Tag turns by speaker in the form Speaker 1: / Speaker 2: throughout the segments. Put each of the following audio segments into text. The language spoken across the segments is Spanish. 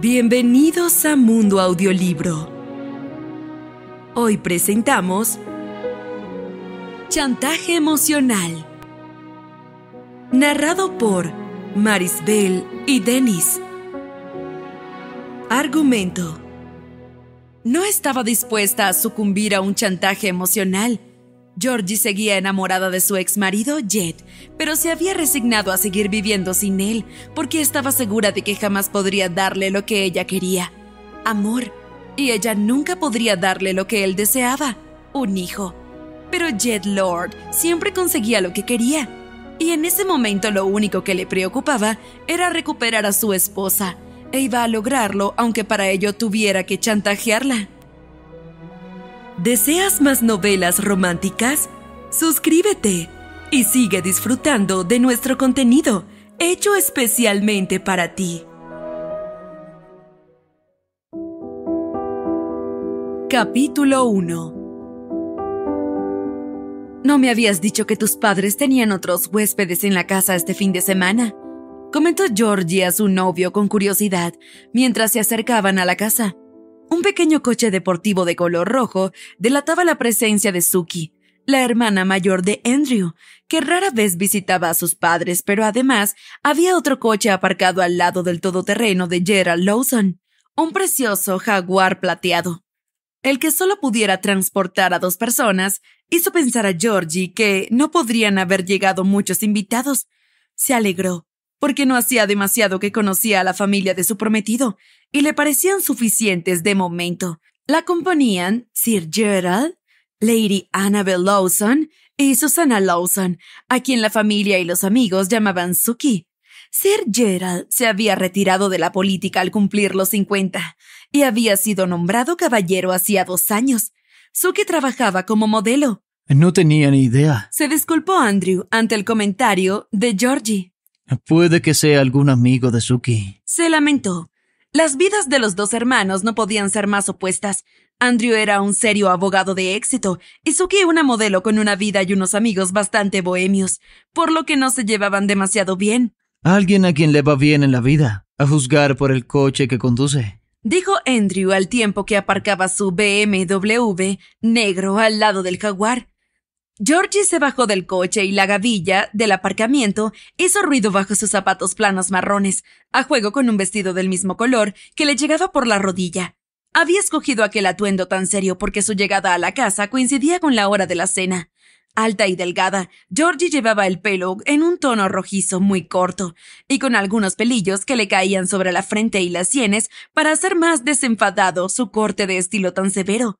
Speaker 1: Bienvenidos a Mundo Audiolibro. Hoy presentamos Chantaje Emocional. Narrado por Marisbel y Denis. Argumento. No estaba dispuesta a sucumbir a un chantaje emocional Georgie seguía enamorada de su ex marido, Jed, pero se había resignado a seguir viviendo sin él porque estaba segura de que jamás podría darle lo que ella quería: amor. Y ella nunca podría darle lo que él deseaba: un hijo. Pero Jed Lord siempre conseguía lo que quería. Y en ese momento lo único que le preocupaba era recuperar a su esposa, e iba a lograrlo aunque para ello tuviera que chantajearla. ¿Deseas más novelas románticas? Suscríbete y sigue disfrutando de nuestro contenido hecho especialmente para ti. Capítulo 1 ¿No me habías dicho que tus padres tenían otros huéspedes en la casa este fin de semana? comentó Georgie a su novio con curiosidad mientras se acercaban a la casa. Un pequeño coche deportivo de color rojo delataba la presencia de Suki, la hermana mayor de Andrew, que rara vez visitaba a sus padres, pero además había otro coche aparcado al lado del todoterreno de Gerald Lawson, un precioso jaguar plateado. El que solo pudiera transportar a dos personas hizo pensar a Georgie que no podrían haber llegado muchos invitados. Se alegró porque no hacía demasiado que conocía a la familia de su prometido, y le parecían suficientes de momento. La componían Sir Gerald, Lady Annabel Lawson y Susana Lawson, a quien la familia y los amigos llamaban Suki. Sir Gerald se había retirado de la política al cumplir los 50 y había sido nombrado caballero hacía dos años. Suki trabajaba como modelo.
Speaker 2: No tenía ni idea.
Speaker 1: Se disculpó Andrew ante el comentario de Georgie.
Speaker 2: Puede que sea algún amigo de Suki.
Speaker 1: Se lamentó. Las vidas de los dos hermanos no podían ser más opuestas. Andrew era un serio abogado de éxito y Suki una modelo con una vida y unos amigos bastante bohemios, por lo que no se llevaban demasiado bien.
Speaker 2: Alguien a quien le va bien en la vida, a juzgar por el coche que conduce.
Speaker 1: Dijo Andrew al tiempo que aparcaba su BMW negro al lado del jaguar. Georgie se bajó del coche y la gavilla del aparcamiento hizo ruido bajo sus zapatos planos marrones, a juego con un vestido del mismo color que le llegaba por la rodilla. Había escogido aquel atuendo tan serio porque su llegada a la casa coincidía con la hora de la cena. Alta y delgada, Georgie llevaba el pelo en un tono rojizo muy corto y con algunos pelillos que le caían sobre la frente y las sienes para hacer más desenfadado su corte de estilo tan severo.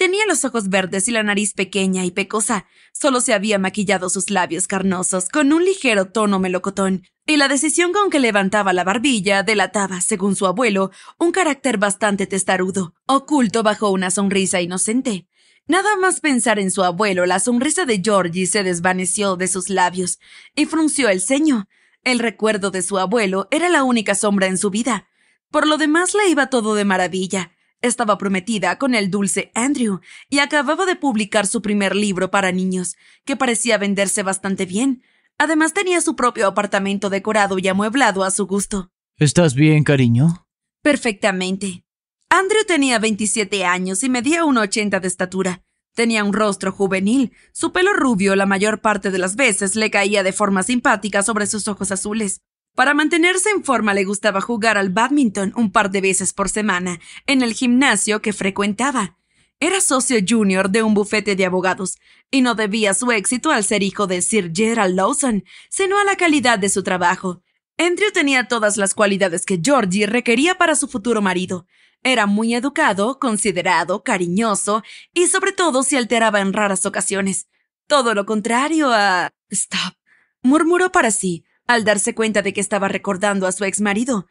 Speaker 1: Tenía los ojos verdes y la nariz pequeña y pecosa. Solo se había maquillado sus labios carnosos con un ligero tono melocotón, y la decisión con que levantaba la barbilla delataba, según su abuelo, un carácter bastante testarudo, oculto bajo una sonrisa inocente. Nada más pensar en su abuelo, la sonrisa de Georgie se desvaneció de sus labios y frunció el ceño. El recuerdo de su abuelo era la única sombra en su vida. Por lo demás le iba todo de maravilla. Estaba prometida con el dulce Andrew y acababa de publicar su primer libro para niños, que parecía venderse bastante bien. Además tenía su propio apartamento decorado y amueblado a su gusto.
Speaker 2: ¿Estás bien, cariño?
Speaker 1: Perfectamente. Andrew tenía 27 años y medía ochenta de estatura. Tenía un rostro juvenil, su pelo rubio la mayor parte de las veces le caía de forma simpática sobre sus ojos azules. Para mantenerse en forma le gustaba jugar al badminton un par de veces por semana en el gimnasio que frecuentaba. Era socio junior de un bufete de abogados y no debía su éxito al ser hijo de Sir Gerald Lawson, sino a la calidad de su trabajo. Andrew tenía todas las cualidades que Georgie requería para su futuro marido. Era muy educado, considerado, cariñoso y sobre todo se alteraba en raras ocasiones. Todo lo contrario a... Stop. murmuró para sí, al darse cuenta de que estaba recordando a su ex marido.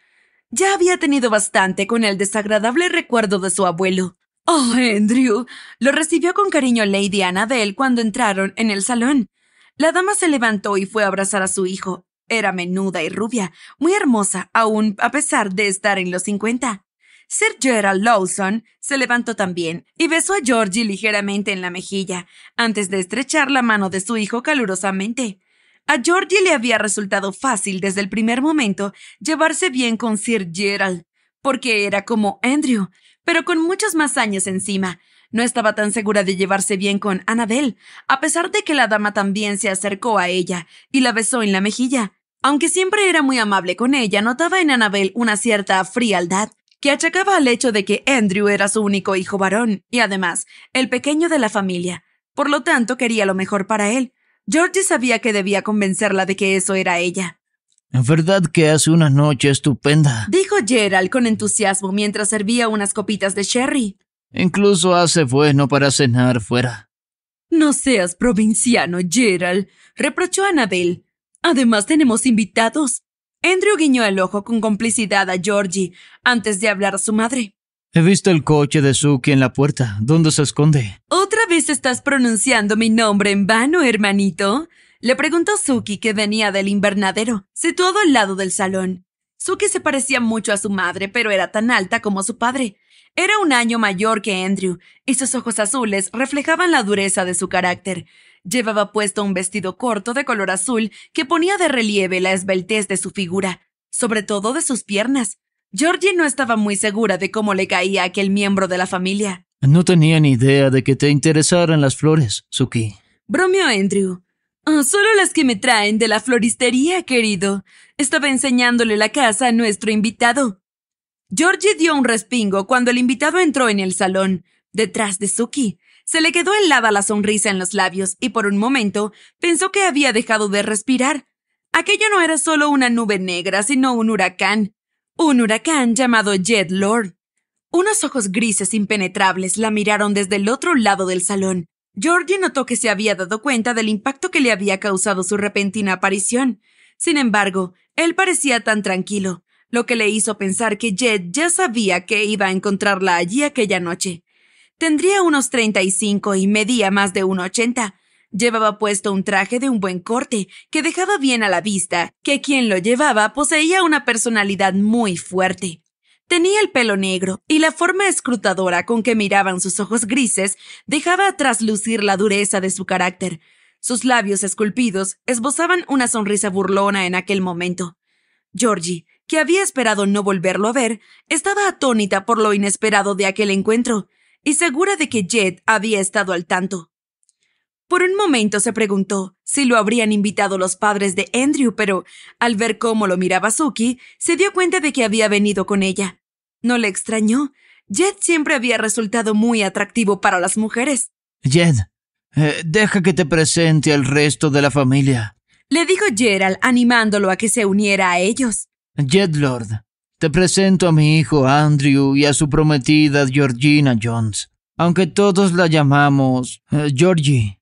Speaker 1: Ya había tenido bastante con el desagradable recuerdo de su abuelo. Oh, Andrew. Lo recibió con cariño Lady Annabel cuando entraron en el salón. La dama se levantó y fue a abrazar a su hijo. Era menuda y rubia, muy hermosa, aún a pesar de estar en los cincuenta. Sir Gerald Lawson se levantó también y besó a Georgie ligeramente en la mejilla, antes de estrechar la mano de su hijo calurosamente. A Georgie le había resultado fácil desde el primer momento llevarse bien con Sir Gerald, porque era como Andrew, pero con muchos más años encima. No estaba tan segura de llevarse bien con Annabel, a pesar de que la dama también se acercó a ella y la besó en la mejilla. Aunque siempre era muy amable con ella, notaba en Annabel una cierta frialdad que achacaba al hecho de que Andrew era su único hijo varón y además el pequeño de la familia. Por lo tanto, quería lo mejor para él, Georgie sabía que debía convencerla de que eso era ella.
Speaker 2: En verdad que hace una noche estupenda,
Speaker 1: dijo Gerald con entusiasmo mientras servía unas copitas de sherry.
Speaker 2: Incluso hace bueno para cenar fuera.
Speaker 1: No seas provinciano, Gerald, reprochó Anabel. Además tenemos invitados. Andrew guiñó el ojo con complicidad a Georgie antes de hablar a su madre.
Speaker 2: He visto el coche de Suki en la puerta. ¿Dónde se esconde?
Speaker 1: ¿Otra vez estás pronunciando mi nombre en vano, hermanito? Le preguntó Suki que venía del invernadero, situado al lado del salón. Suki se parecía mucho a su madre, pero era tan alta como su padre. Era un año mayor que Andrew, y sus ojos azules reflejaban la dureza de su carácter. Llevaba puesto un vestido corto de color azul que ponía de relieve la esbeltez de su figura, sobre todo de sus piernas. Georgie no estaba muy segura de cómo le caía aquel miembro de la familia.
Speaker 2: No tenía ni idea de que te interesaran las flores, Suki.
Speaker 1: Bromeó Andrew. Ah, solo las que me traen de la floristería, querido. Estaba enseñándole la casa a nuestro invitado. Georgie dio un respingo cuando el invitado entró en el salón, detrás de Suki. Se le quedó helada la sonrisa en los labios y por un momento pensó que había dejado de respirar. Aquello no era solo una nube negra, sino un huracán. Un huracán llamado Jet Lord. Unos ojos grises impenetrables la miraron desde el otro lado del salón. Georgie notó que se había dado cuenta del impacto que le había causado su repentina aparición. Sin embargo, él parecía tan tranquilo, lo que le hizo pensar que Jet ya sabía que iba a encontrarla allí aquella noche. Tendría unos 35 y medía más de un ochenta, Llevaba puesto un traje de un buen corte, que dejaba bien a la vista, que quien lo llevaba poseía una personalidad muy fuerte. Tenía el pelo negro, y la forma escrutadora con que miraban sus ojos grises dejaba traslucir la dureza de su carácter. Sus labios esculpidos esbozaban una sonrisa burlona en aquel momento. Georgie, que había esperado no volverlo a ver, estaba atónita por lo inesperado de aquel encuentro, y segura de que Jed había estado al tanto. Por un momento se preguntó si lo habrían invitado los padres de Andrew, pero al ver cómo lo miraba Suki, se dio cuenta de que había venido con ella. No le extrañó. Jed siempre había resultado muy atractivo para las mujeres.
Speaker 2: Jed, eh, deja que te presente al resto de la familia.
Speaker 1: Le dijo Gerald, animándolo a que se uniera a ellos.
Speaker 2: Jed Lord, te presento a mi hijo Andrew y a su prometida Georgina Jones. Aunque todos la llamamos eh, Georgie.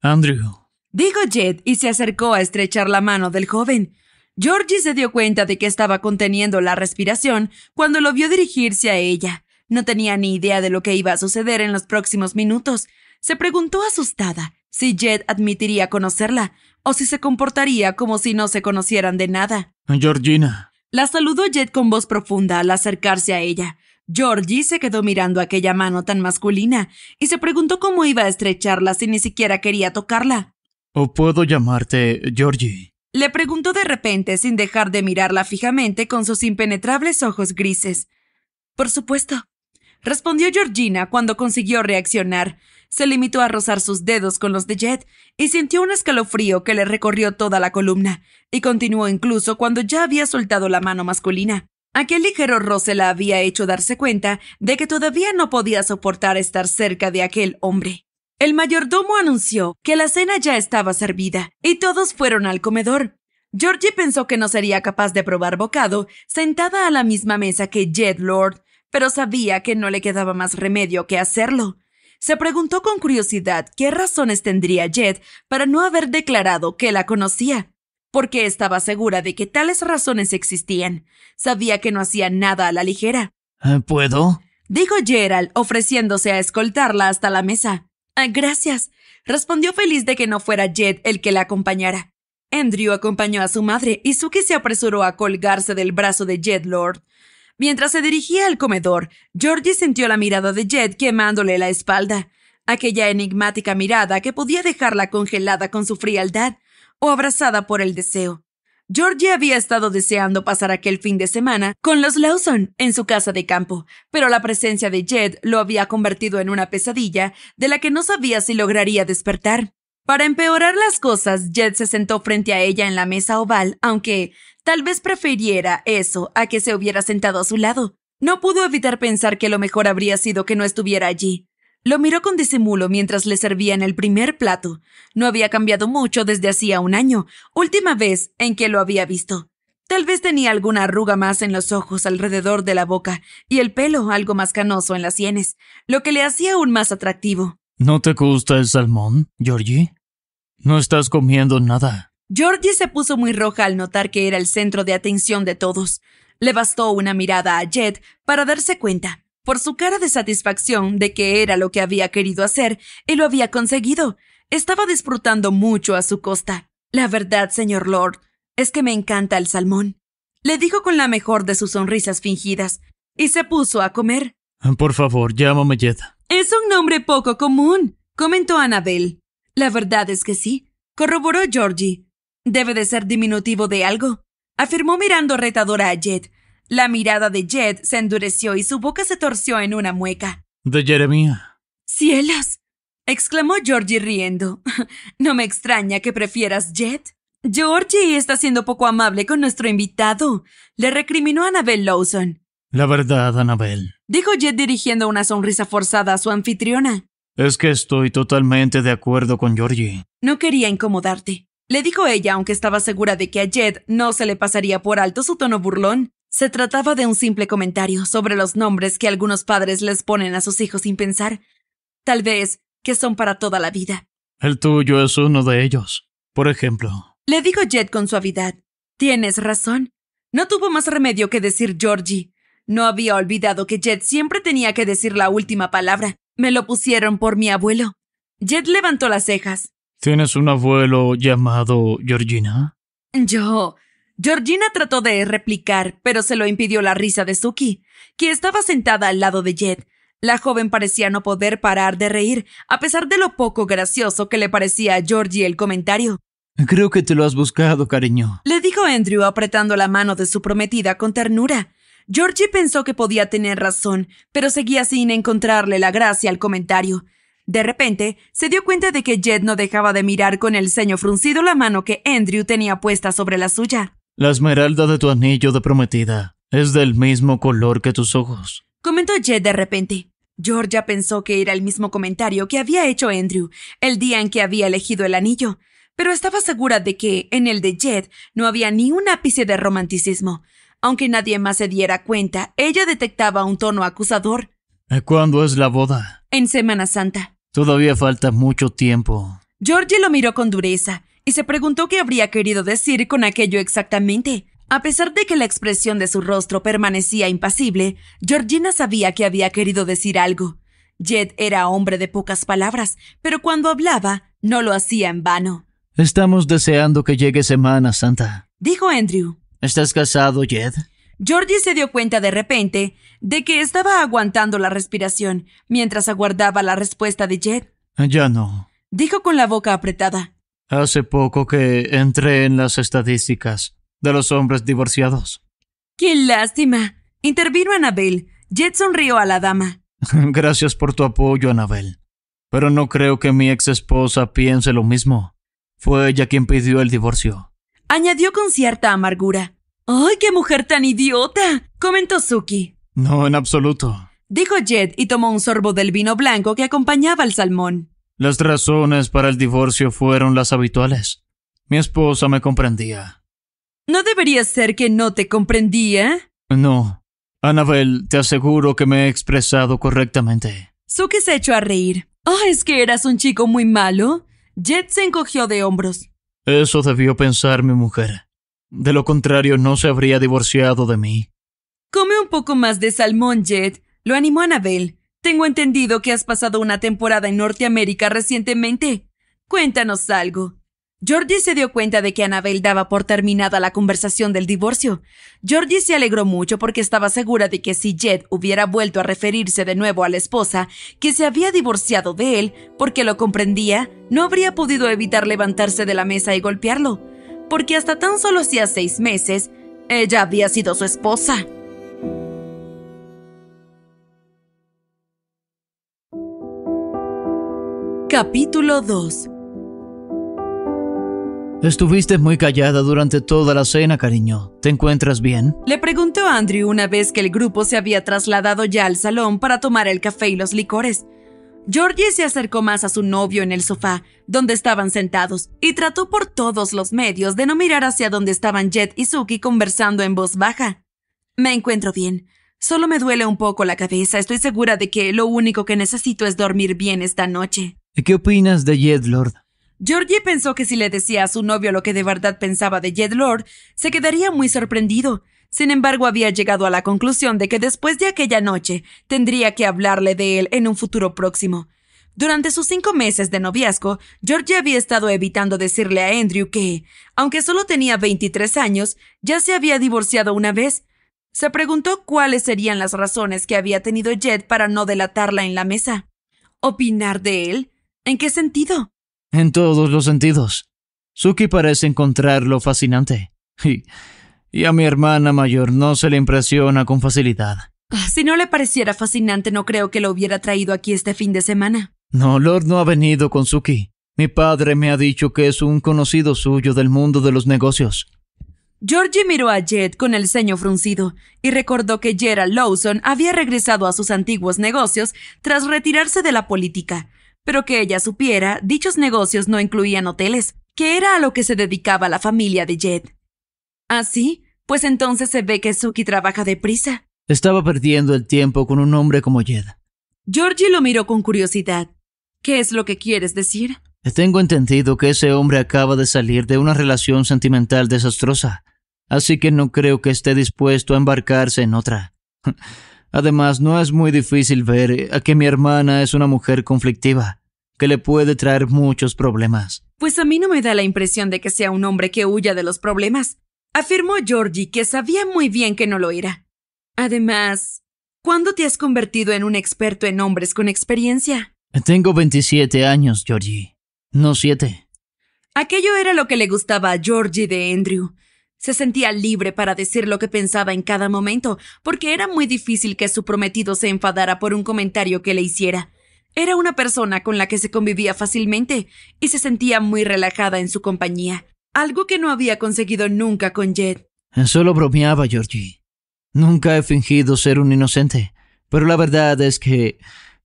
Speaker 2: Andrew.
Speaker 1: Dijo Jed y se acercó a estrechar la mano del joven. Georgie se dio cuenta de que estaba conteniendo la respiración cuando lo vio dirigirse a ella. No tenía ni idea de lo que iba a suceder en los próximos minutos. Se preguntó asustada si Jed admitiría conocerla o si se comportaría como si no se conocieran de nada.
Speaker 2: Georgina.
Speaker 1: La saludó Jed con voz profunda al acercarse a ella. Georgie se quedó mirando aquella mano tan masculina y se preguntó cómo iba a estrecharla si ni siquiera quería tocarla.
Speaker 2: ¿O puedo llamarte Georgie?
Speaker 1: Le preguntó de repente sin dejar de mirarla fijamente con sus impenetrables ojos grises. Por supuesto, respondió Georgina cuando consiguió reaccionar. Se limitó a rozar sus dedos con los de Jet y sintió un escalofrío que le recorrió toda la columna, y continuó incluso cuando ya había soltado la mano masculina. Aquel ligero roce la había hecho darse cuenta de que todavía no podía soportar estar cerca de aquel hombre. El mayordomo anunció que la cena ya estaba servida y todos fueron al comedor. Georgie pensó que no sería capaz de probar bocado sentada a la misma mesa que Jed Lord, pero sabía que no le quedaba más remedio que hacerlo. Se preguntó con curiosidad qué razones tendría Jed para no haber declarado que la conocía porque estaba segura de que tales razones existían. Sabía que no hacía nada a la ligera.
Speaker 2: Ah, ¿Puedo?
Speaker 1: dijo Gerald, ofreciéndose a escoltarla hasta la mesa. Ah, gracias, respondió feliz de que no fuera Jed el que la acompañara. Andrew acompañó a su madre y Suki se apresuró a colgarse del brazo de Jed Lord. Mientras se dirigía al comedor, Georgie sintió la mirada de Jed quemándole la espalda, aquella enigmática mirada que podía dejarla congelada con su frialdad, o abrazada por el deseo. Georgie había estado deseando pasar aquel fin de semana con los Lawson en su casa de campo, pero la presencia de Jed lo había convertido en una pesadilla de la que no sabía si lograría despertar. Para empeorar las cosas, Jed se sentó frente a ella en la mesa oval, aunque tal vez prefiriera eso a que se hubiera sentado a su lado. No pudo evitar pensar que lo mejor habría sido que no estuviera allí, lo miró con disimulo mientras le servían el primer plato. No había cambiado mucho desde hacía un año, última vez en que lo había visto. Tal vez tenía alguna arruga más en los ojos alrededor de la boca y el pelo algo más canoso en las sienes, lo que le hacía aún más atractivo.
Speaker 2: ¿No te gusta el salmón, Georgie? No estás comiendo nada.
Speaker 1: Georgie se puso muy roja al notar que era el centro de atención de todos. Le bastó una mirada a Jet para darse cuenta. Por su cara de satisfacción de que era lo que había querido hacer y lo había conseguido, estaba disfrutando mucho a su costa. La verdad, señor Lord, es que me encanta el salmón. Le dijo con la mejor de sus sonrisas fingidas, y se puso a comer.
Speaker 2: Ah, por favor, llámame Jed.
Speaker 1: Es un nombre poco común, comentó Annabel. La verdad es que sí, corroboró Georgie. Debe de ser diminutivo de algo, afirmó mirando retadora a Jed, la mirada de Jed se endureció y su boca se torció en una mueca.
Speaker 2: De Jeremía
Speaker 1: ¡Cielos! exclamó Georgie riendo. No me extraña que prefieras Jed. Georgie está siendo poco amable con nuestro invitado, le recriminó Annabel Lawson.
Speaker 2: La verdad, Annabel,
Speaker 1: dijo Jed dirigiendo una sonrisa forzada a su anfitriona.
Speaker 2: Es que estoy totalmente de acuerdo con Georgie.
Speaker 1: No quería incomodarte, le dijo ella, aunque estaba segura de que a Jed no se le pasaría por alto su tono burlón. Se trataba de un simple comentario sobre los nombres que algunos padres les ponen a sus hijos sin pensar. Tal vez que son para toda la vida.
Speaker 2: El tuyo es uno de ellos, por ejemplo.
Speaker 1: Le dijo Jet con suavidad. Tienes razón. No tuvo más remedio que decir Georgie. No había olvidado que Jet siempre tenía que decir la última palabra. Me lo pusieron por mi abuelo. Jet levantó las cejas.
Speaker 2: ¿Tienes un abuelo llamado Georgina?
Speaker 1: Yo. Georgina trató de replicar, pero se lo impidió la risa de Suki, que estaba sentada al lado de Jed. La joven parecía no poder parar de reír, a pesar de lo poco gracioso que le parecía a Georgie el comentario.
Speaker 2: Creo que te lo has buscado, cariño.
Speaker 1: Le dijo Andrew apretando la mano de su prometida con ternura. Georgie pensó que podía tener razón, pero seguía sin encontrarle la gracia al comentario. De repente, se dio cuenta de que Jed no dejaba de mirar con el ceño fruncido la mano que Andrew tenía puesta sobre la suya.
Speaker 2: La esmeralda de tu anillo de prometida es del mismo color que tus ojos.
Speaker 1: Comentó Jed de repente. Georgia pensó que era el mismo comentario que había hecho Andrew el día en que había elegido el anillo, pero estaba segura de que en el de Jed no había ni un ápice de romanticismo. Aunque nadie más se diera cuenta, ella detectaba un tono acusador.
Speaker 2: ¿Cuándo es la boda?
Speaker 1: En Semana Santa.
Speaker 2: Todavía falta mucho tiempo.
Speaker 1: Georgie lo miró con dureza y se preguntó qué habría querido decir con aquello exactamente. A pesar de que la expresión de su rostro permanecía impasible, Georgina sabía que había querido decir algo. Jed era hombre de pocas palabras, pero cuando hablaba, no lo hacía en vano.
Speaker 2: Estamos deseando que llegue Semana Santa,
Speaker 1: dijo Andrew.
Speaker 2: ¿Estás casado, Jed?
Speaker 1: Georgie se dio cuenta de repente de que estaba aguantando la respiración mientras aguardaba la respuesta de Jed.
Speaker 2: Ya no,
Speaker 1: dijo con la boca apretada.
Speaker 2: Hace poco que entré en las estadísticas de los hombres divorciados.
Speaker 1: ¡Qué lástima! Intervino Anabel. Jet sonrió a la dama.
Speaker 2: Gracias por tu apoyo, Anabel. Pero no creo que mi ex esposa piense lo mismo. Fue ella quien pidió el divorcio.
Speaker 1: Añadió con cierta amargura. ¡Ay, qué mujer tan idiota! comentó Suki.
Speaker 2: No, en absoluto.
Speaker 1: Dijo Jed y tomó un sorbo del vino blanco que acompañaba al salmón.
Speaker 2: Las razones para el divorcio fueron las habituales. Mi esposa me comprendía.
Speaker 1: ¿No debería ser que no te comprendía?
Speaker 2: No. Anabel, te aseguro que me he expresado correctamente.
Speaker 1: Suke se echó a reír. Ah, es que eras un chico muy malo. Jet se encogió de hombros.
Speaker 2: Eso debió pensar mi mujer. De lo contrario, no se habría divorciado de mí.
Speaker 1: Come un poco más de salmón, Jet, lo animó Anabel. Tengo entendido que has pasado una temporada en Norteamérica recientemente. Cuéntanos algo. Georgie se dio cuenta de que Anabel daba por terminada la conversación del divorcio. Georgie se alegró mucho porque estaba segura de que si Jed hubiera vuelto a referirse de nuevo a la esposa que se había divorciado de él, porque lo comprendía, no habría podido evitar levantarse de la mesa y golpearlo, porque hasta tan solo hacía seis meses, ella había sido su esposa. Capítulo 2
Speaker 2: Estuviste muy callada durante toda la cena, cariño. ¿Te encuentras bien?
Speaker 1: Le preguntó Andrew una vez que el grupo se había trasladado ya al salón para tomar el café y los licores. Georgie se acercó más a su novio en el sofá, donde estaban sentados, y trató por todos los medios de no mirar hacia donde estaban Jet y Suki conversando en voz baja. Me encuentro bien. Solo me duele un poco la cabeza. Estoy segura de que lo único que necesito es dormir bien esta noche.
Speaker 2: ¿Qué opinas de Lord?
Speaker 1: Georgie pensó que si le decía a su novio lo que de verdad pensaba de Lord, se quedaría muy sorprendido. Sin embargo, había llegado a la conclusión de que después de aquella noche tendría que hablarle de él en un futuro próximo. Durante sus cinco meses de noviazgo, Georgie había estado evitando decirle a Andrew que, aunque solo tenía 23 años, ya se había divorciado una vez. Se preguntó cuáles serían las razones que había tenido Jed para no delatarla en la mesa. ¿Opinar de él? ¿En qué sentido?
Speaker 2: En todos los sentidos. Suki parece encontrarlo fascinante. Y, a mi hermana mayor no se le impresiona con facilidad.
Speaker 1: Ah, si no le pareciera fascinante, no creo que lo hubiera traído aquí este fin de semana.
Speaker 2: No, Lord no ha venido con Suki. Mi padre me ha dicho que es un conocido suyo del mundo de los negocios.
Speaker 1: Georgie miró a Jed con el ceño fruncido y recordó que Gerald Lawson había regresado a sus antiguos negocios tras retirarse de la política, pero que ella supiera, dichos negocios no incluían hoteles, que era a lo que se dedicaba la familia de Jed. Así, ¿Ah, sí? pues entonces se ve que Suki trabaja deprisa.
Speaker 2: Estaba perdiendo el tiempo con un hombre como Jed.
Speaker 1: Georgie lo miró con curiosidad. ¿Qué es lo que quieres decir?
Speaker 2: Tengo entendido que ese hombre acaba de salir de una relación sentimental desastrosa, así que no creo que esté dispuesto a embarcarse en otra. Además, no es muy difícil ver a que mi hermana es una mujer conflictiva, que le puede traer muchos problemas.
Speaker 1: Pues a mí no me da la impresión de que sea un hombre que huya de los problemas, afirmó Georgie, que sabía muy bien que no lo era. Además, ¿cuándo te has convertido en un experto en hombres con experiencia?
Speaker 2: Tengo 27 años, Georgie, no siete.
Speaker 1: Aquello era lo que le gustaba a Georgie de Andrew. Se sentía libre para decir lo que pensaba en cada momento, porque era muy difícil que su prometido se enfadara por un comentario que le hiciera. Era una persona con la que se convivía fácilmente y se sentía muy relajada en su compañía, algo que no había conseguido nunca con Jed.
Speaker 2: Solo bromeaba, Georgie. Nunca he fingido ser un inocente, pero la verdad es que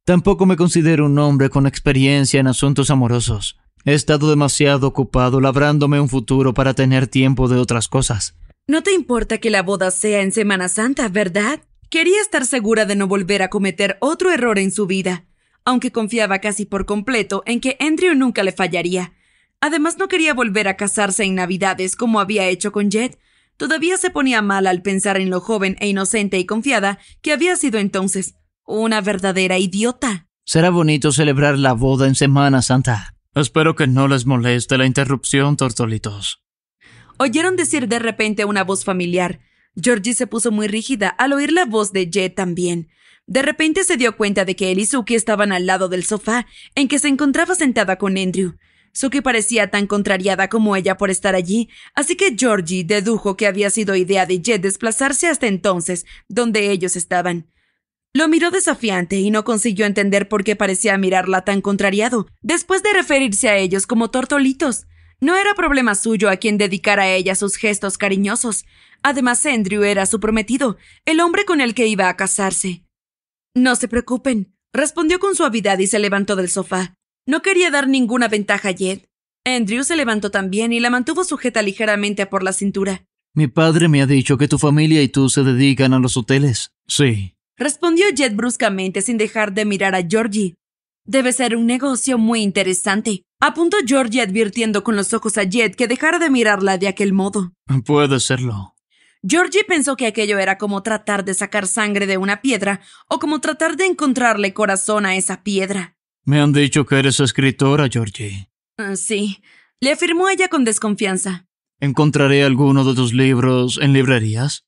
Speaker 2: tampoco me considero un hombre con experiencia en asuntos amorosos. He estado demasiado ocupado labrándome un futuro para tener tiempo de otras cosas.
Speaker 1: No te importa que la boda sea en Semana Santa, ¿verdad? Quería estar segura de no volver a cometer otro error en su vida aunque confiaba casi por completo en que Andrew nunca le fallaría. Además no quería volver a casarse en Navidades como había hecho con Jet. Todavía se ponía mal al pensar en lo joven e inocente y confiada que había sido entonces. Una verdadera idiota.
Speaker 2: Será bonito celebrar la boda en Semana Santa. Espero que no les moleste la interrupción, tortolitos.
Speaker 1: Oyeron decir de repente una voz familiar. Georgie se puso muy rígida al oír la voz de Jet también. De repente se dio cuenta de que él y Suki estaban al lado del sofá en que se encontraba sentada con Andrew. Suki parecía tan contrariada como ella por estar allí, así que Georgie dedujo que había sido idea de Jet desplazarse hasta entonces, donde ellos estaban. Lo miró desafiante y no consiguió entender por qué parecía mirarla tan contrariado, después de referirse a ellos como tortolitos. No era problema suyo a quien dedicara a ella sus gestos cariñosos. Además, Andrew era su prometido, el hombre con el que iba a casarse. No se preocupen, respondió con suavidad y se levantó del sofá. No quería dar ninguna ventaja a Jed. Andrew se levantó también y la mantuvo sujeta ligeramente por la cintura.
Speaker 2: Mi padre me ha dicho que tu familia y tú se dedican a los hoteles. Sí.
Speaker 1: Respondió Jed bruscamente sin dejar de mirar a Georgie. Debe ser un negocio muy interesante. Apuntó Georgie advirtiendo con los ojos a Jed que dejara de mirarla de aquel modo.
Speaker 2: Puede serlo.
Speaker 1: Georgie pensó que aquello era como tratar de sacar sangre de una piedra o como tratar de encontrarle corazón a esa piedra.
Speaker 2: Me han dicho que eres escritora, Georgie.
Speaker 1: Ah, sí, le afirmó ella con desconfianza.
Speaker 2: ¿Encontraré alguno de tus libros en librerías?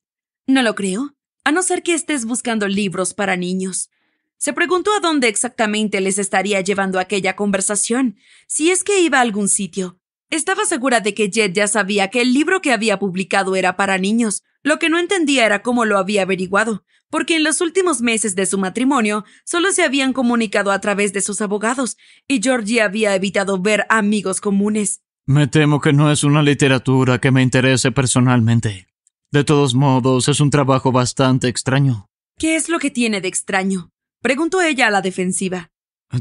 Speaker 1: No lo creo, a no ser que estés buscando libros para niños. Se preguntó a dónde exactamente les estaría llevando aquella conversación, si es que iba a algún sitio. Estaba segura de que Jet ya sabía que el libro que había publicado era para niños. Lo que no entendía era cómo lo había averiguado, porque en los últimos meses de su matrimonio solo se habían comunicado a través de sus abogados, y Georgie había evitado ver amigos comunes.
Speaker 2: Me temo que no es una literatura que me interese personalmente. De todos modos, es un trabajo bastante extraño.
Speaker 1: ¿Qué es lo que tiene de extraño? preguntó ella a la defensiva.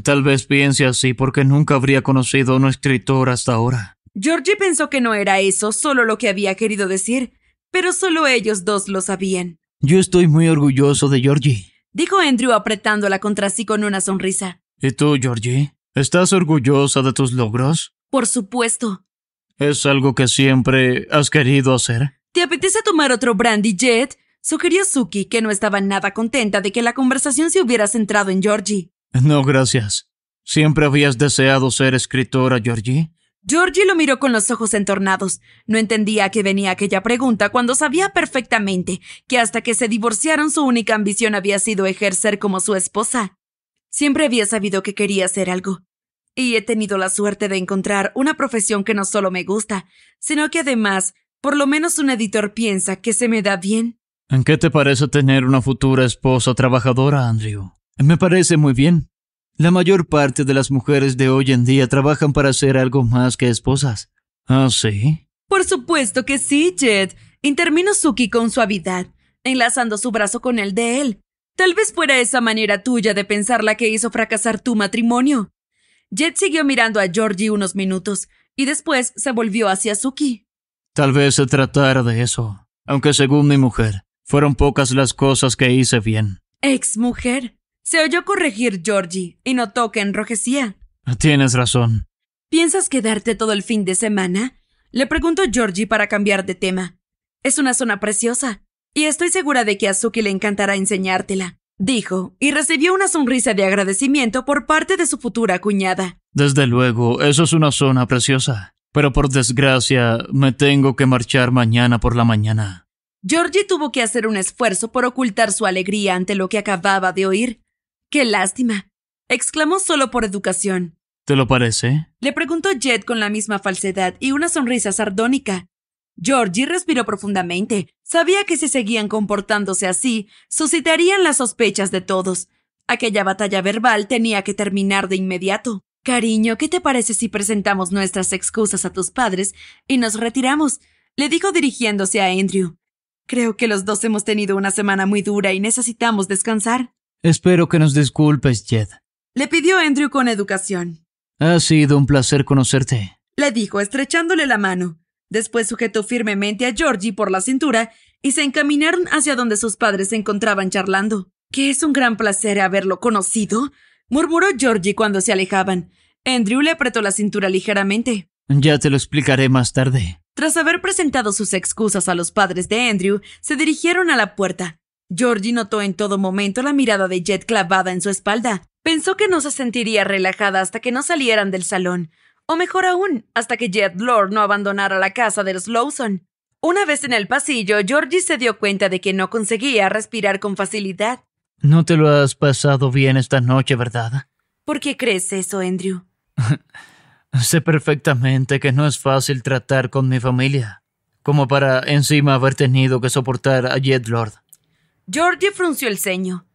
Speaker 2: Tal vez piense así porque nunca habría conocido a un escritor hasta ahora.
Speaker 1: Georgie pensó que no era eso solo lo que había querido decir, pero solo ellos dos lo sabían.
Speaker 2: Yo estoy muy orgulloso de Georgie,
Speaker 1: dijo Andrew apretándola contra sí con una sonrisa.
Speaker 2: ¿Y tú, Georgie? ¿Estás orgullosa de tus logros?
Speaker 1: Por supuesto.
Speaker 2: ¿Es algo que siempre has querido hacer?
Speaker 1: ¿Te apetece tomar otro brandy, Jet? Sugirió Suki, que no estaba nada contenta de que la conversación se hubiera centrado en Georgie.
Speaker 2: No, gracias. ¿Siempre habías deseado ser escritora, Georgie?
Speaker 1: Georgie lo miró con los ojos entornados. No entendía a qué venía aquella pregunta cuando sabía perfectamente que hasta que se divorciaron su única ambición había sido ejercer como su esposa. Siempre había sabido que quería hacer algo. Y he tenido la suerte de encontrar una profesión que no solo me gusta, sino que además, por lo menos un editor piensa que se me da bien.
Speaker 2: ¿En qué te parece tener una futura esposa trabajadora, Andrew? Me parece muy bien. La mayor parte de las mujeres de hoy en día trabajan para ser algo más que esposas. ¿Ah, sí?
Speaker 1: Por supuesto que sí, Jet. Interminó Suki con suavidad, enlazando su brazo con el de él. Tal vez fuera esa manera tuya de pensar la que hizo fracasar tu matrimonio. Jet siguió mirando a Georgie unos minutos y después se volvió hacia Suki.
Speaker 2: Tal vez se tratara de eso, aunque según mi mujer, fueron pocas las cosas que hice bien.
Speaker 1: Ex mujer, se oyó corregir Georgie y notó que enrojecía.
Speaker 2: Tienes razón.
Speaker 1: ¿Piensas quedarte todo el fin de semana? Le preguntó Georgie para cambiar de tema. Es una zona preciosa, y estoy segura de que a Suki le encantará enseñártela, dijo, y recibió una sonrisa de agradecimiento por parte de su futura cuñada.
Speaker 2: Desde luego, eso es una zona preciosa, pero por desgracia me tengo que marchar mañana por la mañana.
Speaker 1: Georgie tuvo que hacer un esfuerzo por ocultar su alegría ante lo que acababa de oír. ¡Qué lástima! exclamó solo por educación.
Speaker 2: ¿Te lo parece?
Speaker 1: Le preguntó Jet con la misma falsedad y una sonrisa sardónica. Georgie respiró profundamente. Sabía que si seguían comportándose así, suscitarían las sospechas de todos. Aquella batalla verbal tenía que terminar de inmediato. Cariño, ¿qué te parece si presentamos nuestras excusas a tus padres y nos retiramos? le dijo dirigiéndose a Andrew. Creo que los dos hemos tenido una semana muy dura y necesitamos descansar.
Speaker 2: Espero que nos disculpes, Jed.
Speaker 1: Le pidió Andrew con educación.
Speaker 2: Ha sido un placer conocerte.
Speaker 1: Le dijo, estrechándole la mano. Después sujetó firmemente a Georgie por la cintura y se encaminaron hacia donde sus padres se encontraban charlando. Que es un gran placer haberlo conocido, murmuró Georgie cuando se alejaban. Andrew le apretó la cintura ligeramente.
Speaker 2: Ya te lo explicaré más tarde.
Speaker 1: Tras haber presentado sus excusas a los padres de Andrew, se dirigieron a la puerta. Georgie notó en todo momento la mirada de Jet clavada en su espalda. Pensó que no se sentiría relajada hasta que no salieran del salón, o mejor aún, hasta que Jet Lord no abandonara la casa de los Lawson. Una vez en el pasillo, Georgie se dio cuenta de que no conseguía respirar con facilidad.
Speaker 2: No te lo has pasado bien esta noche, ¿verdad?
Speaker 1: ¿Por qué crees eso, Andrew?
Speaker 2: sé perfectamente que no es fácil tratar con mi familia, como para encima haber tenido que soportar a Jet Lord.
Speaker 1: George frunció el ceño.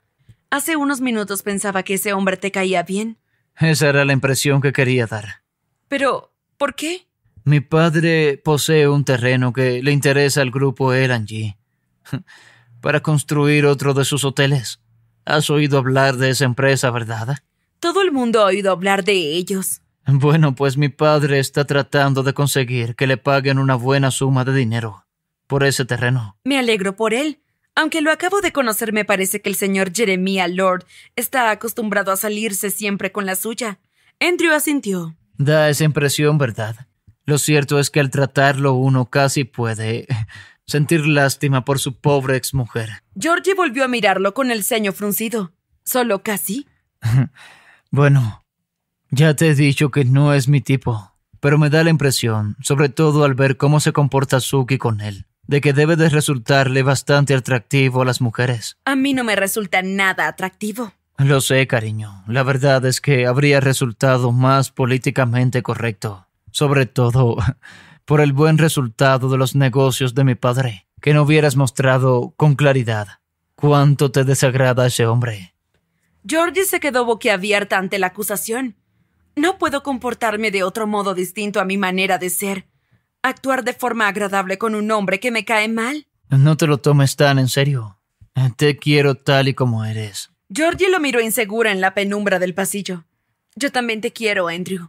Speaker 1: Hace unos minutos pensaba que ese hombre te caía bien.
Speaker 2: Esa era la impresión que quería dar.
Speaker 1: Pero, ¿por qué?
Speaker 2: Mi padre posee un terreno que le interesa al grupo LNG para construir otro de sus hoteles. ¿Has oído hablar de esa empresa, verdad?
Speaker 1: Todo el mundo ha oído hablar de ellos.
Speaker 2: Bueno, pues mi padre está tratando de conseguir que le paguen una buena suma de dinero por ese terreno.
Speaker 1: Me alegro por él. Aunque lo acabo de conocer, me parece que el señor Jeremiah Lord está acostumbrado a salirse siempre con la suya. Andrew asintió.
Speaker 2: Da esa impresión, ¿verdad? Lo cierto es que al tratarlo uno casi puede sentir lástima por su pobre exmujer.
Speaker 1: Georgie volvió a mirarlo con el ceño fruncido. ¿Solo casi?
Speaker 2: bueno, ya te he dicho que no es mi tipo, pero me da la impresión, sobre todo al ver cómo se comporta Suki con él, de que debe de resultarle bastante atractivo a las mujeres.
Speaker 1: A mí no me resulta nada atractivo.
Speaker 2: Lo sé, cariño. La verdad es que habría resultado más políticamente correcto, sobre todo por el buen resultado de los negocios de mi padre, que no hubieras mostrado con claridad cuánto te desagrada ese hombre.
Speaker 1: George se quedó boquiabierta ante la acusación. No puedo comportarme de otro modo distinto a mi manera de ser actuar de forma agradable con un hombre que me cae mal.
Speaker 2: No te lo tomes tan en serio. Te quiero tal y como eres.
Speaker 1: Georgie lo miró insegura en la penumbra del pasillo. Yo también te quiero, Andrew.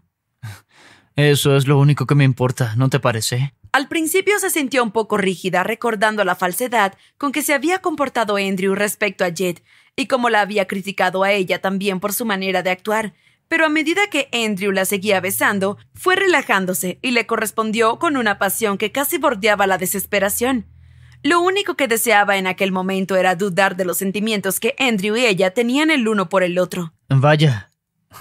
Speaker 2: Eso es lo único que me importa, ¿no te parece?
Speaker 1: Al principio se sintió un poco rígida recordando la falsedad con que se había comportado Andrew respecto a Jed y cómo la había criticado a ella también por su manera de actuar, pero a medida que Andrew la seguía besando, fue relajándose y le correspondió con una pasión que casi bordeaba la desesperación. Lo único que deseaba en aquel momento era dudar de los sentimientos que Andrew y ella tenían el uno por el otro.
Speaker 2: Vaya,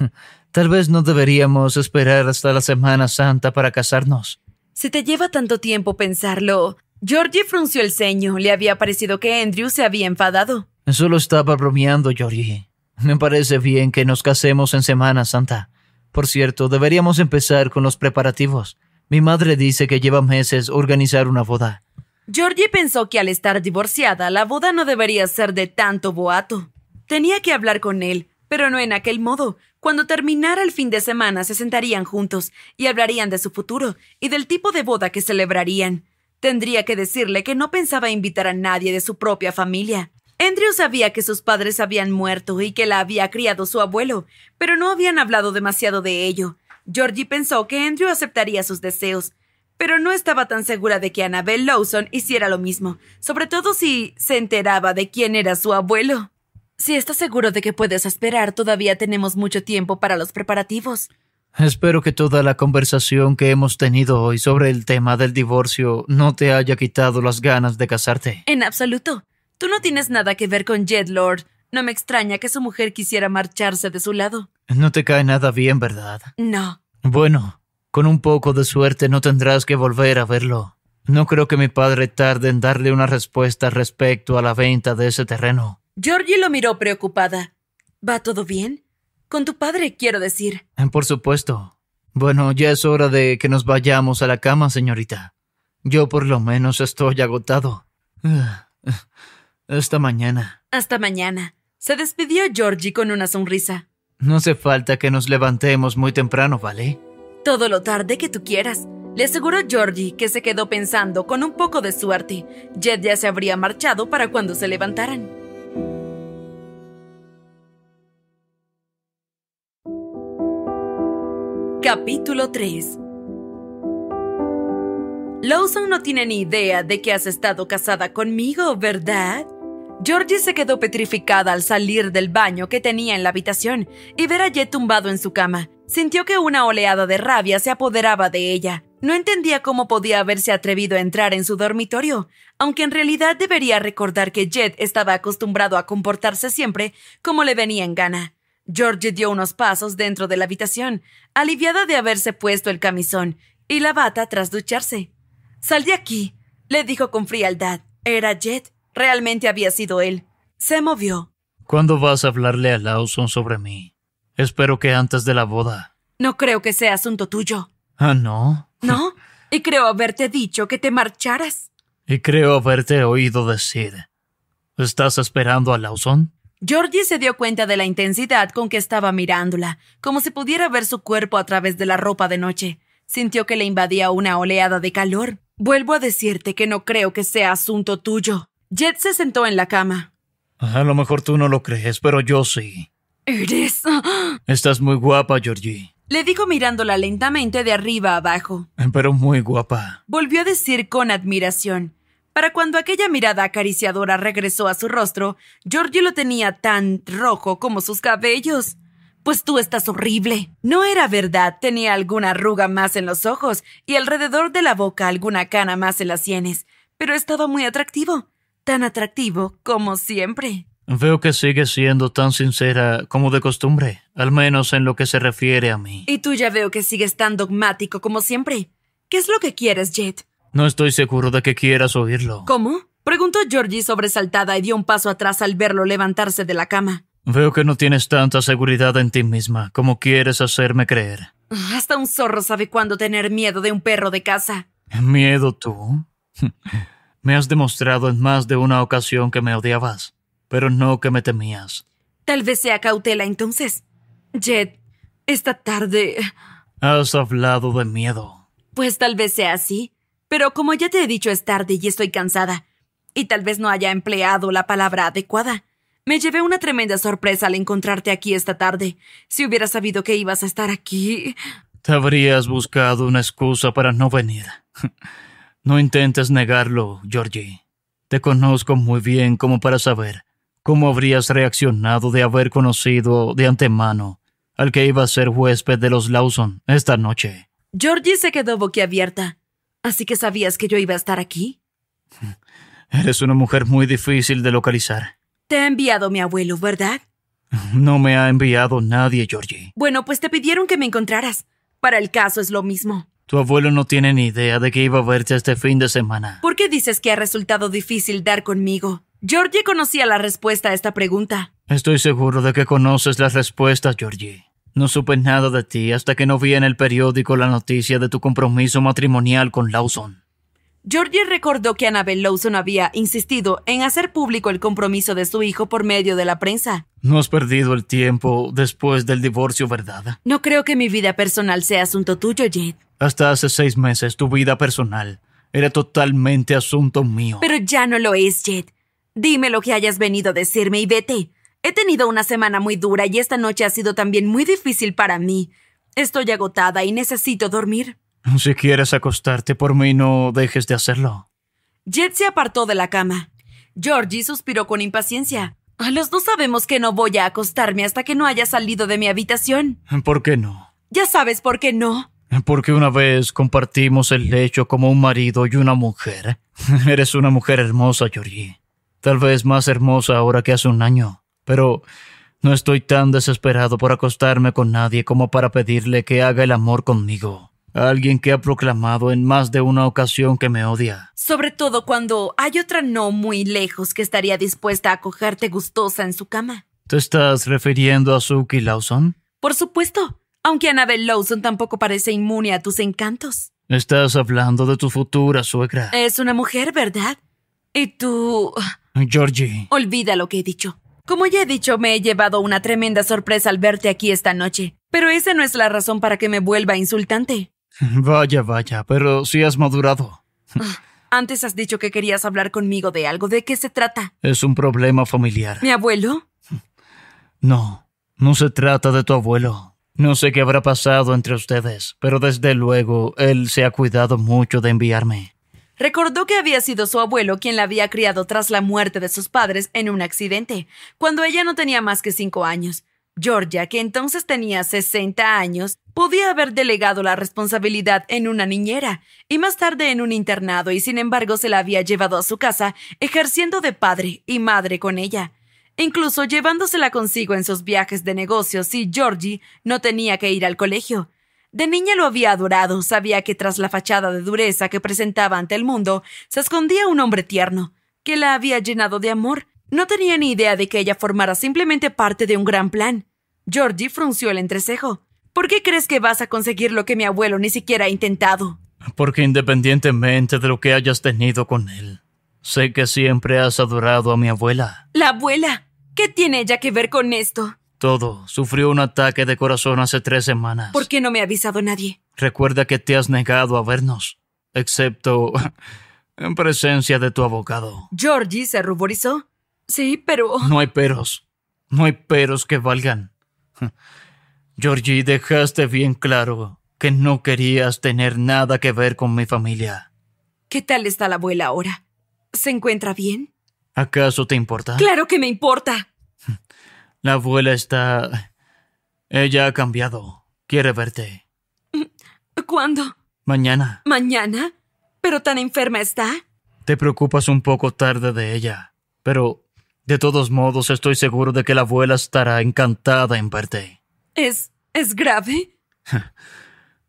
Speaker 2: tal vez no deberíamos esperar hasta la Semana Santa para casarnos.
Speaker 1: Si te lleva tanto tiempo pensarlo. Georgie frunció el ceño. Le había parecido que Andrew se había enfadado.
Speaker 2: Solo estaba bromeando, Georgie. Me parece bien que nos casemos en Semana Santa. Por cierto, deberíamos empezar con los preparativos. Mi madre dice que lleva meses organizar una boda.
Speaker 1: Georgie pensó que al estar divorciada, la boda no debería ser de tanto boato. Tenía que hablar con él, pero no en aquel modo. Cuando terminara el fin de semana, se sentarían juntos y hablarían de su futuro y del tipo de boda que celebrarían. Tendría que decirle que no pensaba invitar a nadie de su propia familia. Andrew sabía que sus padres habían muerto y que la había criado su abuelo, pero no habían hablado demasiado de ello. Georgie pensó que Andrew aceptaría sus deseos, pero no estaba tan segura de que Annabel Lawson hiciera lo mismo, sobre todo si se enteraba de quién era su abuelo. Si estás seguro de que puedes esperar, todavía tenemos mucho tiempo para los preparativos.
Speaker 2: Espero que toda la conversación que hemos tenido hoy sobre el tema del divorcio no te haya quitado las ganas de casarte.
Speaker 1: En absoluto. Tú no tienes nada que ver con Lord. No me extraña que su mujer quisiera marcharse de su lado.
Speaker 2: No te cae nada bien, ¿verdad? No. Bueno, con un poco de suerte no tendrás que volver a verlo. No creo que mi padre tarde en darle una respuesta respecto a la venta de ese terreno.
Speaker 1: Georgie lo miró preocupada. ¿Va todo bien? Con tu padre, quiero decir.
Speaker 2: Eh, por supuesto. Bueno, ya es hora de que nos vayamos a la cama, señorita. Yo por lo menos estoy agotado. Ah, ah. Hasta mañana.
Speaker 1: Hasta mañana. Se despidió Georgie con una sonrisa.
Speaker 2: No hace falta que nos levantemos muy temprano, ¿vale?
Speaker 1: Todo lo tarde que tú quieras. Le aseguró Georgie que se quedó pensando con un poco de suerte. Jed ya se habría marchado para cuando se levantaran. Capítulo 3 Lawson no tiene ni idea de que has estado casada conmigo, ¿verdad? Georgie se quedó petrificada al salir del baño que tenía en la habitación y ver a Jet tumbado en su cama. Sintió que una oleada de rabia se apoderaba de ella. No entendía cómo podía haberse atrevido a entrar en su dormitorio, aunque en realidad debería recordar que Jet estaba acostumbrado a comportarse siempre como le venía en gana. Georgie dio unos pasos dentro de la habitación, aliviada de haberse puesto el camisón y la bata tras ducharse. Sal de aquí, le dijo con frialdad. Era Jet. Realmente había sido él. Se movió.
Speaker 2: ¿Cuándo vas a hablarle a Lawson sobre mí? Espero que antes de la boda.
Speaker 1: No creo que sea asunto tuyo.
Speaker 2: Ah, no.
Speaker 1: No. Y creo haberte dicho que te marcharas.
Speaker 2: Y creo haberte oído decir. ¿Estás esperando a Lawson?
Speaker 1: Georgie se dio cuenta de la intensidad con que estaba mirándola, como si pudiera ver su cuerpo a través de la ropa de noche. Sintió que le invadía una oleada de calor. Vuelvo a decirte que no creo que sea asunto tuyo. Jet se sentó en la cama.
Speaker 2: A lo mejor tú no lo crees, pero yo sí. Eres. Estás muy guapa, Georgie.
Speaker 1: Le dijo mirándola lentamente de arriba abajo.
Speaker 2: Pero muy guapa.
Speaker 1: Volvió a decir con admiración. Para cuando aquella mirada acariciadora regresó a su rostro, Georgie lo tenía tan rojo como sus cabellos. Pues tú estás horrible. No era verdad, tenía alguna arruga más en los ojos y alrededor de la boca alguna cana más en las sienes, pero estaba muy atractivo tan atractivo como siempre.
Speaker 2: Veo que sigue siendo tan sincera como de costumbre, al menos en lo que se refiere a mí.
Speaker 1: Y tú ya veo que sigues tan dogmático como siempre. ¿Qué es lo que quieres, Jet?
Speaker 2: No estoy seguro de que quieras oírlo.
Speaker 1: ¿Cómo? Preguntó Georgie sobresaltada y dio un paso atrás al verlo levantarse de la cama.
Speaker 2: Veo que no tienes tanta seguridad en ti misma como quieres hacerme creer.
Speaker 1: Ah, hasta un zorro sabe cuándo tener miedo de un perro de casa.
Speaker 2: ¿Miedo tú? Me has demostrado en más de una ocasión que me odiabas, pero no que me temías.
Speaker 1: Tal vez sea cautela entonces. Jet, esta tarde...
Speaker 2: Has hablado de miedo.
Speaker 1: Pues tal vez sea así, pero como ya te he dicho es tarde y estoy cansada, y tal vez no haya empleado la palabra adecuada. Me llevé una tremenda sorpresa al encontrarte aquí esta tarde. Si hubiera sabido que ibas a estar aquí...
Speaker 2: Te habrías buscado una excusa para no venir. No intentes negarlo, Georgie. Te conozco muy bien como para saber cómo habrías reaccionado de haber conocido de antemano al que iba a ser huésped de los Lawson esta noche.
Speaker 1: Georgie se quedó boquiabierta. ¿Así que sabías que yo iba a estar aquí?
Speaker 2: Eres una mujer muy difícil de localizar.
Speaker 1: Te ha enviado mi abuelo, ¿verdad?
Speaker 2: No me ha enviado nadie, Georgie.
Speaker 1: Bueno, pues te pidieron que me encontraras. Para el caso es lo mismo.
Speaker 2: Tu abuelo no tiene ni idea de que iba a verte este fin de semana.
Speaker 1: ¿Por qué dices que ha resultado difícil dar conmigo? Georgie conocía la respuesta a esta pregunta.
Speaker 2: Estoy seguro de que conoces la respuesta, Georgie. No supe nada de ti hasta que no vi en el periódico la noticia de tu compromiso matrimonial con Lawson.
Speaker 1: Georgie recordó que Annabel Lawson había insistido en hacer público el compromiso de su hijo por medio de la prensa.
Speaker 2: No has perdido el tiempo después del divorcio, ¿verdad?
Speaker 1: No creo que mi vida personal sea asunto tuyo, Jade.
Speaker 2: Hasta hace seis meses tu vida personal era totalmente asunto mío.
Speaker 1: Pero ya no lo es, Jet. Dime lo que hayas venido a decirme y vete. He tenido una semana muy dura y esta noche ha sido también muy difícil para mí. Estoy agotada y necesito dormir.
Speaker 2: Si quieres acostarte por mí, no dejes de hacerlo.
Speaker 1: Jet se apartó de la cama. Georgie suspiró con impaciencia. A los dos sabemos que no voy a acostarme hasta que no haya salido de mi habitación.
Speaker 2: ¿Por qué no?
Speaker 1: Ya sabes por qué no
Speaker 2: porque una vez compartimos el lecho como un marido y una mujer. Eres una mujer hermosa, Georgie. Tal vez más hermosa ahora que hace un año. Pero no estoy tan desesperado por acostarme con nadie como para pedirle que haga el amor conmigo. alguien que ha proclamado en más de una ocasión que me odia.
Speaker 1: Sobre todo cuando hay otra no muy lejos que estaría dispuesta a acogerte gustosa en su cama.
Speaker 2: ¿Te estás refiriendo a Suki Lawson?
Speaker 1: Por supuesto. Aunque Annabel Lawson tampoco parece inmune a tus encantos.
Speaker 2: Estás hablando de tu futura suegra.
Speaker 1: Es una mujer, ¿verdad? Y tú... Georgie. Olvida lo que he dicho. Como ya he dicho, me he llevado una tremenda sorpresa al verte aquí esta noche. Pero esa no es la razón para que me vuelva insultante.
Speaker 2: Vaya, vaya, pero sí has madurado.
Speaker 1: Ah, antes has dicho que querías hablar conmigo de algo. ¿De qué se trata?
Speaker 2: Es un problema familiar.
Speaker 1: ¿Mi abuelo?
Speaker 2: No, no se trata de tu abuelo. No sé qué habrá pasado entre ustedes, pero desde luego él se ha cuidado mucho de enviarme.
Speaker 1: Recordó que había sido su abuelo quien la había criado tras la muerte de sus padres en un accidente, cuando ella no tenía más que cinco años. Georgia, que entonces tenía 60 años, podía haber delegado la responsabilidad en una niñera y más tarde en un internado y sin embargo se la había llevado a su casa ejerciendo de padre y madre con ella incluso llevándosela consigo en sus viajes de negocios y Georgie no tenía que ir al colegio. De niña lo había adorado, sabía que tras la fachada de dureza que presentaba ante el mundo, se escondía un hombre tierno, que la había llenado de amor. No tenía ni idea de que ella formara simplemente parte de un gran plan. Georgie frunció el entrecejo. ¿Por qué crees que vas a conseguir lo que mi abuelo ni siquiera ha intentado?
Speaker 2: Porque independientemente de lo que hayas tenido con él, sé que siempre has adorado a mi abuela.
Speaker 1: La abuela. ¿Qué tiene ella que ver con esto?
Speaker 2: Todo. Sufrió un ataque de corazón hace tres semanas.
Speaker 1: ¿Por qué no me ha avisado nadie?
Speaker 2: Recuerda que te has negado a vernos, excepto en presencia de tu abogado.
Speaker 1: Georgie se ruborizó. Sí, pero...
Speaker 2: No hay peros. No hay peros que valgan. Georgie, dejaste bien claro que no querías tener nada que ver con mi familia.
Speaker 1: ¿Qué tal está la abuela ahora? ¿Se encuentra bien?
Speaker 2: ¿Acaso te importa?
Speaker 1: Claro que me importa.
Speaker 2: La abuela está... Ella ha cambiado. Quiere verte. ¿Cuándo? Mañana.
Speaker 1: ¿Mañana? ¿Pero tan enferma está?
Speaker 2: Te preocupas un poco tarde de ella, pero de todos modos estoy seguro de que la abuela estará encantada en verte.
Speaker 1: ¿Es... es grave?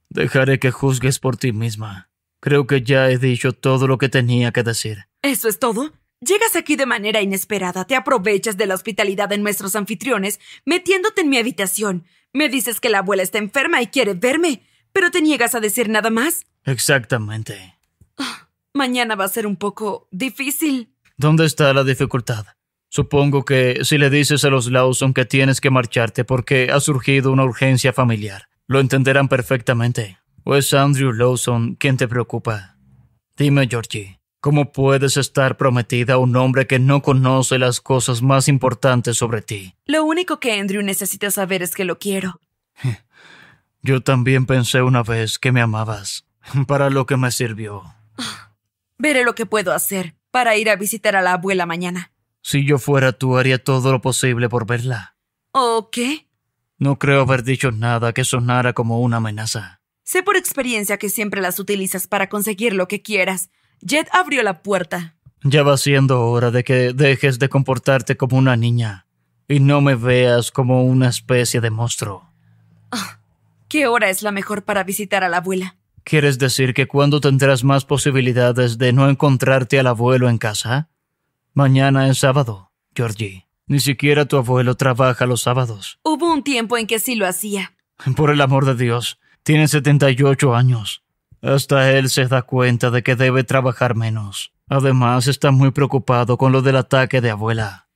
Speaker 2: Dejaré que juzgues por ti misma. Creo que ya he dicho todo lo que tenía que decir.
Speaker 1: ¿Eso es todo? Llegas aquí de manera inesperada, te aprovechas de la hospitalidad de nuestros anfitriones, metiéndote en mi habitación. Me dices que la abuela está enferma y quiere verme, pero te niegas a decir nada más.
Speaker 2: Exactamente.
Speaker 1: Ah, mañana va a ser un poco difícil.
Speaker 2: ¿Dónde está la dificultad? Supongo que si le dices a los Lawson que tienes que marcharte porque ha surgido una urgencia familiar, lo entenderán perfectamente. ¿O es Andrew Lawson quien te preocupa? Dime, Georgie. ¿Cómo puedes estar prometida a un hombre que no conoce las cosas más importantes sobre ti?
Speaker 1: Lo único que Andrew necesita saber es que lo quiero.
Speaker 2: Yo también pensé una vez que me amabas, para lo que me sirvió.
Speaker 1: Veré lo que puedo hacer para ir a visitar a la abuela mañana.
Speaker 2: Si yo fuera tú, haría todo lo posible por verla.
Speaker 1: ¿O qué?
Speaker 2: No creo haber dicho nada que sonara como una amenaza.
Speaker 1: Sé por experiencia que siempre las utilizas para conseguir lo que quieras. Jet abrió la puerta.
Speaker 2: Ya va siendo hora de que dejes de comportarte como una niña y no me veas como una especie de monstruo.
Speaker 1: Ah, ¿Qué hora es la mejor para visitar a la abuela?
Speaker 2: ¿Quieres decir que cuando tendrás más posibilidades de no encontrarte al abuelo en casa? Mañana es sábado, Georgie. Ni siquiera tu abuelo trabaja los sábados.
Speaker 1: Hubo un tiempo en que sí lo hacía.
Speaker 2: Por el amor de Dios, tiene 78 años. Hasta él se da cuenta de que debe trabajar menos. Además, está muy preocupado con lo del ataque de abuela.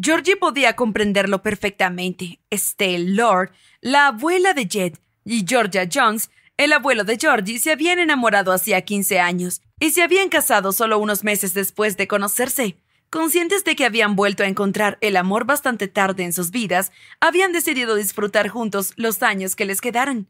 Speaker 1: Georgie podía comprenderlo perfectamente. Estelle Lord, la abuela de Jed, y Georgia Jones, el abuelo de Georgie, se habían enamorado hacía 15 años y se habían casado solo unos meses después de conocerse. Conscientes de que habían vuelto a encontrar el amor bastante tarde en sus vidas, habían decidido disfrutar juntos los años que les quedaran.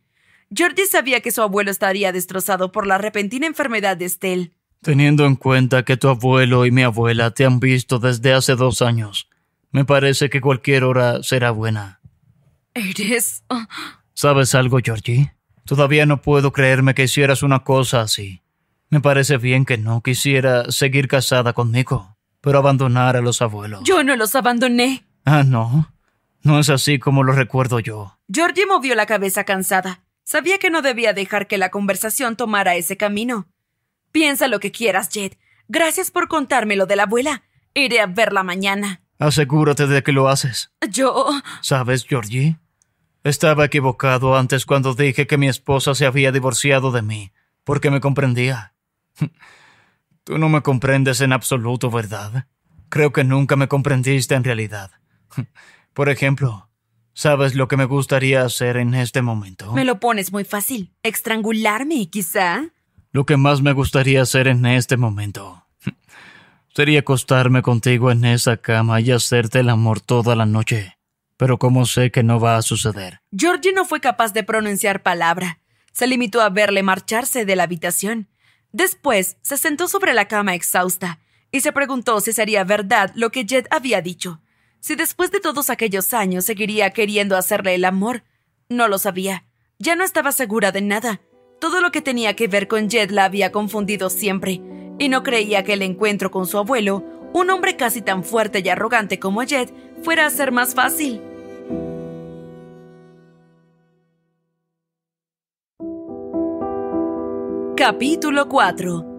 Speaker 1: Georgie sabía que su abuelo estaría destrozado por la repentina enfermedad de Estelle.
Speaker 2: Teniendo en cuenta que tu abuelo y mi abuela te han visto desde hace dos años, me parece que cualquier hora será buena.
Speaker 1: Eres...
Speaker 2: ¿Sabes algo, Georgie? Todavía no puedo creerme que hicieras una cosa así. Me parece bien que no quisiera seguir casada conmigo, pero abandonar a los abuelos.
Speaker 1: Yo no los abandoné.
Speaker 2: Ah, no. No es así como lo recuerdo yo.
Speaker 1: Georgie movió la cabeza cansada. Sabía que no debía dejar que la conversación tomara ese camino. Piensa lo que quieras, Jed. Gracias por contármelo de la abuela. Iré a verla mañana.
Speaker 2: Asegúrate de que lo haces. Yo. ¿Sabes, Georgie? Estaba equivocado antes cuando dije que mi esposa se había divorciado de mí, porque me comprendía. Tú no me comprendes en absoluto, ¿verdad? Creo que nunca me comprendiste en realidad. Por ejemplo, ¿Sabes lo que me gustaría hacer en este momento? Me
Speaker 1: lo pones muy fácil. Estrangularme, quizá.
Speaker 2: Lo que más me gustaría hacer en este momento sería acostarme contigo en esa cama y hacerte el amor toda la noche. Pero como sé que no va a suceder?
Speaker 1: Georgie no fue capaz de pronunciar palabra. Se limitó a verle marcharse de la habitación. Después se sentó sobre la cama exhausta y se preguntó si sería verdad lo que Jed había dicho. Si después de todos aquellos años seguiría queriendo hacerle el amor, no lo sabía. Ya no estaba segura de nada. Todo lo que tenía que ver con Jed la había confundido siempre, y no creía que el encuentro con su abuelo, un hombre casi tan fuerte y arrogante como Jed, fuera a ser más fácil. Capítulo 4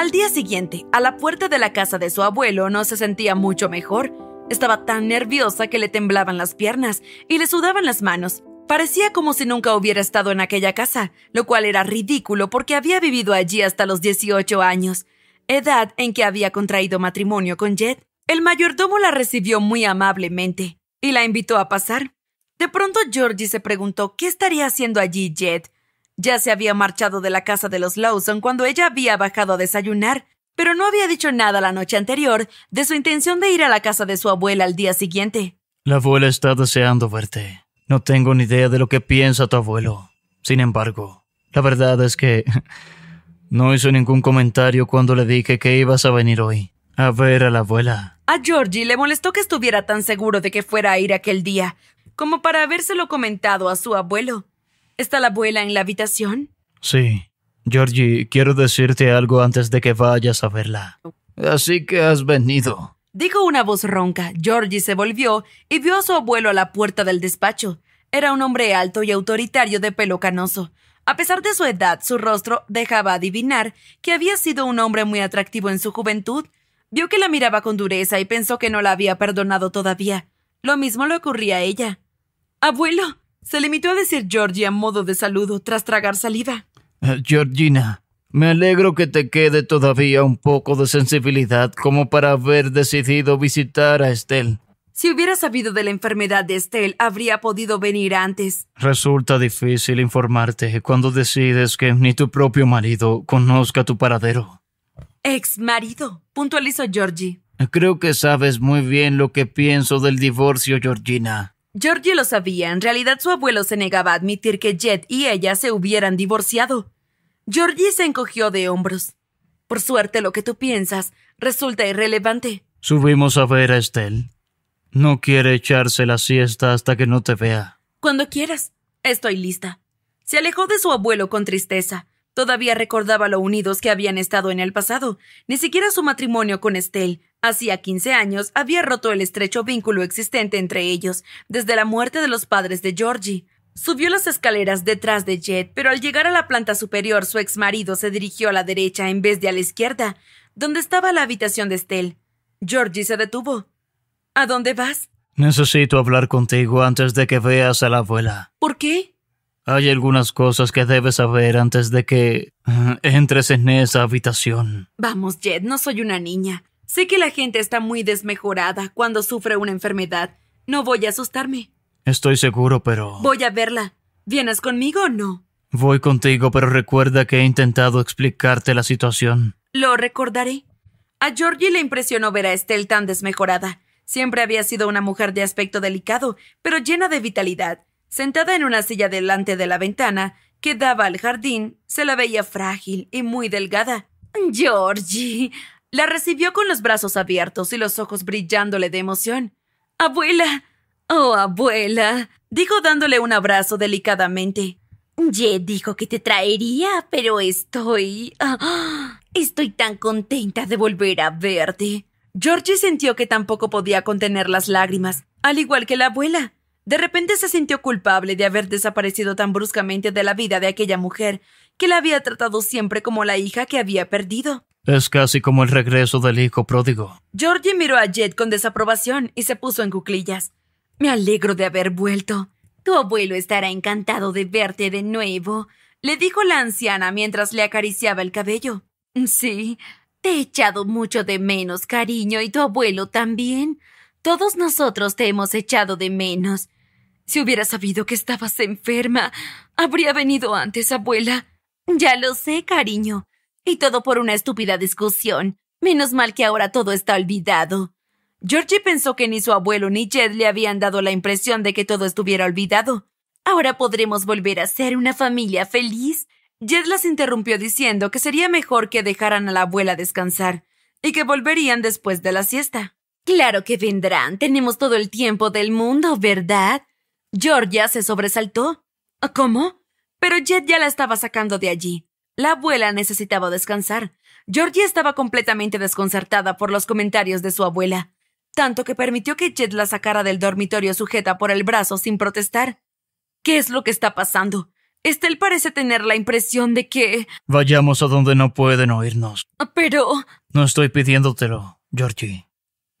Speaker 1: al día siguiente, a la puerta de la casa de su abuelo no se sentía mucho mejor. Estaba tan nerviosa que le temblaban las piernas y le sudaban las manos. Parecía como si nunca hubiera estado en aquella casa, lo cual era ridículo porque había vivido allí hasta los 18 años, edad en que había contraído matrimonio con Jed. El mayordomo la recibió muy amablemente y la invitó a pasar. De pronto Georgie se preguntó qué estaría haciendo allí Jed, ya se había marchado de la casa de los Lawson cuando ella había bajado a desayunar, pero no había dicho nada la noche anterior de su intención de ir a la casa de su abuela al día siguiente.
Speaker 2: La abuela está deseando verte. No tengo ni idea de lo que piensa tu abuelo. Sin embargo, la verdad es que no hizo ningún comentario cuando le dije que ibas a venir hoy a ver a la abuela.
Speaker 1: A Georgie le molestó que estuviera tan seguro de que fuera a ir aquel día, como para habérselo comentado a su abuelo. ¿Está la abuela en la habitación?
Speaker 2: Sí. Georgie, quiero decirte algo antes de que vayas a verla. Así
Speaker 1: que has venido. Dijo una voz ronca. Georgie se volvió y vio a su abuelo a la puerta del despacho. Era un hombre alto y autoritario de pelo canoso. A pesar de su edad, su rostro dejaba adivinar que había sido un hombre muy atractivo en su juventud. Vio que la miraba con dureza y pensó que no la había perdonado todavía. Lo mismo le ocurría a ella. Abuelo, se limitó a decir Georgie a modo de saludo tras tragar salida.
Speaker 2: Eh, Georgina, me alegro que te quede todavía un poco de sensibilidad como para haber decidido visitar a Estelle.
Speaker 1: Si hubiera sabido de la enfermedad de Estelle, habría podido venir antes.
Speaker 2: Resulta difícil informarte cuando decides que ni tu propio marido conozca tu paradero.
Speaker 1: Ex marido, puntualizó Georgie.
Speaker 2: Creo que sabes muy bien lo que pienso del divorcio, Georgina.
Speaker 1: Georgie lo sabía, en realidad su abuelo se negaba a admitir que Jet y ella se hubieran divorciado. Georgie se encogió de hombros. Por suerte lo que tú piensas resulta irrelevante.
Speaker 2: Subimos a ver a Estelle. No quiere echarse la siesta hasta que no te vea.
Speaker 1: Cuando quieras. Estoy lista. Se alejó de su abuelo con tristeza. Todavía recordaba lo unidos que habían estado en el pasado. Ni siquiera su matrimonio con Estelle Hacía 15 años había roto el estrecho vínculo existente entre ellos, desde la muerte de los padres de Georgie. Subió las escaleras detrás de Jet, pero al llegar a la planta superior su ex marido se dirigió a la derecha en vez de a la izquierda, donde estaba la habitación de Estelle. Georgie se detuvo. ¿A dónde vas?
Speaker 2: Necesito hablar contigo antes de que veas a la abuela. ¿Por qué? Hay algunas cosas que debes saber antes de que eh, entres en esa habitación.
Speaker 1: Vamos, Jed, no soy una niña. Sé que la gente está muy desmejorada cuando sufre una enfermedad. No voy a asustarme.
Speaker 2: Estoy seguro, pero...
Speaker 1: Voy a verla. ¿Vienes conmigo o no?
Speaker 2: Voy contigo, pero recuerda que he intentado explicarte la situación.
Speaker 1: Lo recordaré. A Georgie le impresionó ver a Estelle tan desmejorada. Siempre había sido una mujer de aspecto delicado, pero llena de vitalidad. Sentada en una silla delante de la ventana que daba al jardín, se la veía frágil y muy delgada. Georgie, la recibió con los brazos abiertos y los ojos brillándole de emoción. Abuela. Oh, abuela. dijo dándole un abrazo delicadamente. Jed dijo que te traería, pero estoy... estoy tan contenta de volver a verte. Georgie sintió que tampoco podía contener las lágrimas, al igual que la abuela. De repente se sintió culpable de haber desaparecido tan bruscamente de la vida de aquella mujer, que la había tratado siempre como la hija que había perdido.
Speaker 2: Es casi como el regreso del hijo pródigo.
Speaker 1: Georgie miró a Jet con desaprobación y se puso en cuclillas. Me alegro de haber vuelto. Tu abuelo estará encantado de verte de nuevo, le dijo la anciana mientras le acariciaba el cabello. Sí, te he echado mucho de menos, cariño, y tu abuelo también. Todos nosotros te hemos echado de menos. Si hubiera sabido que estabas enferma, habría venido antes, abuela. Ya lo sé, cariño. Y todo por una estúpida discusión. Menos mal que ahora todo está olvidado. Georgie pensó que ni su abuelo ni Jed le habían dado la impresión de que todo estuviera olvidado. Ahora podremos volver a ser una familia feliz. Jed las interrumpió diciendo que sería mejor que dejaran a la abuela descansar y que volverían después de la siesta. Claro que vendrán, tenemos todo el tiempo del mundo, ¿verdad? Georgia se sobresaltó. ¿Cómo? Pero Jed ya la estaba sacando de allí. La abuela necesitaba descansar. Georgie estaba completamente desconcertada por los comentarios de su abuela, tanto que permitió que Jet la sacara del dormitorio sujeta por el brazo sin protestar. ¿Qué es lo que está pasando? Estel parece tener la impresión de que...
Speaker 2: Vayamos a donde no pueden oírnos. Pero... No estoy pidiéndotelo, Georgie.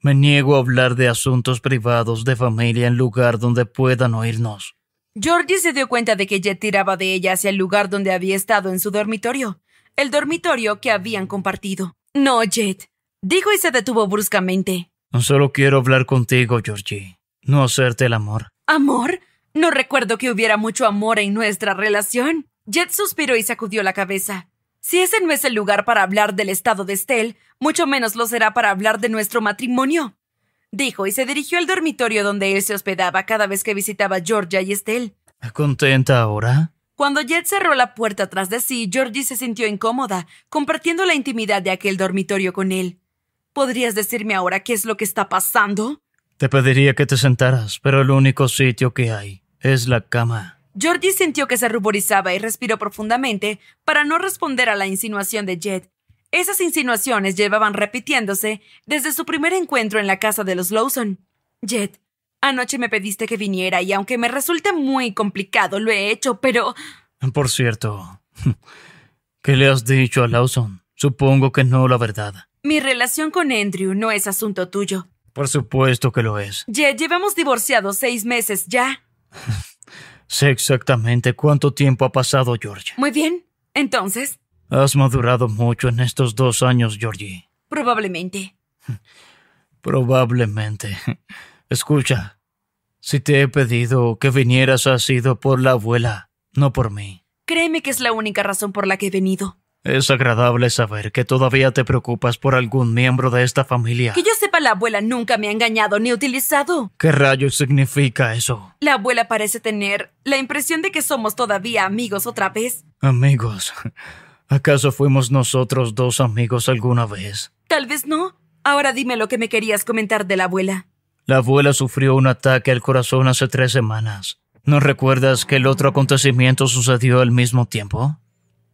Speaker 2: Me niego a hablar de asuntos privados de familia en lugar donde puedan oírnos.
Speaker 1: Georgie se dio cuenta de que Jet tiraba de ella hacia el lugar donde había estado en su dormitorio, el dormitorio que habían compartido. No, Jet, dijo y se detuvo bruscamente.
Speaker 2: Solo quiero hablar contigo, Georgie, no hacerte el amor.
Speaker 1: ¿Amor? No recuerdo que hubiera mucho amor en nuestra relación. Jet suspiró y sacudió la cabeza. Si ese no es el lugar para hablar del estado de Estelle, mucho menos lo será para hablar de nuestro matrimonio dijo y se dirigió al dormitorio donde él se hospedaba cada vez que visitaba Georgia y Estelle.
Speaker 2: ¿Contenta ahora?
Speaker 1: Cuando Jet cerró la puerta tras de sí, Georgie se sintió incómoda, compartiendo la intimidad de aquel dormitorio con él. ¿Podrías decirme ahora qué es lo que está pasando?
Speaker 2: Te pediría que te sentaras, pero el único sitio que hay es la cama.
Speaker 1: Georgie sintió que se ruborizaba y respiró profundamente para no responder a la insinuación de Jet, esas insinuaciones llevaban repitiéndose desde su primer encuentro en la casa de los Lawson. Jet, anoche me pediste que viniera y aunque me resulte muy complicado, lo he hecho, pero...
Speaker 2: Por cierto, ¿qué le has dicho a Lawson? Supongo que no la verdad.
Speaker 1: Mi relación con Andrew no es asunto tuyo.
Speaker 2: Por supuesto que lo es.
Speaker 1: Jet, llevamos divorciados seis meses ya.
Speaker 2: sé exactamente cuánto tiempo ha pasado, George.
Speaker 1: Muy bien. Entonces,
Speaker 2: Has madurado mucho en estos dos años, Georgie.
Speaker 1: Probablemente.
Speaker 2: Probablemente. Escucha, si te he pedido que vinieras ha sido por la abuela, no por mí.
Speaker 1: Créeme que es la única razón por la que he venido.
Speaker 2: Es agradable saber que todavía te preocupas por algún miembro de esta familia. Que yo
Speaker 1: sepa, la abuela nunca me ha engañado ni utilizado.
Speaker 2: ¿Qué rayos significa eso?
Speaker 1: La abuela parece tener la impresión de que somos todavía amigos otra vez.
Speaker 2: Amigos. ¿Acaso fuimos nosotros dos amigos alguna vez?
Speaker 1: Tal vez no. Ahora dime lo que me querías comentar de la abuela.
Speaker 2: La abuela sufrió un ataque al corazón hace tres semanas. ¿No recuerdas que el otro acontecimiento sucedió al mismo tiempo?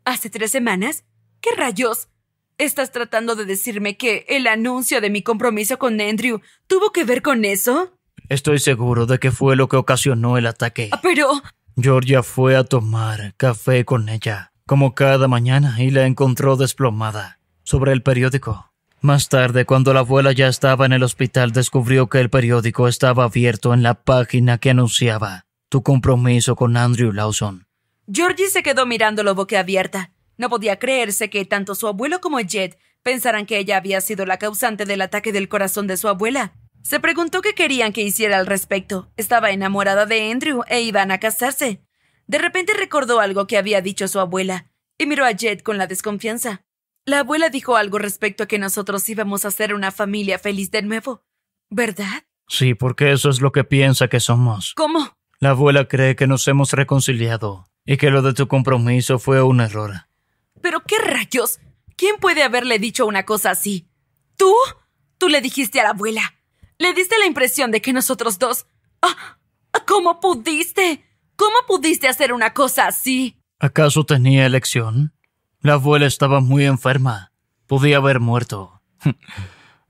Speaker 1: ¿Hace tres semanas? ¿Qué rayos? ¿Estás tratando de decirme que el anuncio de mi compromiso con Andrew tuvo que ver con eso?
Speaker 2: Estoy seguro de que fue lo que ocasionó el ataque. Ah, pero... Georgia fue a
Speaker 1: tomar
Speaker 2: café con ella como cada mañana, y la encontró desplomada sobre el periódico. Más tarde, cuando la abuela ya estaba en el hospital, descubrió que el periódico estaba abierto en la página que anunciaba tu compromiso con Andrew Lawson.
Speaker 1: Georgie se quedó mirándolo boquiabierta. No podía creerse que tanto su abuelo como Jed pensaran que ella había sido la causante del ataque del corazón de su abuela. Se preguntó qué querían que hiciera al respecto. Estaba enamorada de Andrew e iban a casarse. De repente recordó algo que había dicho su abuela y miró a Jed con la desconfianza. La abuela dijo algo respecto a que nosotros íbamos a ser una familia feliz de nuevo, ¿verdad?
Speaker 2: Sí, porque eso es lo que piensa que somos. ¿Cómo? La abuela cree que nos hemos reconciliado y que lo de tu compromiso fue un error.
Speaker 1: Pero qué rayos. ¿Quién puede haberle dicho una cosa así? ¿Tú? Tú le dijiste a la abuela. Le diste la impresión de que nosotros dos... Ah, ¿Cómo pudiste? ¿Cómo pudiste hacer una cosa así?
Speaker 2: ¿Acaso tenía elección? La abuela estaba muy enferma. Podía haber muerto.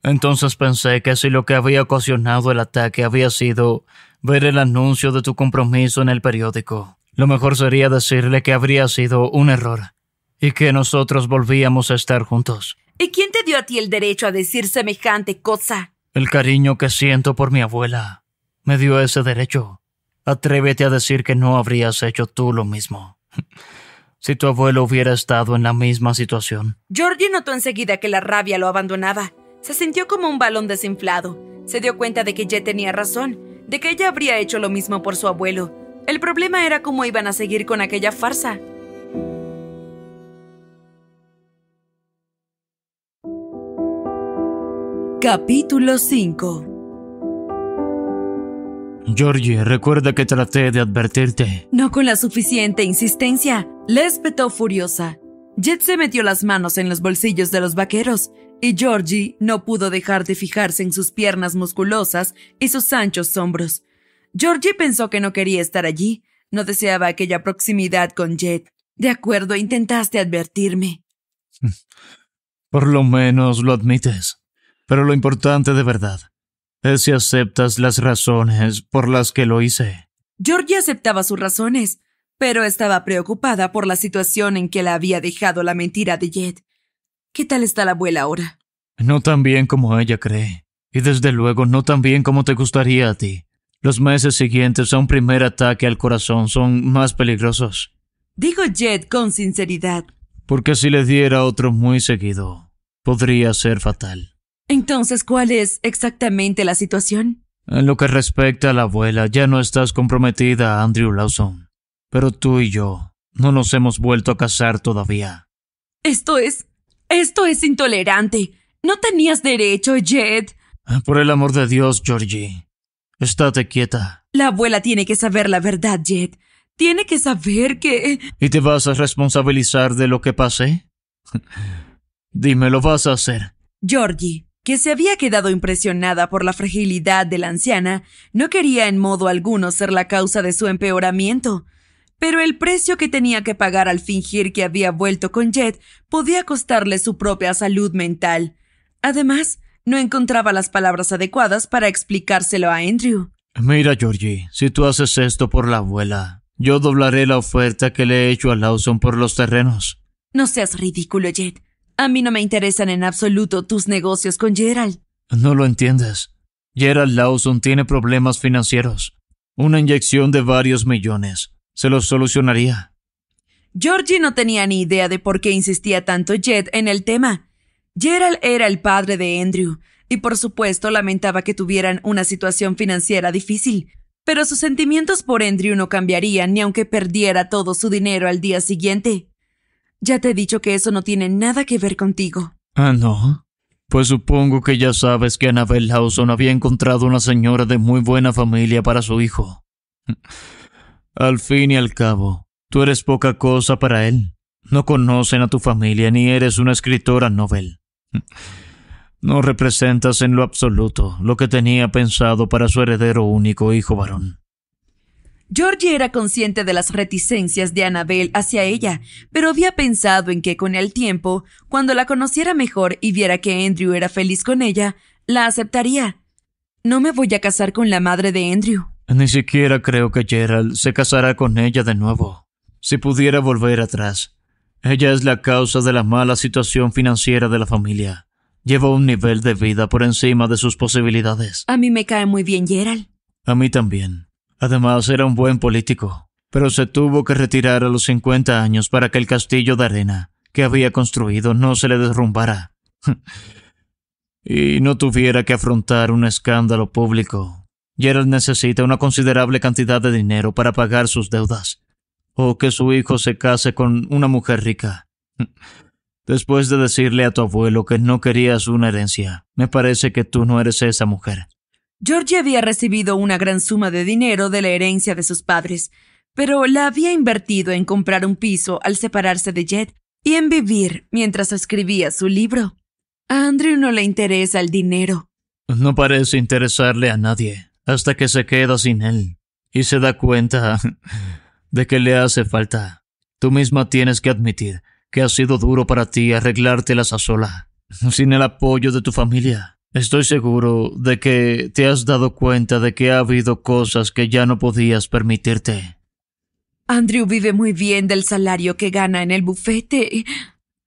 Speaker 2: Entonces pensé que si lo que había ocasionado el ataque había sido ver el anuncio de tu compromiso en el periódico, lo mejor sería decirle que habría sido un error y que nosotros volvíamos a estar juntos.
Speaker 1: ¿Y quién te dio a ti el derecho a decir semejante cosa?
Speaker 2: El cariño que siento por mi abuela me dio ese derecho. Atrévete a decir que no habrías hecho tú lo mismo. Si tu abuelo hubiera estado en la misma situación.
Speaker 1: Georgie notó enseguida que la rabia lo abandonaba. Se sintió como un balón desinflado. Se dio cuenta de que Jet tenía razón, de que ella habría hecho lo mismo por su abuelo. El problema era cómo iban a seguir con aquella farsa. Capítulo 5
Speaker 2: Georgie, recuerda que traté de advertirte.
Speaker 1: No con la suficiente insistencia. Les petó furiosa. Jet se metió las manos en los bolsillos de los vaqueros y Georgie no pudo dejar de fijarse en sus piernas musculosas y sus anchos hombros. Georgie pensó que no quería estar allí, no deseaba aquella proximidad con Jet. De acuerdo, intentaste advertirme.
Speaker 2: Por lo menos lo admites. Pero lo importante de verdad eh, si aceptas las razones por las que lo hice.
Speaker 1: Georgie aceptaba sus razones, pero estaba preocupada por la situación en que la había dejado la mentira de Jed. ¿Qué tal está la abuela ahora?
Speaker 2: No tan bien como ella cree, y desde luego no tan bien como te gustaría a ti. Los meses siguientes a un primer ataque al corazón son más peligrosos.
Speaker 1: Digo Jed con sinceridad.
Speaker 2: Porque si le diera otro muy seguido, podría ser fatal.
Speaker 1: Entonces, ¿cuál es exactamente la situación?
Speaker 2: En lo que respecta a la abuela, ya no estás comprometida Andrew Lawson. Pero tú y yo no nos hemos vuelto a casar todavía.
Speaker 1: Esto es. Esto es intolerante. No tenías derecho, Jed.
Speaker 2: Por el amor de Dios, Georgie. Estate quieta.
Speaker 1: La abuela tiene que saber la verdad, Jed. Tiene que saber que...
Speaker 2: ¿Y te vas a responsabilizar de lo que pasé? Dime, ¿lo vas a hacer?
Speaker 1: Georgie, que se había quedado impresionada por la fragilidad de la anciana, no quería en modo alguno ser la causa de su empeoramiento. Pero el precio que tenía que pagar al fingir que había vuelto con Jed podía costarle su propia salud mental. Además, no encontraba las palabras adecuadas para explicárselo a Andrew.
Speaker 2: Mira, Georgie, si tú haces esto por la abuela, yo doblaré la oferta que le he hecho a Lawson por los terrenos.
Speaker 1: No seas ridículo, Jet. A mí no me interesan en absoluto tus negocios con Gerald.
Speaker 2: No lo entiendes. Gerald Lawson tiene problemas financieros. Una inyección de varios millones. Se los solucionaría.
Speaker 1: Georgie no tenía ni idea de por qué insistía tanto Jed en el tema. Gerald era el padre de Andrew, y por supuesto lamentaba que tuvieran una situación financiera difícil, pero sus sentimientos por Andrew no cambiarían ni aunque perdiera todo su dinero al día siguiente. Ya te he dicho que eso no tiene nada que ver contigo.
Speaker 2: Ah, no. Pues supongo que ya sabes que Annabel Lawson había encontrado una señora de muy buena familia para su hijo. Al fin y al cabo, tú eres poca cosa para él. No conocen a tu familia ni eres una escritora novel. No representas en lo absoluto lo que tenía pensado para su heredero único hijo varón.
Speaker 1: Georgie era consciente de las reticencias de Annabel hacia ella, pero había pensado en que con el tiempo, cuando la conociera mejor y viera que Andrew era feliz con ella, la aceptaría. No me voy a casar con la madre de Andrew.
Speaker 2: Ni siquiera creo que Gerald se casará con ella de nuevo. Si pudiera volver atrás. Ella es la causa de la mala situación financiera de la familia. Lleva un nivel de vida por encima de sus posibilidades.
Speaker 1: A mí me cae muy bien Gerald.
Speaker 2: A mí también. Además, era un buen político, pero se tuvo que retirar a los 50 años para que el castillo de arena que había construido no se le derrumbara y no tuviera que afrontar un escándalo público. Gerald necesita una considerable cantidad de dinero para pagar sus deudas, o que su hijo se case con una mujer rica. Después de decirle a tu abuelo que no querías una herencia, me parece que tú no eres esa mujer.
Speaker 1: Georgie había recibido una gran suma de dinero de la herencia de sus padres, pero la había invertido en comprar un piso al separarse de Jed y en vivir mientras escribía su libro. A Andrew no le interesa el dinero.
Speaker 2: No parece interesarle a nadie hasta que se queda sin él y se da cuenta de que le hace falta. Tú misma tienes que admitir que ha sido duro para ti arreglártelas a sola, sin el apoyo de tu familia. Estoy seguro de que te has dado cuenta de que ha habido cosas que ya no podías permitirte.
Speaker 1: Andrew vive muy bien del salario que gana en el bufete.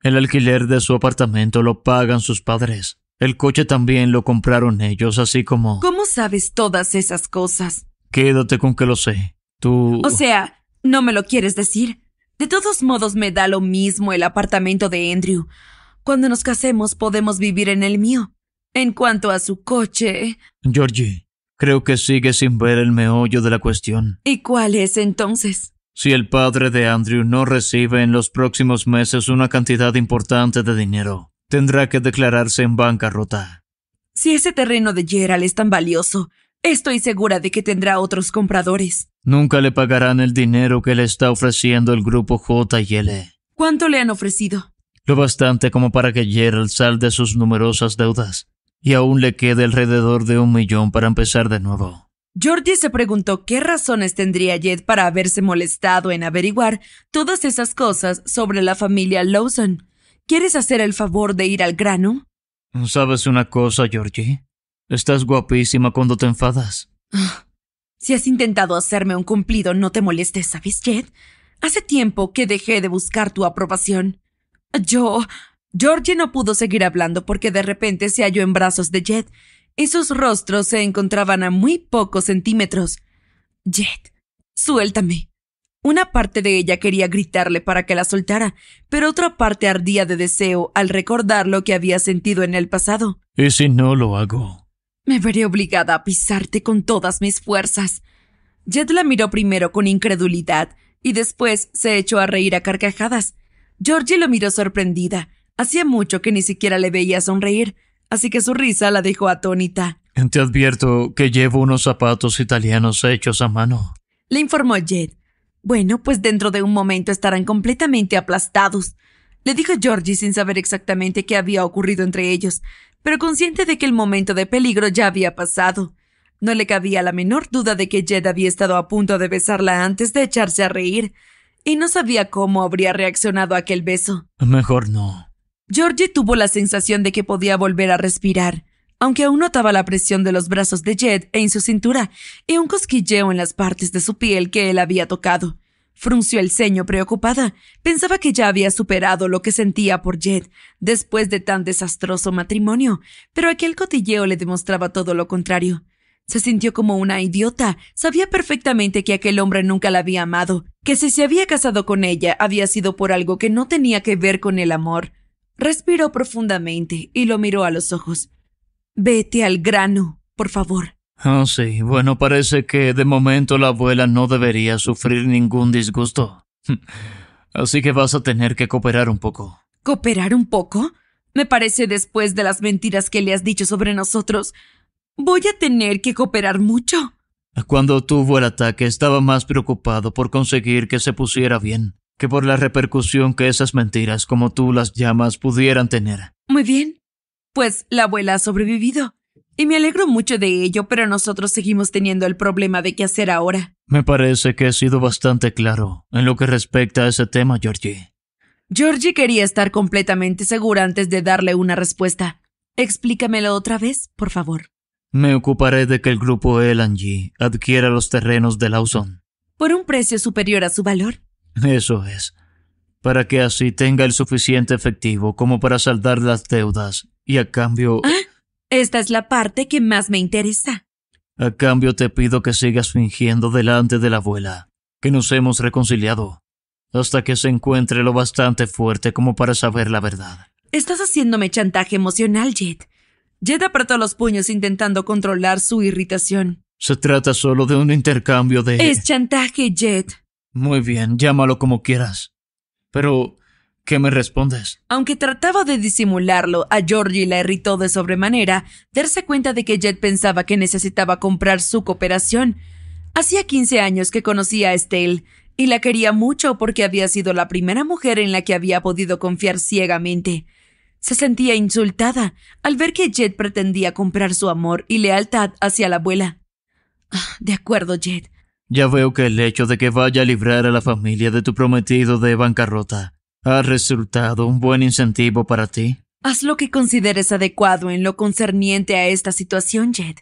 Speaker 2: El alquiler de su apartamento lo pagan sus padres. El coche también lo compraron ellos, así como...
Speaker 1: ¿Cómo sabes todas esas cosas?
Speaker 2: Quédate con que lo sé. Tú... O
Speaker 1: sea, no me lo quieres decir. De todos modos me da lo mismo el apartamento de Andrew. Cuando nos casemos podemos vivir en el mío. En cuanto a su coche.
Speaker 2: Georgie, creo que sigue sin ver el meollo de la cuestión.
Speaker 1: ¿Y cuál es entonces?
Speaker 2: Si el padre de Andrew no recibe en los próximos meses una cantidad importante de dinero, tendrá que declararse en bancarrota.
Speaker 1: Si ese terreno de Gerald es tan valioso, estoy segura de que tendrá otros compradores.
Speaker 2: Nunca le pagarán el dinero que le está ofreciendo el grupo J y
Speaker 1: ¿Cuánto le han ofrecido?
Speaker 2: Lo bastante como para que Gerald salde sus numerosas deudas y aún le queda alrededor de un millón para empezar de nuevo.
Speaker 1: Georgie se preguntó qué razones tendría Jed para haberse molestado en averiguar todas esas cosas sobre la familia Lawson. ¿Quieres hacer el favor de ir al grano?
Speaker 2: ¿Sabes una cosa, Georgie? Estás guapísima cuando te enfadas.
Speaker 1: Ah, si has intentado hacerme un cumplido, no te molestes, ¿sabes, Jed? Hace tiempo que dejé de buscar tu aprobación. Yo Georgie no pudo seguir hablando porque de repente se halló en brazos de Jet. sus rostros se encontraban a muy pocos centímetros. Jet, suéltame. Una parte de ella quería gritarle para que la soltara, pero otra parte ardía de deseo al recordar lo que había sentido en el pasado.
Speaker 2: ¿Y si no lo hago?
Speaker 1: Me veré obligada a pisarte con todas mis fuerzas. Jet la miró primero con incredulidad y después se echó a reír a carcajadas. Georgie lo miró sorprendida Hacía mucho que ni siquiera le veía sonreír, así que su risa la dejó atónita.
Speaker 2: Te advierto que llevo unos zapatos italianos hechos a mano.
Speaker 1: Le informó Jed. Bueno, pues dentro de un momento estarán completamente aplastados. Le dijo Georgie sin saber exactamente qué había ocurrido entre ellos, pero consciente de que el momento de peligro ya había pasado. No le cabía la menor duda de que Jed había estado a punto de besarla antes de echarse a reír, y no sabía cómo habría reaccionado a aquel beso.
Speaker 2: Mejor no.
Speaker 1: Georgie tuvo la sensación de que podía volver a respirar, aunque aún notaba la presión de los brazos de Jed en su cintura y un cosquilleo en las partes de su piel que él había tocado. Frunció el ceño preocupada. Pensaba que ya había superado lo que sentía por Jed después de tan desastroso matrimonio, pero aquel cotilleo le demostraba todo lo contrario. Se sintió como una idiota. Sabía perfectamente que aquel hombre nunca la había amado, que si se había casado con ella había sido por algo que no tenía que ver con el amor. Respiró profundamente y lo miró a los ojos. Vete al grano, por favor.
Speaker 2: Ah, sí. Bueno, parece que de momento la abuela no debería sufrir ningún disgusto. Así que vas a tener que cooperar un poco.
Speaker 1: ¿Cooperar un poco? Me parece después de las mentiras que le has dicho sobre nosotros. Voy a tener que cooperar mucho.
Speaker 2: Cuando tuvo el ataque estaba más preocupado por conseguir que se pusiera bien que por la repercusión que esas mentiras, como tú las llamas, pudieran tener.
Speaker 1: Muy bien. Pues la abuela ha sobrevivido. Y me alegro mucho de ello, pero nosotros seguimos teniendo el problema de qué hacer ahora.
Speaker 2: Me parece que he sido bastante claro en lo que respecta a ese tema, Georgie.
Speaker 1: Georgie quería estar completamente segura antes de darle una respuesta. Explícamelo otra vez, por favor.
Speaker 2: Me ocuparé de que el grupo Elangy adquiera los terrenos de Lawson.
Speaker 1: ¿Por un precio superior a su valor?
Speaker 2: Eso es, para que así tenga el suficiente efectivo como para saldar las deudas y a cambio... Ah,
Speaker 1: esta es la parte que más me interesa.
Speaker 2: A cambio te pido que sigas fingiendo delante de la abuela que nos hemos reconciliado hasta que se encuentre lo bastante fuerte como para saber la verdad.
Speaker 1: Estás haciéndome chantaje emocional, Jed. Jed apretó los puños intentando controlar su irritación.
Speaker 2: Se trata solo de un intercambio de... Es
Speaker 1: chantaje, Jed.
Speaker 2: Muy bien, llámalo como quieras. Pero, ¿qué me respondes?
Speaker 1: Aunque trataba de disimularlo, a Georgie la irritó de sobremanera darse cuenta de que Jet pensaba que necesitaba comprar su cooperación. Hacía 15 años que conocía a Estelle y la quería mucho porque había sido la primera mujer en la que había podido confiar ciegamente. Se sentía insultada al ver que Jet pretendía comprar su amor y lealtad hacia la abuela. Ah, de acuerdo, Jet.
Speaker 2: Ya veo que el hecho de que vaya a librar a la familia de tu prometido de bancarrota ha resultado un buen incentivo para ti.
Speaker 1: Haz lo que consideres adecuado en lo concerniente a esta situación, Jed.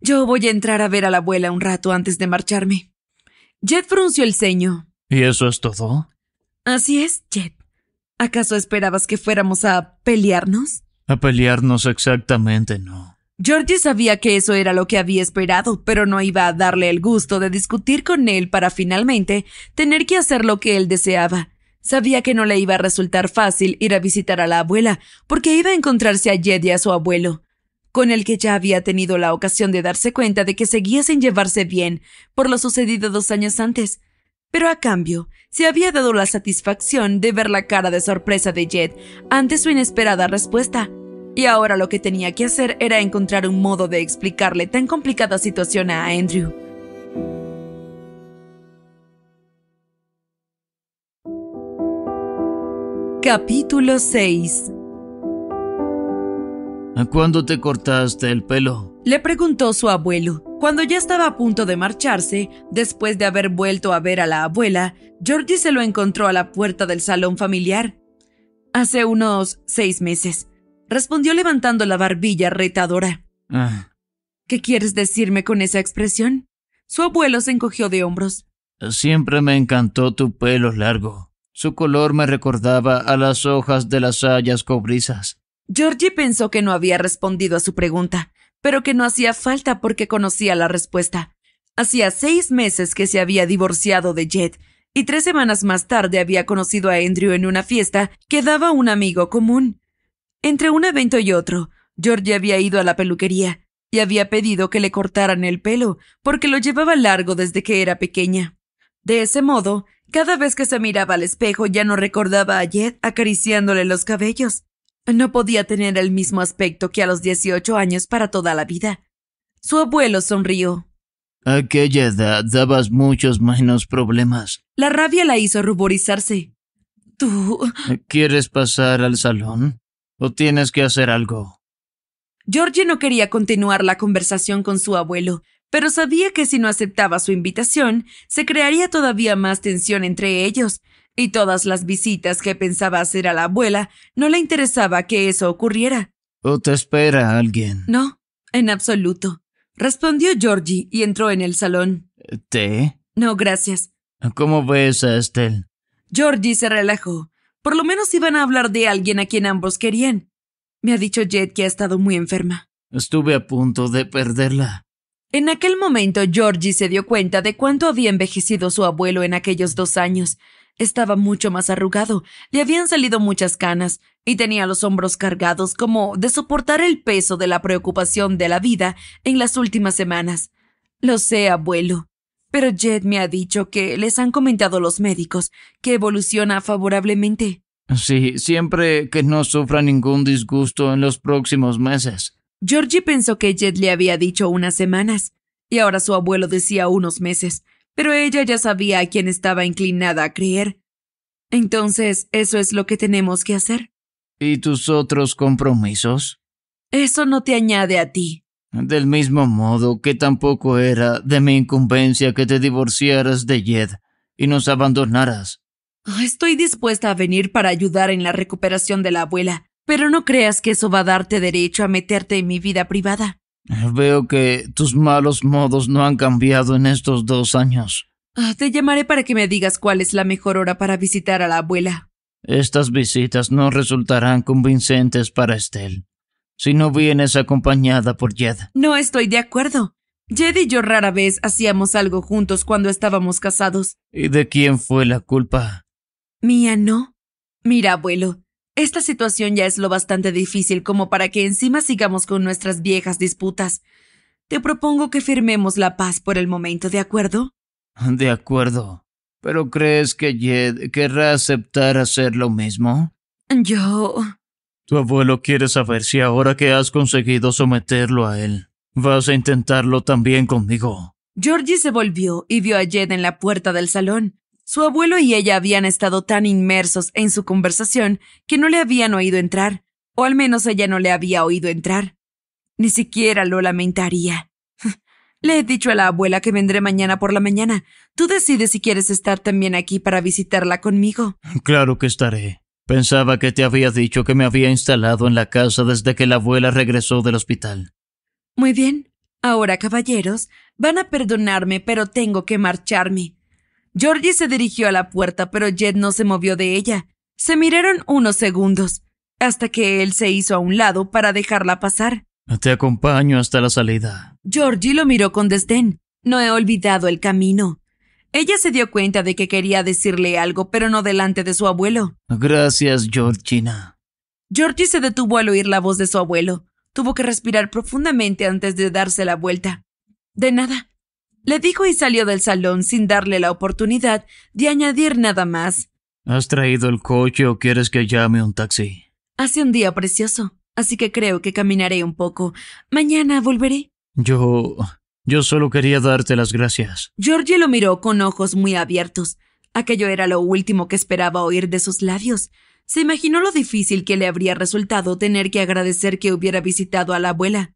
Speaker 1: Yo voy a entrar a ver a la abuela un rato antes de marcharme. Jed frunció el ceño.
Speaker 2: ¿Y eso es todo?
Speaker 1: Así es, Jed. ¿Acaso esperabas que fuéramos a pelearnos?
Speaker 2: A pelearnos exactamente, no.
Speaker 1: Georgie sabía que eso era lo que había esperado, pero no iba a darle el gusto de discutir con él para finalmente tener que hacer lo que él deseaba. Sabía que no le iba a resultar fácil ir a visitar a la abuela, porque iba a encontrarse a Jed y a su abuelo, con el que ya había tenido la ocasión de darse cuenta de que seguía sin llevarse bien por lo sucedido dos años antes. Pero a cambio, se había dado la satisfacción de ver la cara de sorpresa de Jed ante su inesperada respuesta y ahora lo que tenía que hacer era encontrar un modo de explicarle tan complicada situación a Andrew. Capítulo 6
Speaker 2: ¿A cuándo te cortaste el pelo?
Speaker 1: Le preguntó su abuelo. Cuando ya estaba a punto de marcharse, después de haber vuelto a ver a la abuela, Georgie se lo encontró a la puerta del salón familiar. Hace unos seis meses respondió levantando la barbilla retadora. Ah. ¿Qué quieres decirme con esa expresión? Su abuelo se encogió de hombros.
Speaker 2: Siempre me encantó tu pelo largo. Su color me recordaba a las hojas de las hayas cobrizas.
Speaker 1: Georgie pensó que no había respondido a su pregunta, pero que no hacía falta porque conocía la respuesta. Hacía seis meses que se había divorciado de Jed, y tres semanas más tarde había conocido a Andrew en una fiesta que daba un amigo común. Entre un evento y otro, George había ido a la peluquería y había pedido que le cortaran el pelo, porque lo llevaba largo desde que era pequeña. De ese modo, cada vez que se miraba al espejo ya no recordaba a Jed acariciándole los cabellos. No podía tener el mismo aspecto que a los 18 años para toda la vida. Su abuelo sonrió.
Speaker 2: aquella edad dabas muchos menos problemas.
Speaker 1: La rabia la hizo ruborizarse. Tú.
Speaker 2: ¿Quieres pasar al salón? o tienes que hacer algo.
Speaker 1: Georgie no quería continuar la conversación con su abuelo, pero sabía que si no aceptaba su invitación, se crearía todavía más tensión entre ellos, y todas las visitas que pensaba hacer a la abuela no le interesaba que eso ocurriera.
Speaker 2: ¿O te espera alguien?
Speaker 1: No, en absoluto, respondió Georgie y entró en el salón. ¿Té? No, gracias.
Speaker 2: ¿Cómo ves a Estelle?
Speaker 1: Georgie se relajó. Por lo menos iban a hablar de alguien a quien ambos querían. Me ha dicho Jed que ha estado muy enferma.
Speaker 2: Estuve a punto de perderla.
Speaker 1: En aquel momento, Georgie se dio cuenta de cuánto había envejecido su abuelo en aquellos dos años. Estaba mucho más arrugado, le habían salido muchas canas, y tenía los hombros cargados como de soportar el peso de la preocupación de la vida en las últimas semanas. Lo sé, abuelo, pero Jed me ha dicho que les han comentado los médicos que evoluciona favorablemente.
Speaker 2: Sí, siempre que no sufra ningún disgusto en los próximos meses.
Speaker 1: Georgie pensó que Jed le había dicho unas semanas, y ahora su abuelo decía unos meses, pero ella ya sabía a quién estaba inclinada a creer. Entonces, eso es lo que tenemos que hacer.
Speaker 2: ¿Y tus otros compromisos?
Speaker 1: Eso no te añade a ti.
Speaker 2: Del mismo modo que tampoco era de mi incumbencia que te divorciaras de Jed y nos abandonaras.
Speaker 1: Ah, estoy dispuesta a venir para ayudar en la recuperación de la abuela, pero no creas que eso va a darte derecho a meterte en mi vida privada.
Speaker 2: Veo que tus malos modos no han cambiado en estos dos años.
Speaker 1: Ah, te llamaré para que me digas cuál es la mejor hora para visitar a la abuela.
Speaker 2: Estas visitas no resultarán convincentes para Estelle si no vienes acompañada por Jed.
Speaker 1: No estoy de acuerdo. Jed y yo rara vez hacíamos algo juntos cuando estábamos casados.
Speaker 2: ¿Y de quién fue la culpa?
Speaker 1: Mía no. Mira, abuelo, esta situación ya es lo bastante difícil como para que encima sigamos con nuestras viejas disputas. Te propongo que firmemos la paz por el momento, ¿de acuerdo?
Speaker 2: De acuerdo. ¿Pero crees que Jed querrá aceptar hacer lo mismo?
Speaker 1: Yo.
Speaker 2: Tu abuelo quiere saber si ahora que has conseguido someterlo a él, vas a intentarlo también conmigo.
Speaker 1: Georgie se volvió y vio a Jed en la puerta del salón. Su abuelo y ella habían estado tan inmersos en su conversación que no le habían oído entrar, o al menos ella no le había oído entrar. Ni siquiera lo lamentaría. Le he dicho a la abuela que vendré mañana por la mañana. Tú decides si quieres estar también aquí para visitarla conmigo.
Speaker 2: Claro que estaré. Pensaba que te había dicho que me había instalado en la casa desde que la abuela regresó del hospital.
Speaker 1: Muy bien. Ahora, caballeros, van a perdonarme, pero tengo que marcharme. Georgie se dirigió a la puerta, pero Jed no se movió de ella. Se miraron unos segundos, hasta que él se hizo a un lado para dejarla pasar.
Speaker 2: Te acompaño hasta la salida.
Speaker 1: Georgie lo miró con desdén. No he olvidado el camino. Ella se dio cuenta de que quería decirle algo, pero no delante de su abuelo.
Speaker 2: Gracias, Georgina.
Speaker 1: Georgie se detuvo al oír la voz de su abuelo. Tuvo que respirar profundamente antes de darse la vuelta. De nada. Le dijo y salió del salón sin darle la oportunidad de añadir nada más.
Speaker 2: ¿Has traído el coche o quieres que llame un taxi?
Speaker 1: Hace un día precioso, así que creo que caminaré un poco. Mañana volveré.
Speaker 2: Yo. Yo solo quería darte las gracias.
Speaker 1: Georgie lo miró con ojos muy abiertos. Aquello era lo último que esperaba oír de sus labios. Se imaginó lo difícil que le habría resultado tener que agradecer que hubiera visitado a la abuela.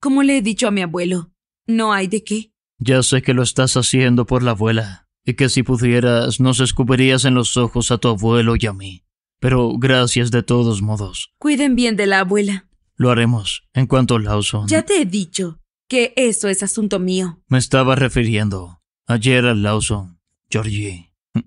Speaker 1: Como le he dicho a mi abuelo, no hay de qué.
Speaker 2: Ya sé que lo estás haciendo por la abuela, y que si pudieras nos escupirías en los ojos a tu abuelo y a mí. Pero gracias de todos modos.
Speaker 1: Cuiden bien de la abuela.
Speaker 2: Lo haremos, en cuanto Lawson. Ya
Speaker 1: te he dicho, que eso es asunto mío.
Speaker 2: Me estaba refiriendo a Gerald Lawson, Georgie.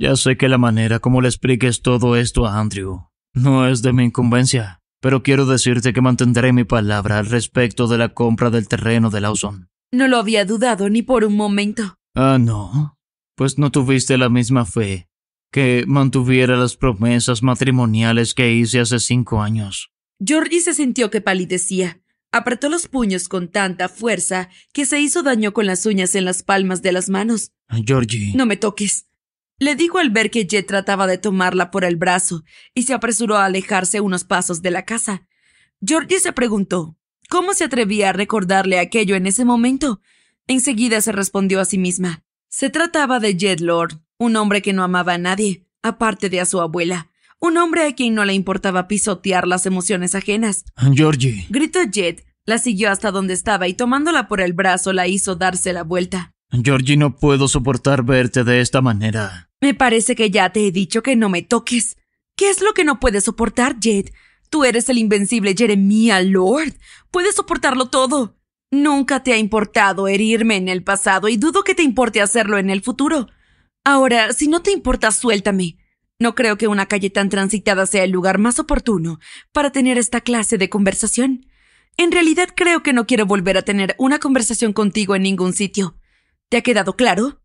Speaker 2: Ya sé que la manera como le expliques todo esto a Andrew no es de mi incumbencia, pero quiero decirte que mantendré mi palabra al respecto de la compra del terreno de Lawson.
Speaker 1: No lo había dudado ni por un momento.
Speaker 2: Ah, no. Pues no tuviste la misma fe que mantuviera las promesas matrimoniales que hice hace cinco años.
Speaker 1: Georgie se sintió que palidecía Apretó los puños con tanta fuerza que se hizo daño con las uñas en las palmas de las manos. Georgie. No me toques. Le dijo al ver que Jet trataba de tomarla por el brazo y se apresuró a alejarse unos pasos de la casa. Georgie se preguntó cómo se atrevía a recordarle aquello en ese momento. Enseguida se respondió a sí misma. Se trataba de Jet Lord, un hombre que no amaba a nadie, aparte de a su abuela un hombre a quien no le importaba pisotear las emociones ajenas. Georgie. Gritó Jed, la siguió hasta donde estaba y tomándola por el brazo la hizo darse la vuelta.
Speaker 2: Georgie, no puedo soportar verte de esta manera.
Speaker 1: Me parece que ya te he dicho que no me toques. ¿Qué es lo que no puedes soportar, Jed? Tú eres el invencible Jeremiah Lord. Puedes soportarlo todo. Nunca te ha importado herirme en el pasado y dudo que te importe hacerlo en el futuro. Ahora, si no te importa, suéltame. No creo que una calle tan transitada sea el lugar más oportuno para tener esta clase de conversación. En realidad creo que no quiero volver a tener una conversación contigo en ningún sitio. ¿Te ha quedado claro?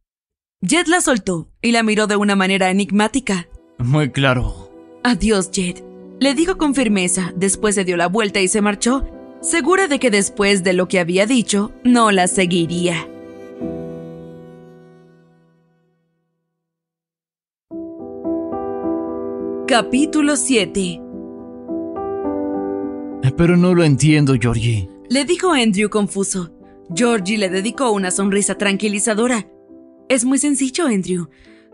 Speaker 1: Jed la soltó y la miró de una manera enigmática.
Speaker 2: Muy claro.
Speaker 1: Adiós, Jed. Le dijo con firmeza, después se dio la vuelta y se marchó, segura de que después de lo que había dicho, no la seguiría. Capítulo 7
Speaker 2: eh, Pero no lo entiendo, Georgie.
Speaker 1: Le dijo Andrew confuso. Georgie le dedicó una sonrisa tranquilizadora. Es muy sencillo, Andrew.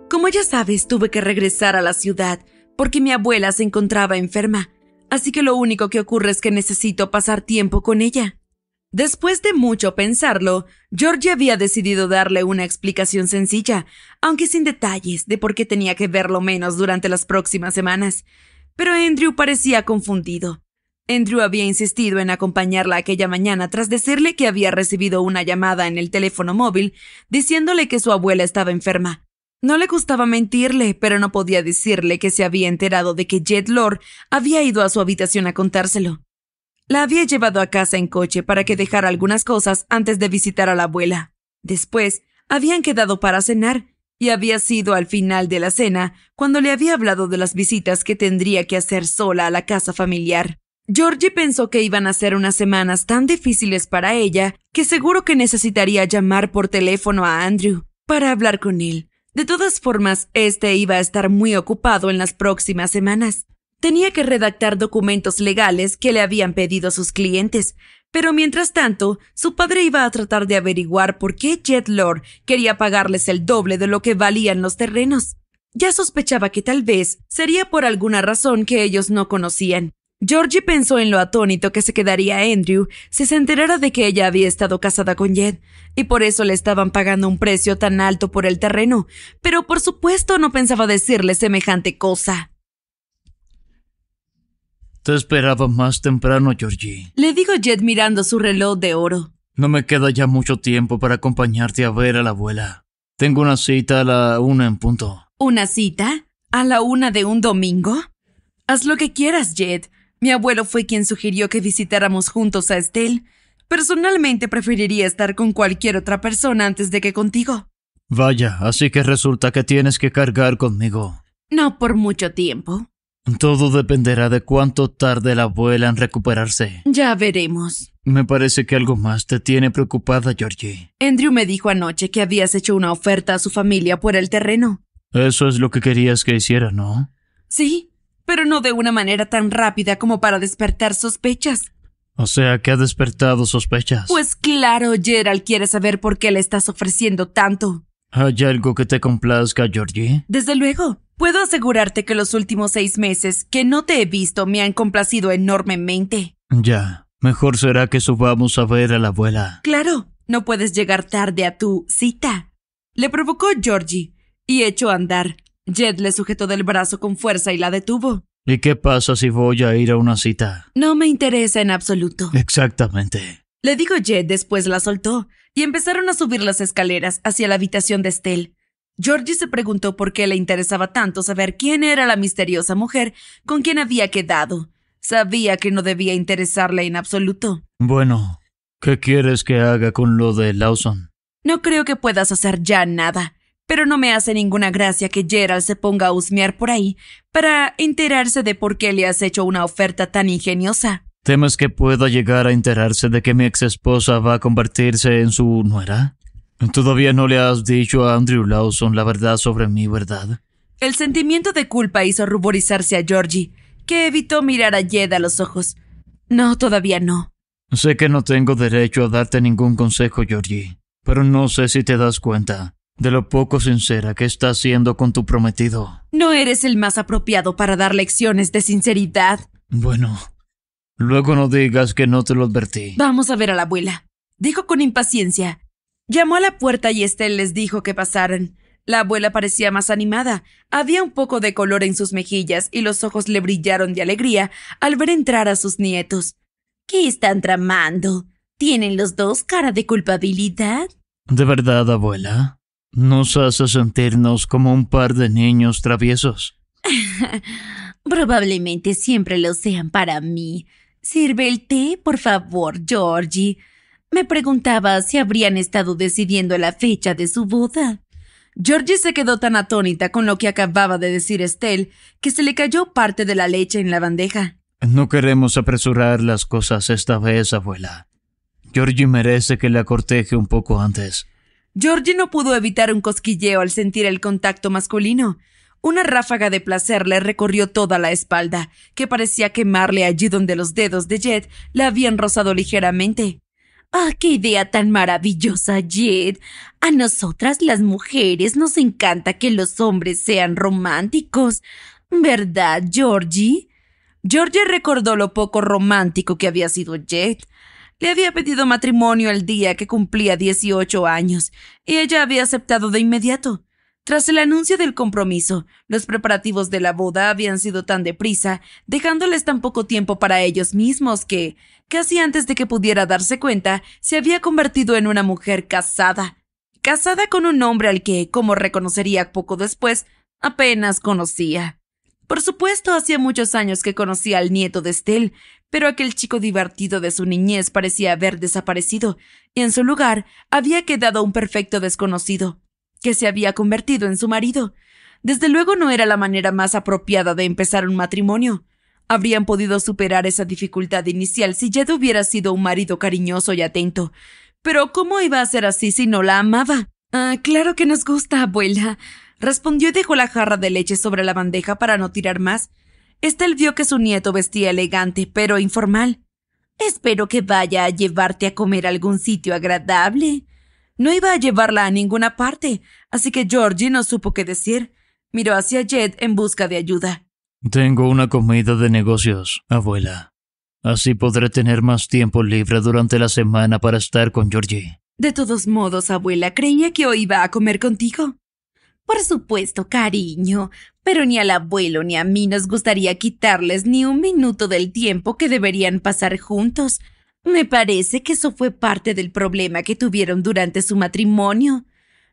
Speaker 1: Como ya sabes, tuve que regresar a la ciudad porque mi abuela se encontraba enferma, así que lo único que ocurre es que necesito pasar tiempo con ella. Después de mucho pensarlo, Georgie había decidido darle una explicación sencilla, aunque sin detalles de por qué tenía que verlo menos durante las próximas semanas. Pero Andrew parecía confundido. Andrew había insistido en acompañarla aquella mañana tras decirle que había recibido una llamada en el teléfono móvil diciéndole que su abuela estaba enferma. No le gustaba mentirle, pero no podía decirle que se había enterado de que Jet Lord había ido a su habitación a contárselo. La había llevado a casa en coche para que dejara algunas cosas antes de visitar a la abuela. Después, habían quedado para cenar, y había sido al final de la cena cuando le había hablado de las visitas que tendría que hacer sola a la casa familiar. Georgie pensó que iban a ser unas semanas tan difíciles para ella que seguro que necesitaría llamar por teléfono a Andrew para hablar con él. De todas formas, este iba a estar muy ocupado en las próximas semanas. Tenía que redactar documentos legales que le habían pedido sus clientes, pero mientras tanto, su padre iba a tratar de averiguar por qué Jet Lord quería pagarles el doble de lo que valían los terrenos. Ya sospechaba que tal vez sería por alguna razón que ellos no conocían. Georgie pensó en lo atónito que se quedaría Andrew si se enterara de que ella había estado casada con Jed, y por eso le estaban pagando un precio tan alto por el terreno, pero por supuesto no pensaba decirle semejante cosa.
Speaker 2: Te esperaba más temprano, Georgie.
Speaker 1: Le digo Jed mirando su reloj de oro.
Speaker 2: No me queda ya mucho tiempo para acompañarte a ver a la abuela. Tengo una cita a la una en punto.
Speaker 1: ¿Una cita? ¿A la una de un domingo? Haz lo que quieras, Jed. Mi abuelo fue quien sugirió que visitáramos juntos a Estelle. Personalmente preferiría estar con cualquier otra persona antes de que contigo.
Speaker 2: Vaya, así que resulta que tienes que cargar conmigo.
Speaker 1: No por mucho tiempo.
Speaker 2: Todo dependerá de cuánto tarde la abuela en recuperarse.
Speaker 1: Ya veremos.
Speaker 2: Me parece que algo más te tiene preocupada, Georgie.
Speaker 1: Andrew me dijo anoche que habías hecho una oferta a su familia por el terreno.
Speaker 2: Eso es lo que querías que hiciera, ¿no?
Speaker 1: Sí, pero no de una manera tan rápida como para despertar sospechas.
Speaker 2: O sea, que ha despertado sospechas.
Speaker 1: Pues claro, Gerald quiere saber por qué le estás ofreciendo tanto.
Speaker 2: ¿Hay algo que te complazca, Georgie?
Speaker 1: Desde luego. Puedo asegurarte que los últimos seis meses que no te he visto me han complacido enormemente.
Speaker 2: Ya. Mejor será que subamos a ver a la abuela.
Speaker 1: Claro. No puedes llegar tarde a tu cita. Le provocó Georgie y echó a andar. Jed le sujetó del brazo con fuerza y la detuvo.
Speaker 2: ¿Y qué pasa si voy a ir a una cita?
Speaker 1: No me interesa en absoluto.
Speaker 2: Exactamente.
Speaker 1: Le digo Jed, después la soltó y empezaron a subir las escaleras hacia la habitación de Estelle. Georgie se preguntó por qué le interesaba tanto saber quién era la misteriosa mujer con quien había quedado. Sabía que no debía interesarle en absoluto.
Speaker 2: Bueno, ¿qué quieres que haga con lo de Lawson?
Speaker 1: No creo que puedas hacer ya nada, pero no me hace ninguna gracia que Gerald se ponga a husmear por ahí para enterarse de por qué le has hecho una oferta tan ingeniosa.
Speaker 2: ¿Temes que pueda llegar a enterarse de que mi ex esposa va a convertirse en su nuera? Todavía no le has dicho a Andrew Lawson la verdad sobre mí, ¿verdad?
Speaker 1: El sentimiento de culpa hizo ruborizarse a Georgie, que evitó mirar a Jed a los ojos. No, todavía no.
Speaker 2: Sé que no tengo derecho a darte ningún consejo, Georgie, pero no sé si te das cuenta de lo poco sincera que estás siendo con tu prometido.
Speaker 1: No eres el más apropiado para dar lecciones de sinceridad.
Speaker 2: Bueno, Luego no digas que no te lo advertí.
Speaker 1: Vamos a ver a la abuela, dijo con impaciencia. Llamó a la puerta y Estelle les dijo que pasaran. La abuela parecía más animada. Había un poco de color en sus mejillas y los ojos le brillaron de alegría al ver entrar a sus nietos. ¿Qué están tramando? ¿Tienen los dos cara de culpabilidad?
Speaker 2: De verdad, abuela, nos hace sentirnos como un par de niños traviesos.
Speaker 1: Probablemente siempre lo sean para mí. Sirve el té, por favor, Georgie. Me preguntaba si habrían estado decidiendo la fecha de su boda. Georgie se quedó tan atónita con lo que acababa de decir Estelle que se le cayó parte de la leche en la bandeja.
Speaker 2: No queremos apresurar las cosas esta vez, abuela. Georgie merece que la corteje un poco antes.
Speaker 1: Georgie no pudo evitar un cosquilleo al sentir el contacto masculino. Una ráfaga de placer le recorrió toda la espalda, que parecía quemarle allí donde los dedos de Jet la habían rozado ligeramente. ¡Ah, qué idea tan maravillosa, Jed! A nosotras las mujeres nos encanta que los hombres sean románticos. ¿Verdad, Georgie? Georgie recordó lo poco romántico que había sido Jed. Le había pedido matrimonio el día que cumplía 18 años, y ella había aceptado de inmediato. Tras el anuncio del compromiso, los preparativos de la boda habían sido tan deprisa, dejándoles tan poco tiempo para ellos mismos que, casi antes de que pudiera darse cuenta, se había convertido en una mujer casada. Casada con un hombre al que, como reconocería poco después, apenas conocía. Por supuesto, hacía muchos años que conocía al nieto de Estelle, pero aquel chico divertido de su niñez parecía haber desaparecido, y en su lugar había quedado un perfecto desconocido, que se había convertido en su marido. Desde luego no era la manera más apropiada de empezar un matrimonio. Habrían podido superar esa dificultad inicial si Jed hubiera sido un marido cariñoso y atento. Pero ¿cómo iba a ser así si no la amaba? Ah, claro que nos gusta, abuela. Respondió y dejó la jarra de leche sobre la bandeja para no tirar más. Estel vio que su nieto vestía elegante, pero informal. Espero que vaya a llevarte a comer a algún sitio agradable, no iba a llevarla a ninguna parte, así que Georgie no supo qué decir. Miró hacia Jed en busca de ayuda.
Speaker 2: Tengo una comida de negocios, abuela. Así podré tener más tiempo libre durante la semana para estar con Georgie.
Speaker 1: De todos modos, abuela, creía que hoy iba a comer contigo. Por supuesto, cariño, pero ni al abuelo ni a mí nos gustaría quitarles ni un minuto del tiempo que deberían pasar juntos. Me parece que eso fue parte del problema que tuvieron durante su matrimonio.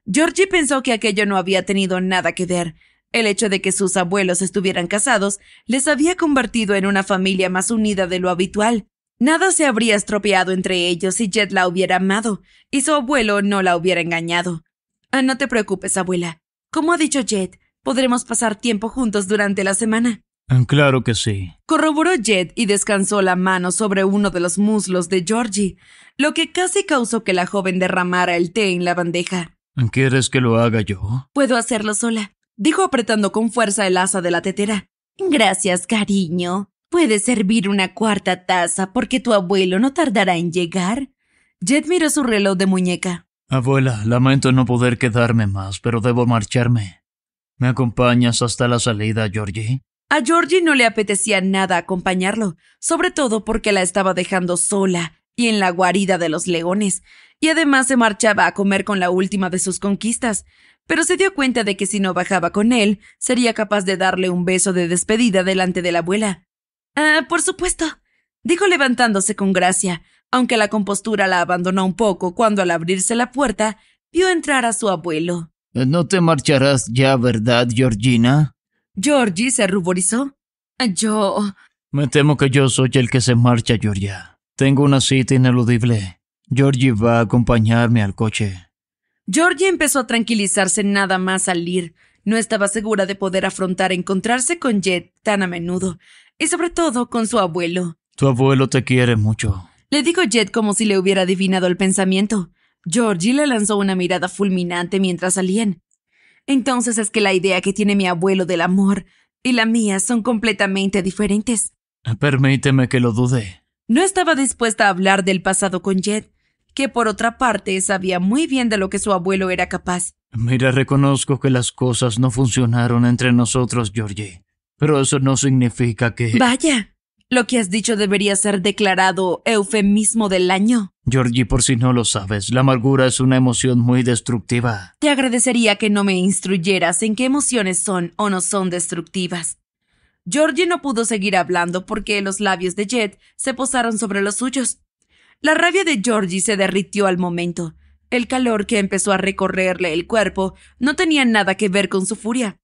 Speaker 1: Georgie pensó que aquello no había tenido nada que ver. El hecho de que sus abuelos estuvieran casados les había convertido en una familia más unida de lo habitual. Nada se habría estropeado entre ellos si Jet la hubiera amado y su abuelo no la hubiera engañado. Ah, no te preocupes, abuela. Como ha dicho Jet, podremos pasar tiempo juntos durante la semana.
Speaker 2: Ah, claro que sí.
Speaker 1: Corroboró Jet y descansó la mano sobre uno de los muslos de Georgie, lo que casi causó que la joven derramara el té en la bandeja.
Speaker 2: ¿Quieres que lo haga yo?
Speaker 1: Puedo hacerlo sola, dijo apretando con fuerza el asa de la tetera. Gracias, cariño. Puedes servir una cuarta taza porque tu abuelo no tardará en llegar. Jed miró su reloj de muñeca.
Speaker 2: Abuela, lamento no poder quedarme más, pero debo marcharme. ¿Me acompañas hasta la salida, Georgie?
Speaker 1: A Georgie no le apetecía nada acompañarlo, sobre todo porque la estaba dejando sola y en la guarida de los leones, y además se marchaba a comer con la última de sus conquistas, pero se dio cuenta de que si no bajaba con él, sería capaz de darle un beso de despedida delante de la abuela. Ah, por supuesto, dijo levantándose con gracia, aunque la compostura la abandonó un poco cuando al abrirse la puerta vio entrar a su abuelo.
Speaker 2: Eh, no te marcharás ya, ¿verdad, Georgina?
Speaker 1: Georgie se ruborizó. Yo.
Speaker 2: Me temo que yo soy el que se marcha, Georgia. Tengo una cita ineludible. Georgie va a acompañarme al coche.
Speaker 1: Georgie empezó a tranquilizarse nada más al ir. No estaba segura de poder afrontar encontrarse con Jet tan a menudo, y sobre todo con su abuelo.
Speaker 2: Tu abuelo te quiere mucho.
Speaker 1: Le dijo Jet como si le hubiera adivinado el pensamiento. Georgie le lanzó una mirada fulminante mientras salían. Entonces es que la idea que tiene mi abuelo del amor y la mía son completamente diferentes.
Speaker 2: Ah, permíteme que lo dude.
Speaker 1: No estaba dispuesta a hablar del pasado con Jed, que por otra parte sabía muy bien de lo que su abuelo era capaz.
Speaker 2: Mira, reconozco que las cosas no funcionaron entre nosotros, Georgie. Pero eso no significa que... Vaya,
Speaker 1: lo que has dicho debería ser declarado eufemismo del año.
Speaker 2: Georgie, por si no lo sabes, la amargura es una emoción muy destructiva.
Speaker 1: Te agradecería que no me instruyeras en qué emociones son o no son destructivas. Georgie no pudo seguir hablando porque los labios de Jet se posaron sobre los suyos. La rabia de Georgie se derritió al momento. El calor que empezó a recorrerle el cuerpo no tenía nada que ver con su furia.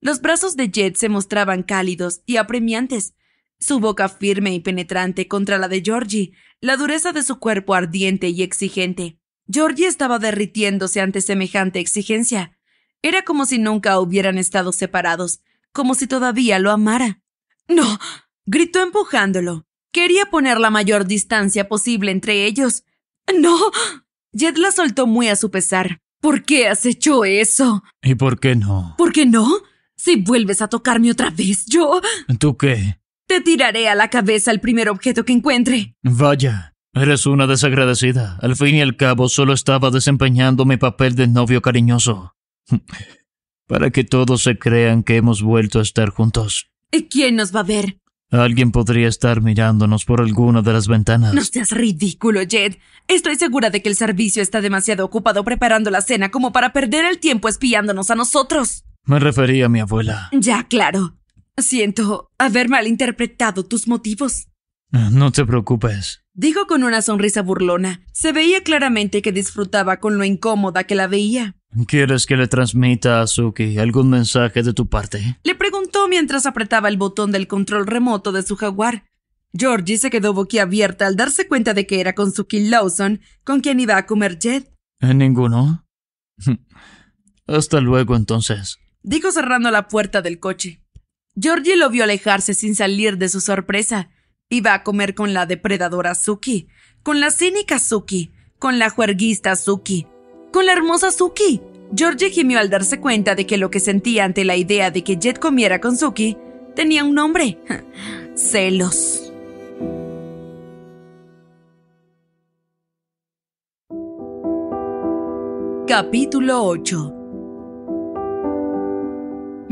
Speaker 1: Los brazos de Jet se mostraban cálidos y apremiantes, su boca firme y penetrante contra la de Georgie, la dureza de su cuerpo ardiente y exigente. Georgie estaba derritiéndose ante semejante exigencia. Era como si nunca hubieran estado separados, como si todavía lo amara. No, gritó empujándolo. Quería poner la mayor distancia posible entre ellos. No. Jed la soltó muy a su pesar. ¿Por qué has hecho eso?
Speaker 2: ¿Y por qué no?
Speaker 1: ¿Por qué no? Si vuelves a tocarme otra vez, yo... ¿Tú qué? Te tiraré a la cabeza el primer objeto que encuentre.
Speaker 2: Vaya, eres una desagradecida. Al fin y al cabo solo estaba desempeñando mi papel de novio cariñoso. Para que todos se crean que hemos vuelto a estar juntos.
Speaker 1: ¿Y quién nos va a ver?
Speaker 2: Alguien podría estar mirándonos por alguna de las ventanas.
Speaker 1: No seas ridículo, Jed. Estoy segura de que el servicio está demasiado ocupado preparando la cena como para perder el tiempo espiándonos a nosotros.
Speaker 2: Me refería a mi abuela.
Speaker 1: Ya, claro. Siento haber malinterpretado tus motivos.
Speaker 2: Ah, no te preocupes.
Speaker 1: Dijo con una sonrisa burlona. Se veía claramente que disfrutaba con lo incómoda que la veía.
Speaker 2: ¿Quieres que le transmita a Suki algún mensaje de tu parte?
Speaker 1: Le preguntó mientras apretaba el botón del control remoto de su jaguar. Georgie se quedó boquiabierta al darse cuenta de que era con Suki Lawson con quien iba a comer Jet.
Speaker 2: ¿Ninguno? Hasta luego entonces.
Speaker 1: Dijo cerrando la puerta del coche. Georgie lo vio alejarse sin salir de su sorpresa. Iba a comer con la depredadora Suki, con la cínica Suki, con la juerguista Suki, con la hermosa Suki. Georgie gimió al darse cuenta de que lo que sentía ante la idea de que Jet comiera con Suki tenía un nombre. Celos. Capítulo 8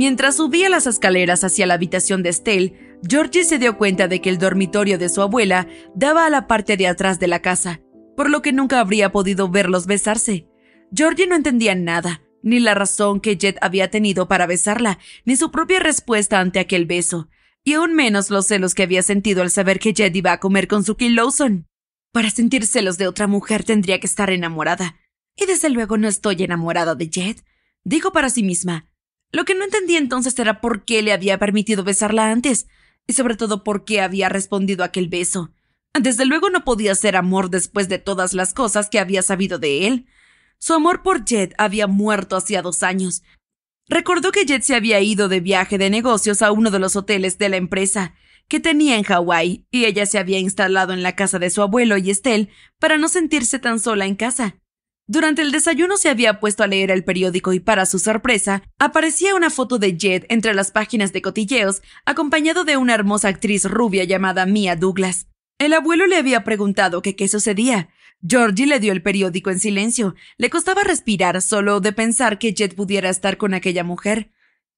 Speaker 1: Mientras subía las escaleras hacia la habitación de Estelle, Georgie se dio cuenta de que el dormitorio de su abuela daba a la parte de atrás de la casa, por lo que nunca habría podido verlos besarse. Georgie no entendía nada, ni la razón que Jet había tenido para besarla, ni su propia respuesta ante aquel beso, y aún menos los celos que había sentido al saber que Jet iba a comer con Suki Lawson. Para sentir celos de otra mujer tendría que estar enamorada. Y desde luego no estoy enamorada de Jet, dijo para sí misma, lo que no entendía entonces era por qué le había permitido besarla antes, y sobre todo por qué había respondido aquel beso. Desde luego no podía ser amor después de todas las cosas que había sabido de él. Su amor por Jed había muerto hacía dos años. Recordó que Jed se había ido de viaje de negocios a uno de los hoteles de la empresa que tenía en Hawái y ella se había instalado en la casa de su abuelo y Estelle para no sentirse tan sola en casa. Durante el desayuno se había puesto a leer el periódico y para su sorpresa, aparecía una foto de Jed entre las páginas de cotilleos, acompañado de una hermosa actriz rubia llamada Mia Douglas. El abuelo le había preguntado que qué sucedía. Georgie le dio el periódico en silencio. Le costaba respirar solo de pensar que Jed pudiera estar con aquella mujer.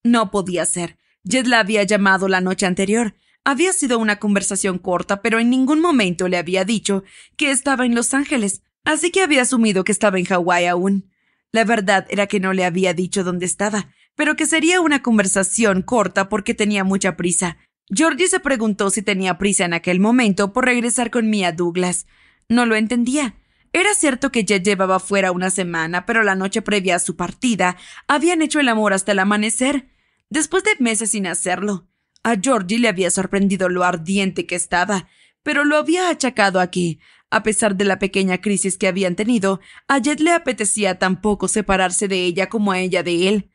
Speaker 1: No podía ser. Jed la había llamado la noche anterior. Había sido una conversación corta, pero en ningún momento le había dicho que estaba en Los Ángeles. Así que había asumido que estaba en Hawái aún. La verdad era que no le había dicho dónde estaba, pero que sería una conversación corta porque tenía mucha prisa. Georgie se preguntó si tenía prisa en aquel momento por regresar con Mia Douglas. No lo entendía. Era cierto que ya llevaba fuera una semana, pero la noche previa a su partida habían hecho el amor hasta el amanecer, después de meses sin hacerlo. A Georgie le había sorprendido lo ardiente que estaba, pero lo había achacado a que a pesar de la pequeña crisis que habían tenido, a Jet le apetecía tampoco separarse de ella como a ella de él.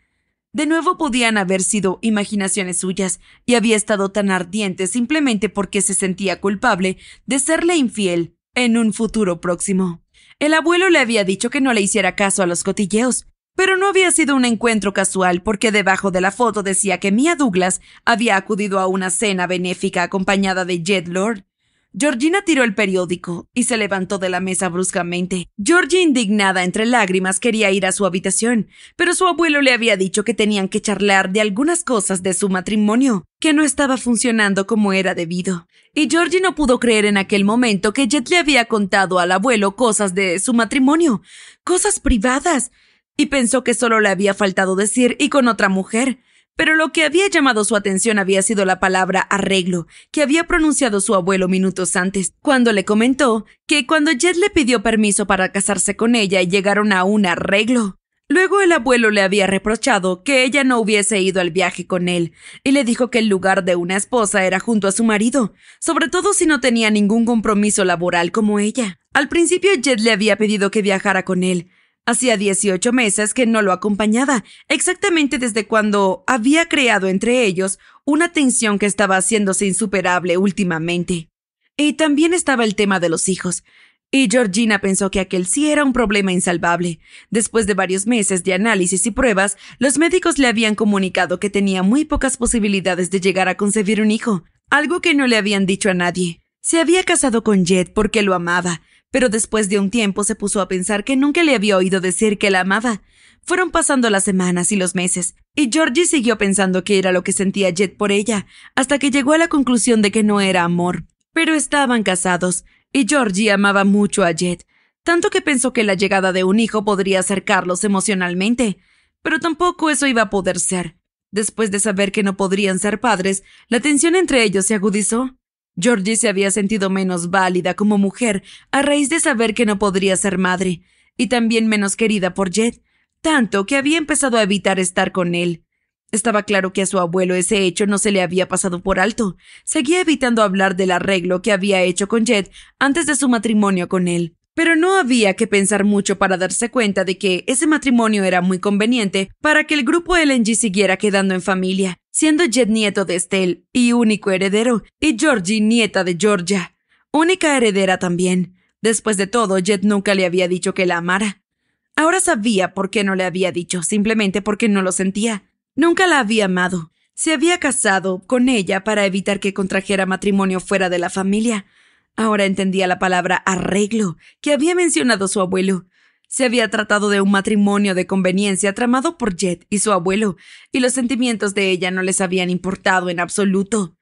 Speaker 1: De nuevo podían haber sido imaginaciones suyas, y había estado tan ardiente simplemente porque se sentía culpable de serle infiel en un futuro próximo. El abuelo le había dicho que no le hiciera caso a los cotilleos, pero no había sido un encuentro casual porque debajo de la foto decía que Mia Douglas había acudido a una cena benéfica acompañada de Jed Lord, Georgina tiró el periódico y se levantó de la mesa bruscamente. Georgie, indignada entre lágrimas, quería ir a su habitación, pero su abuelo le había dicho que tenían que charlar de algunas cosas de su matrimonio, que no estaba funcionando como era debido. Y Georgie no pudo creer en aquel momento que Jet le había contado al abuelo cosas de su matrimonio, cosas privadas, y pensó que solo le había faltado decir y con otra mujer. Pero lo que había llamado su atención había sido la palabra arreglo, que había pronunciado su abuelo minutos antes, cuando le comentó que cuando Jed le pidió permiso para casarse con ella llegaron a un arreglo. Luego el abuelo le había reprochado que ella no hubiese ido al viaje con él, y le dijo que el lugar de una esposa era junto a su marido, sobre todo si no tenía ningún compromiso laboral como ella. Al principio Jed le había pedido que viajara con él, Hacía 18 meses que no lo acompañaba, exactamente desde cuando había creado entre ellos una tensión que estaba haciéndose insuperable últimamente. Y también estaba el tema de los hijos. Y Georgina pensó que aquel sí era un problema insalvable. Después de varios meses de análisis y pruebas, los médicos le habían comunicado que tenía muy pocas posibilidades de llegar a concebir un hijo, algo que no le habían dicho a nadie. Se había casado con Jet porque lo amaba, pero después de un tiempo se puso a pensar que nunca le había oído decir que la amaba. Fueron pasando las semanas y los meses, y Georgie siguió pensando que era lo que sentía Jet por ella, hasta que llegó a la conclusión de que no era amor. Pero estaban casados, y Georgie amaba mucho a Jet, tanto que pensó que la llegada de un hijo podría acercarlos emocionalmente. Pero tampoco eso iba a poder ser. Después de saber que no podrían ser padres, la tensión entre ellos se agudizó. Georgie se había sentido menos válida como mujer a raíz de saber que no podría ser madre, y también menos querida por Jed, tanto que había empezado a evitar estar con él. Estaba claro que a su abuelo ese hecho no se le había pasado por alto. Seguía evitando hablar del arreglo que había hecho con Jed antes de su matrimonio con él. Pero no había que pensar mucho para darse cuenta de que ese matrimonio era muy conveniente para que el grupo LNG siguiera quedando en familia, siendo Jed nieto de Estelle y único heredero, y Georgie nieta de Georgia, única heredera también. Después de todo, Jed nunca le había dicho que la amara. Ahora sabía por qué no le había dicho, simplemente porque no lo sentía. Nunca la había amado. Se había casado con ella para evitar que contrajera matrimonio fuera de la familia, Ahora entendía la palabra arreglo que había mencionado su abuelo. Se había tratado de un matrimonio de conveniencia tramado por Jet y su abuelo, y los sentimientos de ella no les habían importado en absoluto.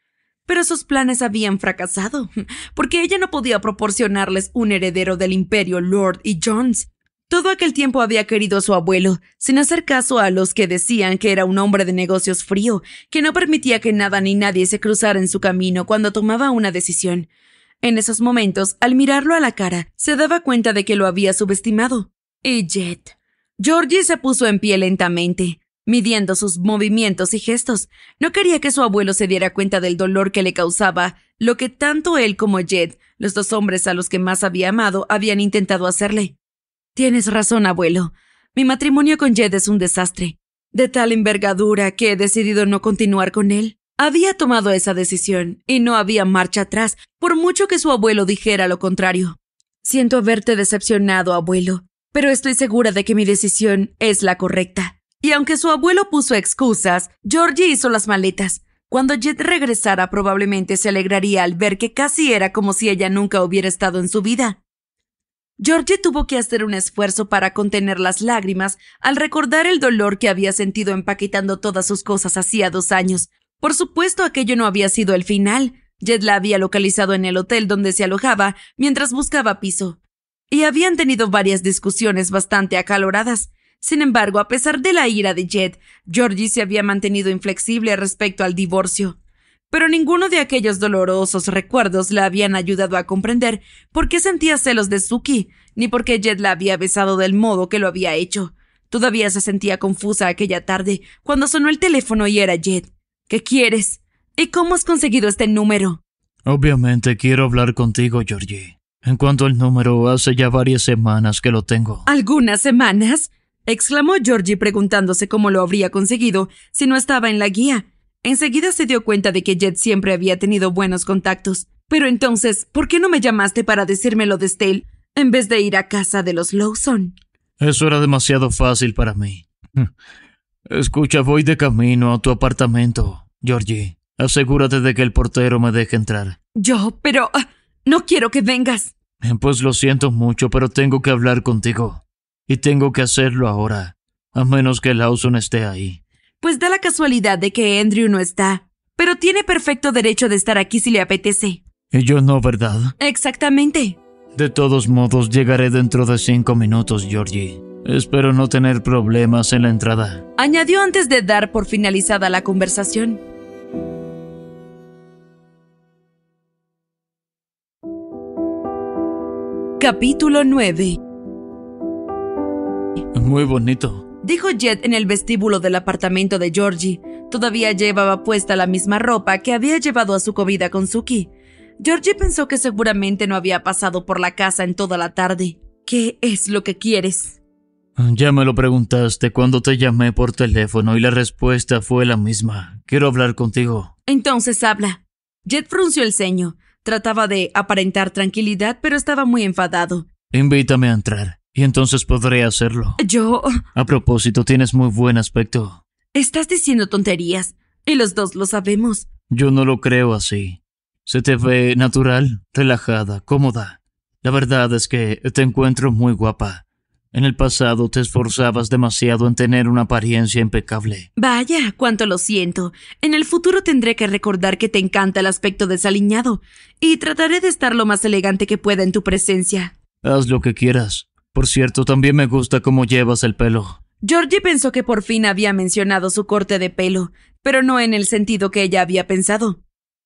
Speaker 1: Pero sus planes habían fracasado, porque ella no podía proporcionarles un heredero del imperio Lord y Jones. Todo aquel tiempo había querido a su abuelo, sin hacer caso a los que decían que era un hombre de negocios frío, que no permitía que nada ni nadie se cruzara en su camino cuando tomaba una decisión. En esos momentos, al mirarlo a la cara, se daba cuenta de que lo había subestimado. Y Jet. Georgie se puso en pie lentamente, midiendo sus movimientos y gestos. No quería que su abuelo se diera cuenta del dolor que le causaba lo que tanto él como Jed, los dos hombres a los que más había amado, habían intentado hacerle. Tienes razón, abuelo. Mi matrimonio con Jed es un desastre, de tal envergadura que he decidido no continuar con él. Había tomado esa decisión y no había marcha atrás, por mucho que su abuelo dijera lo contrario. Siento haberte decepcionado, abuelo, pero estoy segura de que mi decisión es la correcta. Y aunque su abuelo puso excusas, Georgie hizo las maletas. Cuando Jet regresara probablemente se alegraría al ver que casi era como si ella nunca hubiera estado en su vida. Georgie tuvo que hacer un esfuerzo para contener las lágrimas al recordar el dolor que había sentido empaquetando todas sus cosas hacía dos años, por supuesto, aquello no había sido el final. Jed la había localizado en el hotel donde se alojaba mientras buscaba piso. Y habían tenido varias discusiones bastante acaloradas. Sin embargo, a pesar de la ira de Jed, Georgie se había mantenido inflexible respecto al divorcio. Pero ninguno de aquellos dolorosos recuerdos la habían ayudado a comprender por qué sentía celos de Suki, ni por qué Jed la había besado del modo que lo había hecho. Todavía se sentía confusa aquella tarde cuando sonó el teléfono y era Jed. ¿Qué quieres? ¿Y cómo has conseguido este número?
Speaker 2: Obviamente quiero hablar contigo, Georgie. En cuanto al número, hace ya varias semanas que lo tengo.
Speaker 1: ¿Algunas semanas? exclamó Georgie preguntándose cómo lo habría conseguido si no estaba en la guía. Enseguida se dio cuenta de que Jed siempre había tenido buenos contactos. Pero entonces, ¿por qué no me llamaste para decírmelo de Stale en vez de ir a casa de los Lawson?
Speaker 2: Eso era demasiado fácil para mí. Escucha, voy de camino a tu apartamento, Georgie. Asegúrate de que el portero me deje entrar.
Speaker 1: Yo, pero... Ah, no quiero que vengas.
Speaker 2: Eh, pues lo siento mucho, pero tengo que hablar contigo. Y tengo que hacerlo ahora, a menos que Lawson esté ahí.
Speaker 1: Pues da la casualidad de que Andrew no está, pero tiene perfecto derecho de estar aquí si le apetece.
Speaker 2: Y yo no, ¿verdad?
Speaker 1: Exactamente.
Speaker 2: De todos modos, llegaré dentro de cinco minutos, Georgie. Espero no tener problemas en la entrada.
Speaker 1: Añadió antes de dar por finalizada la conversación. Capítulo 9
Speaker 2: Muy bonito.
Speaker 1: Dijo Jet en el vestíbulo del apartamento de Georgie. Todavía llevaba puesta la misma ropa que había llevado a su comida con Suki. Georgie pensó que seguramente no había pasado por la casa en toda la tarde. ¿Qué es lo que quieres?
Speaker 2: Ya me lo preguntaste cuando te llamé por teléfono y la respuesta fue la misma. Quiero hablar contigo.
Speaker 1: Entonces habla. Jet frunció el ceño. Trataba de aparentar tranquilidad, pero estaba muy enfadado.
Speaker 2: Invítame a entrar, y entonces podré hacerlo. Yo. A propósito, tienes muy buen aspecto.
Speaker 1: Estás diciendo tonterías, y los dos lo sabemos.
Speaker 2: Yo no lo creo así. Se te ve natural, relajada, cómoda. La verdad es que te encuentro muy guapa. En el pasado te esforzabas demasiado en tener una apariencia impecable.
Speaker 1: Vaya, cuánto lo siento. En el futuro tendré que recordar que te encanta el aspecto desaliñado, y trataré de estar lo más elegante que pueda en tu presencia.
Speaker 2: Haz lo que quieras. Por cierto, también me gusta cómo llevas el pelo.
Speaker 1: Georgie pensó que por fin había mencionado su corte de pelo, pero no en el sentido que ella había pensado.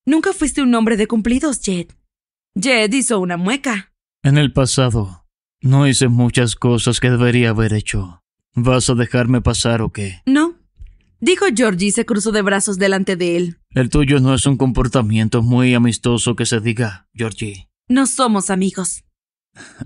Speaker 1: Nunca fuiste un hombre de cumplidos, Jed. Jed hizo una mueca.
Speaker 2: En el pasado, no hice muchas cosas que debería haber hecho. ¿Vas a dejarme pasar o qué?
Speaker 1: No, dijo Georgie y se cruzó de brazos delante de él.
Speaker 2: El tuyo no es un comportamiento muy amistoso que se diga, Georgie.
Speaker 1: No somos amigos.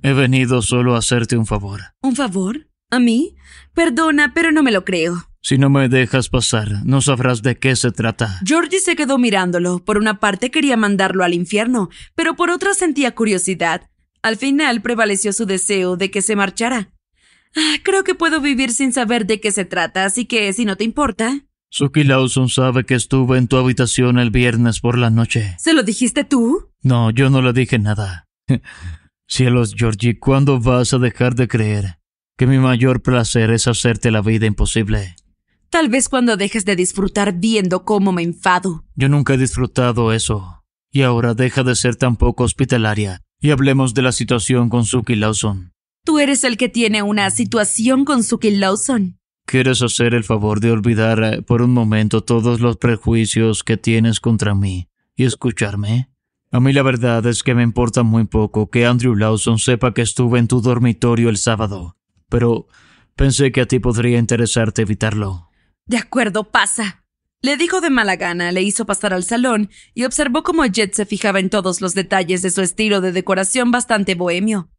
Speaker 2: He venido solo a hacerte un favor.
Speaker 1: ¿Un favor? ¿A mí? Perdona, pero no me lo creo.
Speaker 2: Si no me dejas pasar, no sabrás de qué se trata.
Speaker 1: Georgie se quedó mirándolo. Por una parte quería mandarlo al infierno, pero por otra sentía curiosidad. Al final prevaleció su deseo de que se marchara. Ah, creo que puedo vivir sin saber de qué se trata, así que si no te importa.
Speaker 2: Suki Lawson sabe que estuve en tu habitación el viernes por la noche.
Speaker 1: ¿Se lo dijiste tú?
Speaker 2: No, yo no le dije nada. Cielos, Georgie, ¿cuándo vas a dejar de creer que mi mayor placer es hacerte la vida imposible?
Speaker 1: Tal vez cuando dejes de disfrutar viendo cómo me enfado.
Speaker 2: Yo nunca he disfrutado eso. Y ahora deja de ser tan poco hospitalaria y hablemos de la situación con Suki Lawson.
Speaker 1: Tú eres el que tiene una situación con Suki Lawson.
Speaker 2: ¿Quieres hacer el favor de olvidar eh, por un momento todos los prejuicios que tienes contra mí y escucharme? A mí la verdad es que me importa muy poco que Andrew Lawson sepa que estuve en tu dormitorio el sábado, pero pensé que a ti podría interesarte evitarlo.
Speaker 1: De acuerdo, pasa. Le dijo de mala gana, le hizo pasar al salón y observó cómo Jet se fijaba en todos los detalles de su estilo de decoración bastante bohemio.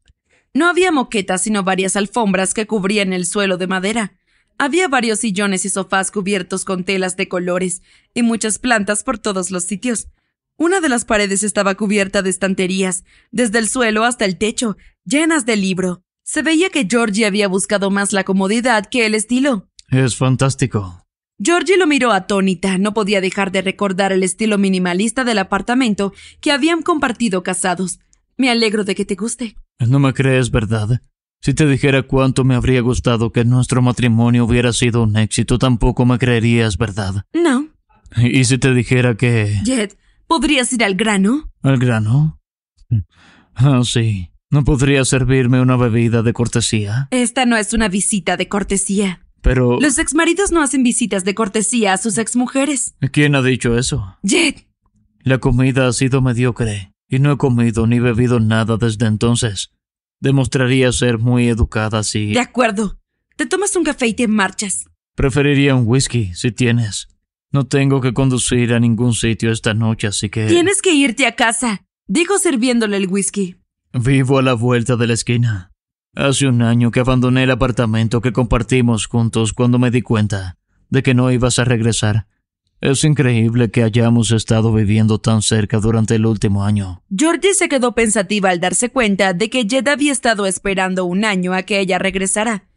Speaker 1: No había moquetas, sino varias alfombras que cubrían el suelo de madera. Había varios sillones y sofás cubiertos con telas de colores y muchas plantas por todos los sitios. Una de las paredes estaba cubierta de estanterías, desde el suelo hasta el techo, llenas de libro. Se veía que Georgie había buscado más la comodidad que el estilo.
Speaker 2: Es fantástico,
Speaker 1: Georgie lo miró atónita, no podía dejar de recordar el estilo minimalista del apartamento que habían compartido casados. Me alegro de que te guste.
Speaker 2: No me crees, ¿verdad? Si te dijera cuánto me habría gustado que nuestro matrimonio hubiera sido un éxito, tampoco me creerías, ¿verdad? No. ¿Y si te dijera que...
Speaker 1: Jet, ¿podrías ir al grano?
Speaker 2: ¿Al grano? Ah, sí. ¿No podría servirme una bebida de cortesía?
Speaker 1: Esta no es una visita de cortesía. Pero. Los exmaridos no hacen visitas de cortesía a sus exmujeres.
Speaker 2: ¿Quién ha dicho eso? Jet. La comida ha sido mediocre y no he comido ni bebido nada desde entonces. Demostraría ser muy educada si. De
Speaker 1: acuerdo. Te tomas un café y te marchas.
Speaker 2: Preferiría un whisky, si tienes. No tengo que conducir a ningún sitio esta noche, así que. Tienes
Speaker 1: que irte a casa, dijo sirviéndole el whisky.
Speaker 2: Vivo a la vuelta de la esquina. Hace un año que abandoné el apartamento que compartimos juntos cuando me di cuenta de que no ibas a regresar. Es increíble que hayamos estado viviendo tan cerca durante el último año.
Speaker 1: Georgie se quedó pensativa al darse cuenta de que Jed había estado esperando un año a que ella regresara.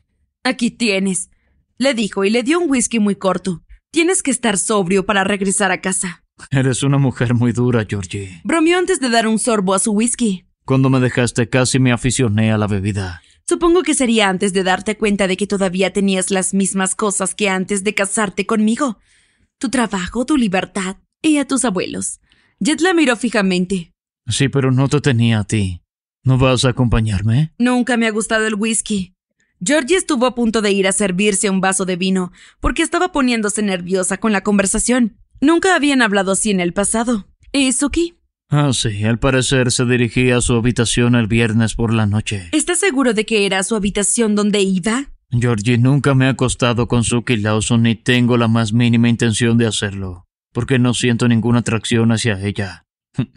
Speaker 1: Aquí tienes, le dijo y le dio un whisky muy corto. Tienes que estar sobrio para regresar a casa.
Speaker 2: Eres una mujer muy dura, Georgie.
Speaker 1: Bromeó antes de dar un sorbo a su whisky.
Speaker 2: Cuando me dejaste casi me aficioné a la bebida.
Speaker 1: Supongo que sería antes de darte cuenta de que todavía tenías las mismas cosas que antes de casarte conmigo. Tu trabajo, tu libertad y a tus abuelos. Jet la miró fijamente.
Speaker 2: Sí, pero no te tenía a ti. ¿No vas a acompañarme?
Speaker 1: Nunca me ha gustado el whisky. Georgie estuvo a punto de ir a servirse un vaso de vino, porque estaba poniéndose nerviosa con la conversación. Nunca habían hablado así en el pasado. ¿Y Suki?
Speaker 2: Ah, sí, al parecer se dirigía a su habitación el viernes por la noche.
Speaker 1: ¿Estás seguro de que era su habitación donde iba?
Speaker 2: Georgie, nunca me he acostado con Suki Lawson ni tengo la más mínima intención de hacerlo, porque no siento ninguna atracción hacia ella.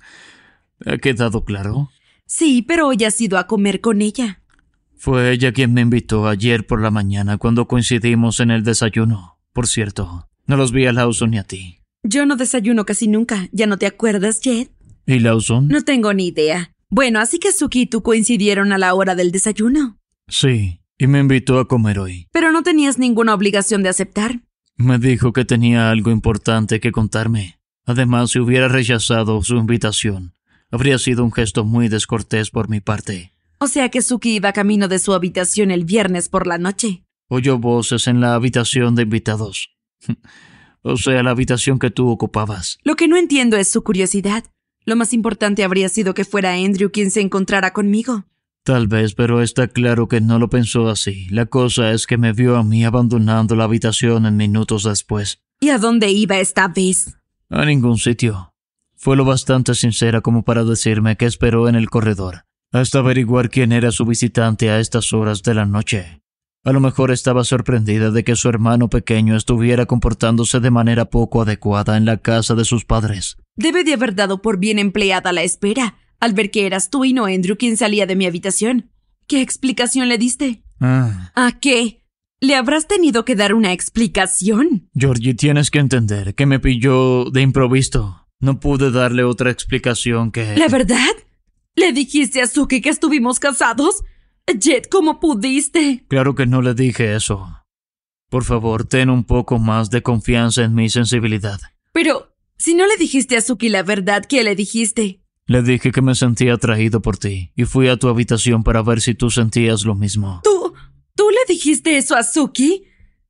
Speaker 2: ¿Ha quedado claro?
Speaker 1: Sí, pero hoy has ido a comer con ella.
Speaker 2: Fue ella quien me invitó ayer por la mañana cuando coincidimos en el desayuno. Por cierto, no los vi a Lawson ni a ti.
Speaker 1: Yo no desayuno casi nunca. ¿Ya no te acuerdas, Jed? ¿Y Lawson? No tengo ni idea. Bueno, así que Suki y tú coincidieron a la hora del desayuno.
Speaker 2: Sí, y me invitó a comer hoy.
Speaker 1: Pero no tenías ninguna obligación de aceptar.
Speaker 2: Me dijo que tenía algo importante que contarme. Además, si hubiera rechazado su invitación, habría sido un gesto muy descortés por mi parte.
Speaker 1: O sea que Suki iba camino de su habitación el viernes por la noche.
Speaker 2: Oyó voces en la habitación de invitados. o sea, la habitación que tú ocupabas.
Speaker 1: Lo que no entiendo es su curiosidad. Lo más importante habría sido que fuera Andrew quien se encontrara conmigo.
Speaker 2: Tal vez, pero está claro que no lo pensó así. La cosa es que me vio a mí abandonando la habitación en minutos después.
Speaker 1: ¿Y a dónde iba esta vez?
Speaker 2: A ningún sitio. Fue lo bastante sincera como para decirme que esperó en el corredor, hasta averiguar quién era su visitante a estas horas de la noche. A lo mejor estaba sorprendida de que su hermano pequeño estuviera comportándose de manera poco adecuada en la casa de sus padres.
Speaker 1: Debe de haber dado por bien empleada la espera, al ver que eras tú y no Andrew quien salía de mi habitación. ¿Qué explicación le diste? Ah. ¿A qué? ¿Le habrás tenido que dar una explicación?
Speaker 2: Georgie, tienes que entender que me pilló de improviso. No pude darle otra explicación que... ¿La
Speaker 1: verdad? ¿Le dijiste a Suki que estuvimos casados? Jet, ¿cómo pudiste?
Speaker 2: Claro que no le dije eso. Por favor, ten un poco más de confianza en mi sensibilidad.
Speaker 1: Pero, si no le dijiste a Suki la verdad, ¿qué le dijiste?
Speaker 2: Le dije que me sentía atraído por ti y fui a tu habitación para ver si tú sentías lo mismo. ¿Tú?
Speaker 1: ¿Tú le dijiste eso a Suki?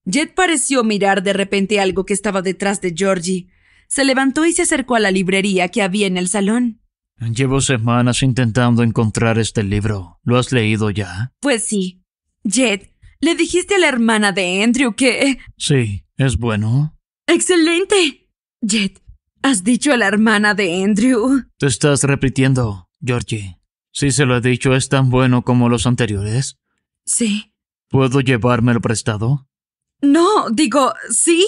Speaker 1: Jet pareció mirar de repente algo que estaba detrás de Georgie. Se levantó y se acercó a la librería que había en el salón.
Speaker 2: Llevo semanas intentando encontrar este libro. ¿Lo has leído ya?
Speaker 1: Pues sí. Jet, ¿le dijiste a la hermana de Andrew que...
Speaker 2: Sí, es bueno.
Speaker 1: Excelente. Jet, ¿has dicho a la hermana de Andrew?
Speaker 2: Te estás repitiendo, Georgie. Si se lo he dicho, es tan bueno como los anteriores. Sí. ¿Puedo llevármelo prestado?
Speaker 1: No, digo, sí.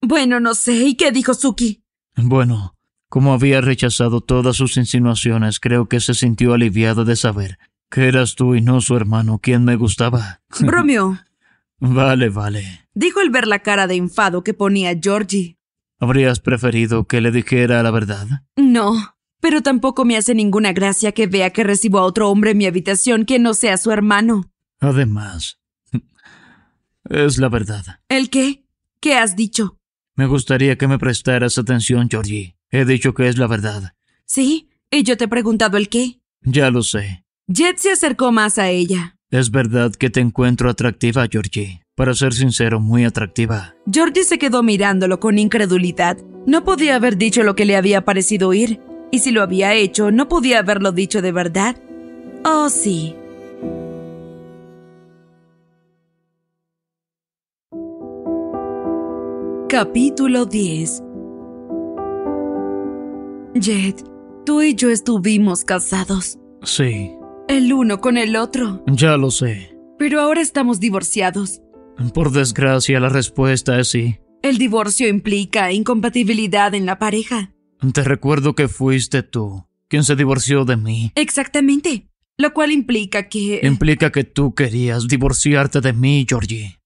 Speaker 1: Bueno, no sé. ¿Y qué dijo Suki?
Speaker 2: Bueno, como había rechazado todas sus insinuaciones, creo que se sintió aliviada de saber que eras tú y no su hermano quien me gustaba. Bromio. vale, vale.
Speaker 1: Dijo al ver la cara de enfado que ponía Georgie.
Speaker 2: ¿Habrías preferido que le dijera la verdad?
Speaker 1: No, pero tampoco me hace ninguna gracia que vea que recibo a otro hombre en mi habitación que no sea su hermano.
Speaker 2: Además, es la verdad.
Speaker 1: ¿El qué? ¿Qué has dicho?
Speaker 2: Me gustaría que me prestaras atención, Georgie. He dicho que es la verdad.
Speaker 1: Sí, y yo te he preguntado el qué.
Speaker 2: Ya lo sé.
Speaker 1: Jet se acercó más a ella.
Speaker 2: Es verdad que te encuentro atractiva, Georgie. Para ser sincero, muy atractiva.
Speaker 1: Georgie se quedó mirándolo con incredulidad. No podía haber dicho lo que le había parecido oír. Y si lo había hecho, no podía haberlo dicho de verdad. Oh, sí. Capítulo 10 Jed, tú y yo estuvimos casados. Sí. El uno con el otro.
Speaker 2: Ya lo sé.
Speaker 1: Pero ahora estamos divorciados.
Speaker 2: Por desgracia, la respuesta es sí.
Speaker 1: El divorcio implica incompatibilidad en la pareja.
Speaker 2: Te recuerdo que fuiste tú quien se divorció de mí.
Speaker 1: Exactamente. Lo cual implica que...
Speaker 2: Implica que tú querías divorciarte de mí, Georgie.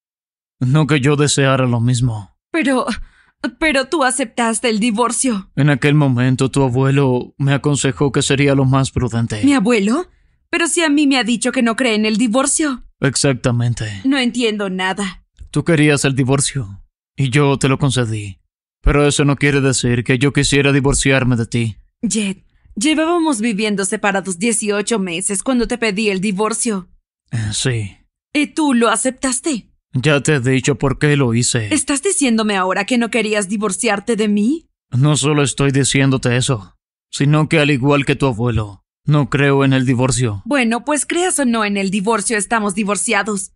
Speaker 2: No que yo deseara lo mismo.
Speaker 1: Pero... Pero tú aceptaste el divorcio.
Speaker 2: En aquel momento tu abuelo me aconsejó que sería lo más prudente. ¿Mi
Speaker 1: abuelo? Pero si a mí me ha dicho que no cree en el divorcio.
Speaker 2: Exactamente.
Speaker 1: No entiendo nada.
Speaker 2: Tú querías el divorcio, y yo te lo concedí. Pero eso no quiere decir que yo quisiera divorciarme de ti.
Speaker 1: Jed, llevábamos viviendo separados 18 meses cuando te pedí el divorcio. Sí. ¿Y tú lo aceptaste?
Speaker 2: Ya te he dicho por qué lo hice.
Speaker 1: ¿Estás diciéndome ahora que no querías divorciarte de mí?
Speaker 2: No solo estoy diciéndote eso, sino que al igual que tu abuelo, no creo en el divorcio.
Speaker 1: Bueno, pues creas o no en el divorcio, estamos divorciados.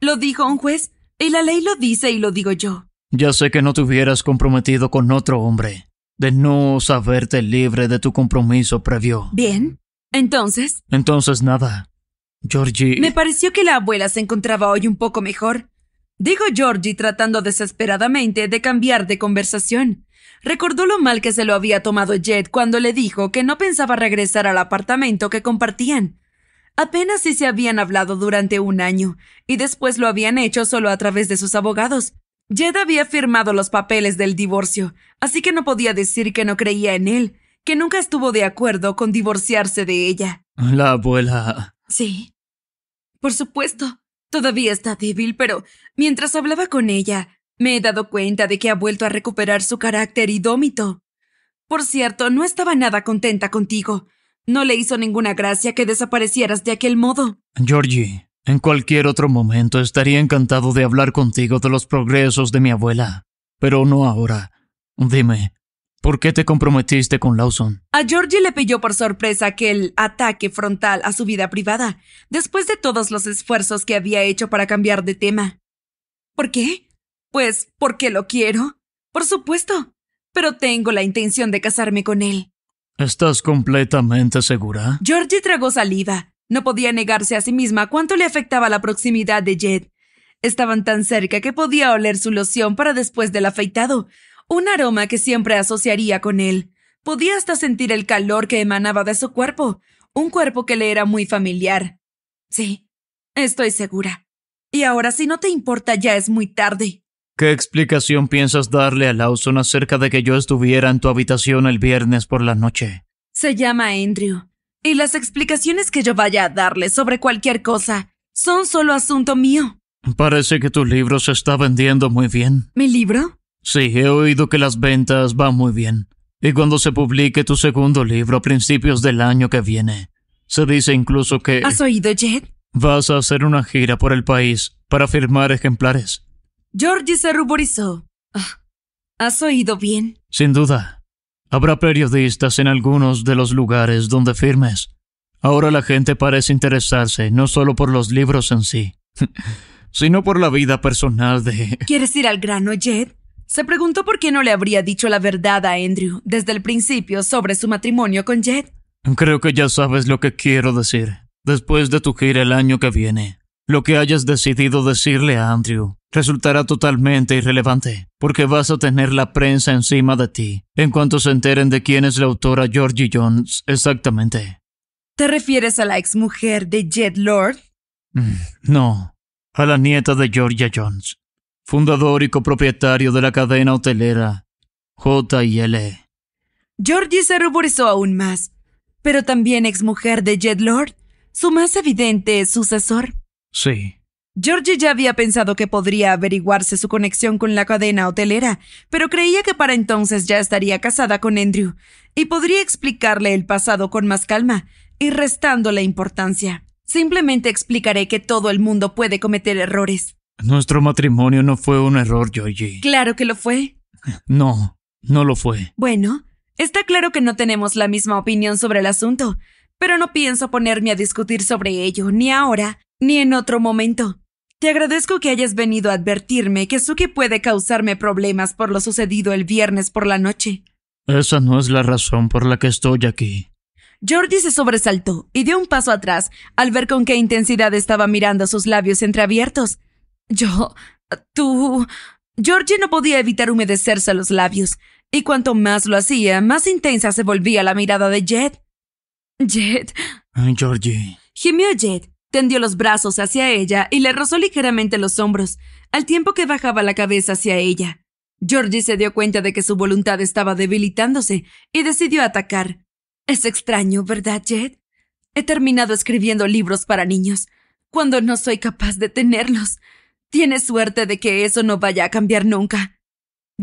Speaker 1: Lo dijo un juez, y la ley lo dice y lo digo yo.
Speaker 2: Ya sé que no te hubieras comprometido con otro hombre, de no saberte libre de tu compromiso previo.
Speaker 1: Bien, entonces.
Speaker 2: Entonces nada. Georgie.
Speaker 1: Me pareció que la abuela se encontraba hoy un poco mejor. Dijo Georgie tratando desesperadamente de cambiar de conversación. Recordó lo mal que se lo había tomado Jed cuando le dijo que no pensaba regresar al apartamento que compartían. Apenas si se habían hablado durante un año, y después lo habían hecho solo a través de sus abogados. Jed había firmado los papeles del divorcio, así que no podía decir que no creía en él, que nunca estuvo de acuerdo con divorciarse de ella.
Speaker 2: La abuela.
Speaker 1: Sí. Por supuesto. Todavía está débil, pero mientras hablaba con ella, me he dado cuenta de que ha vuelto a recuperar su carácter idómito. Por cierto, no estaba nada contenta contigo. No le hizo ninguna gracia que desaparecieras de aquel modo.
Speaker 2: Georgie, en cualquier otro momento estaría encantado de hablar contigo de los progresos de mi abuela, pero no ahora. Dime, ¿Por qué te comprometiste con Lawson?
Speaker 1: A Georgie le pilló por sorpresa aquel ataque frontal a su vida privada, después de todos los esfuerzos que había hecho para cambiar de tema. ¿Por qué? Pues porque lo quiero. Por supuesto. Pero tengo la intención de casarme con él.
Speaker 2: ¿Estás completamente segura?
Speaker 1: Georgie tragó saliva. No podía negarse a sí misma cuánto le afectaba la proximidad de Jed. Estaban tan cerca que podía oler su loción para después del afeitado, un aroma que siempre asociaría con él. Podía hasta sentir el calor que emanaba de su cuerpo, un cuerpo que le era muy familiar. Sí, estoy segura. Y ahora si no te importa ya es muy tarde.
Speaker 2: ¿Qué explicación piensas darle a Lawson acerca de que yo estuviera en tu habitación el viernes por la noche?
Speaker 1: Se llama Andrew. Y las explicaciones que yo vaya a darle sobre cualquier cosa son solo asunto mío.
Speaker 2: Parece que tu libro se está vendiendo muy bien.
Speaker 1: ¿Mi libro?
Speaker 2: Sí, he oído que las ventas van muy bien. Y cuando se publique tu segundo libro a principios del año que viene, se dice incluso que... ¿Has
Speaker 1: oído, Jed?
Speaker 2: Vas a hacer una gira por el país para firmar ejemplares.
Speaker 1: Georgie se ruborizó. Ah, ¿Has oído bien?
Speaker 2: Sin duda. Habrá periodistas en algunos de los lugares donde firmes. Ahora la gente parece interesarse no solo por los libros en sí, sino por la vida personal de...
Speaker 1: ¿Quieres ir al grano, Jed? Se preguntó por qué no le habría dicho la verdad a Andrew desde el principio sobre su matrimonio con Jed.
Speaker 2: Creo que ya sabes lo que quiero decir. Después de tu gira el año que viene, lo que hayas decidido decirle a Andrew resultará totalmente irrelevante, porque vas a tener la prensa encima de ti en cuanto se enteren de quién es la autora Georgie Jones exactamente.
Speaker 1: ¿Te refieres a la exmujer de Jed Lord?
Speaker 2: Mm, no, a la nieta de Georgia Jones fundador y copropietario de la cadena hotelera JLE.
Speaker 1: Georgie se ruborizó aún más, pero también exmujer de Jet Lord, su más evidente sucesor. Sí. Georgie ya había pensado que podría averiguarse su conexión con la cadena hotelera, pero creía que para entonces ya estaría casada con Andrew y podría explicarle el pasado con más calma y restando la importancia. Simplemente explicaré que todo el mundo puede cometer errores.
Speaker 2: Nuestro matrimonio no fue un error, Georgie.
Speaker 1: Claro que lo fue.
Speaker 2: No, no lo fue.
Speaker 1: Bueno, está claro que no tenemos la misma opinión sobre el asunto, pero no pienso ponerme a discutir sobre ello, ni ahora, ni en otro momento. Te agradezco que hayas venido a advertirme que Suki puede causarme problemas por lo sucedido el viernes por la noche.
Speaker 2: Esa no es la razón por la que estoy aquí.
Speaker 1: Georgie se sobresaltó y dio un paso atrás al ver con qué intensidad estaba mirando sus labios entreabiertos. Yo, tú... Georgie no podía evitar humedecerse los labios, y cuanto más lo hacía, más intensa se volvía la mirada de Jed. Jed...
Speaker 2: Georgie.
Speaker 1: Gimió Jed, tendió los brazos hacia ella y le rozó ligeramente los hombros, al tiempo que bajaba la cabeza hacia ella. Georgie se dio cuenta de que su voluntad estaba debilitándose y decidió atacar. Es extraño, ¿verdad, Jed? He terminado escribiendo libros para niños, cuando no soy capaz de tenerlos. Tienes suerte de que eso no vaya a cambiar nunca.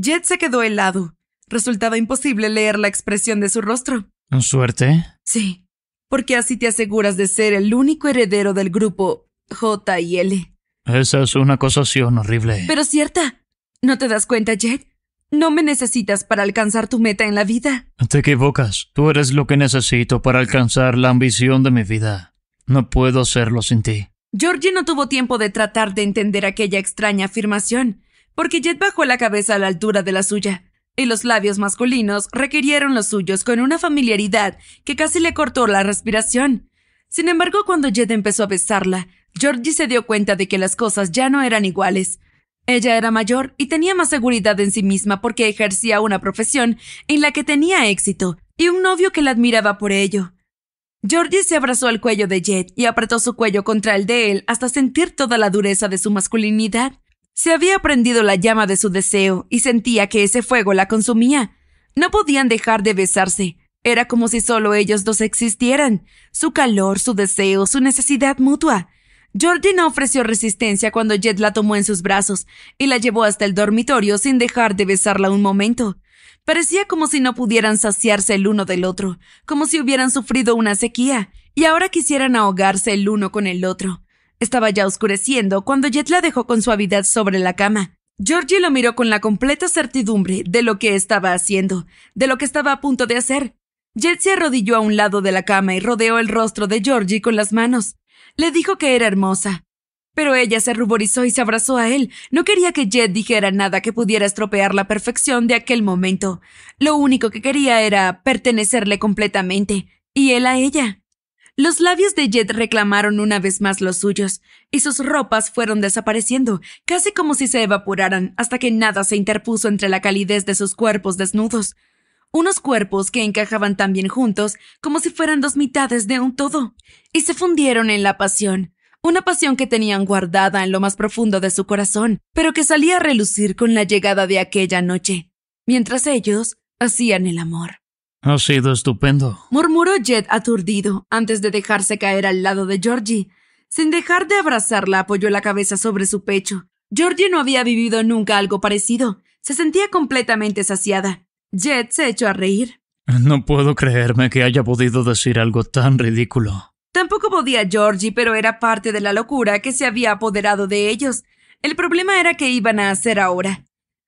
Speaker 1: Jet se quedó helado. Resultaba imposible leer la expresión de su rostro.
Speaker 2: ¿Suerte?
Speaker 1: Sí, porque así te aseguras de ser el único heredero del grupo J y L.
Speaker 2: Esa es una acusación horrible.
Speaker 1: Pero cierta. ¿No te das cuenta, Jet? No me necesitas para alcanzar tu meta en la vida.
Speaker 2: Te equivocas. Tú eres lo que necesito para alcanzar la ambición de mi vida. No puedo hacerlo sin ti.
Speaker 1: Georgie no tuvo tiempo de tratar de entender aquella extraña afirmación, porque Jed bajó la cabeza a la altura de la suya, y los labios masculinos requirieron los suyos con una familiaridad que casi le cortó la respiración. Sin embargo, cuando Jed empezó a besarla, Georgie se dio cuenta de que las cosas ya no eran iguales. Ella era mayor y tenía más seguridad en sí misma porque ejercía una profesión en la que tenía éxito y un novio que la admiraba por ello. Georgie se abrazó al cuello de Jet y apretó su cuello contra el de él hasta sentir toda la dureza de su masculinidad. Se había prendido la llama de su deseo y sentía que ese fuego la consumía. No podían dejar de besarse. Era como si solo ellos dos existieran. Su calor, su deseo, su necesidad mutua. Georgie no ofreció resistencia cuando Jet la tomó en sus brazos y la llevó hasta el dormitorio sin dejar de besarla un momento. Parecía como si no pudieran saciarse el uno del otro, como si hubieran sufrido una sequía, y ahora quisieran ahogarse el uno con el otro. Estaba ya oscureciendo cuando Jet la dejó con suavidad sobre la cama. Georgie lo miró con la completa certidumbre de lo que estaba haciendo, de lo que estaba a punto de hacer. Jet se arrodilló a un lado de la cama y rodeó el rostro de Georgie con las manos. Le dijo que era hermosa, pero ella se ruborizó y se abrazó a él. No quería que Jed dijera nada que pudiera estropear la perfección de aquel momento. Lo único que quería era pertenecerle completamente, y él a ella. Los labios de Jed reclamaron una vez más los suyos, y sus ropas fueron desapareciendo, casi como si se evaporaran, hasta que nada se interpuso entre la calidez de sus cuerpos desnudos. Unos cuerpos que encajaban tan bien juntos como si fueran dos mitades de un todo, y se fundieron en la pasión, una pasión que tenían guardada en lo más profundo de su corazón, pero que salía a relucir con la llegada de aquella noche, mientras ellos hacían el amor.
Speaker 2: Ha sido estupendo,
Speaker 1: murmuró Jed aturdido antes de dejarse caer al lado de Georgie. Sin dejar de abrazarla, apoyó la cabeza sobre su pecho. Georgie no había vivido nunca algo parecido. Se sentía completamente saciada. Jed se echó a reír.
Speaker 2: No puedo creerme que haya podido decir algo tan ridículo.
Speaker 1: Tampoco podía Georgie, pero era parte de la locura que se había apoderado de ellos. El problema era qué iban a hacer ahora.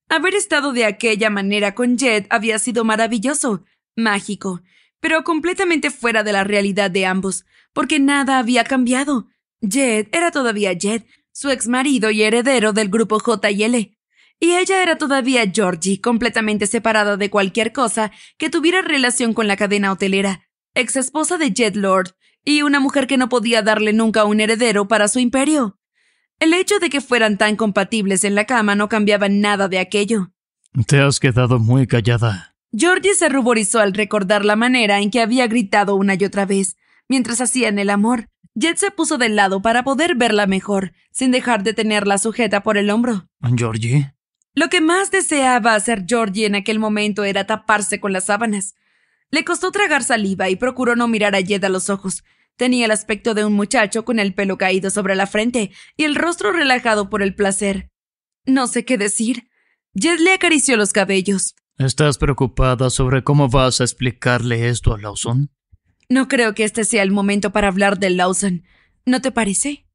Speaker 1: Haber estado de aquella manera con Jet había sido maravilloso, mágico, pero completamente fuera de la realidad de ambos, porque nada había cambiado. Jet era todavía Jet, su ex marido y heredero del grupo JL, y ella era todavía Georgie, completamente separada de cualquier cosa que tuviera relación con la cadena hotelera, ex esposa de Jet Lord, y una mujer que no podía darle nunca un heredero para su imperio. El hecho de que fueran tan compatibles en la cama no cambiaba nada de aquello.
Speaker 2: Te has quedado muy callada.
Speaker 1: Georgie se ruborizó al recordar la manera en que había gritado una y otra vez, mientras hacían el amor. Jet se puso de lado para poder verla mejor, sin dejar de tenerla sujeta por el hombro. ¿Georgie? Lo que más deseaba hacer Georgie en aquel momento era taparse con las sábanas, le costó tragar saliva y procuró no mirar a Jed a los ojos. Tenía el aspecto de un muchacho con el pelo caído sobre la frente y el rostro relajado por el placer. No sé qué decir. Jed le acarició los cabellos.
Speaker 2: ¿Estás preocupada sobre cómo vas a explicarle esto a Lawson?
Speaker 1: No creo que este sea el momento para hablar de Lawson. ¿No te parece?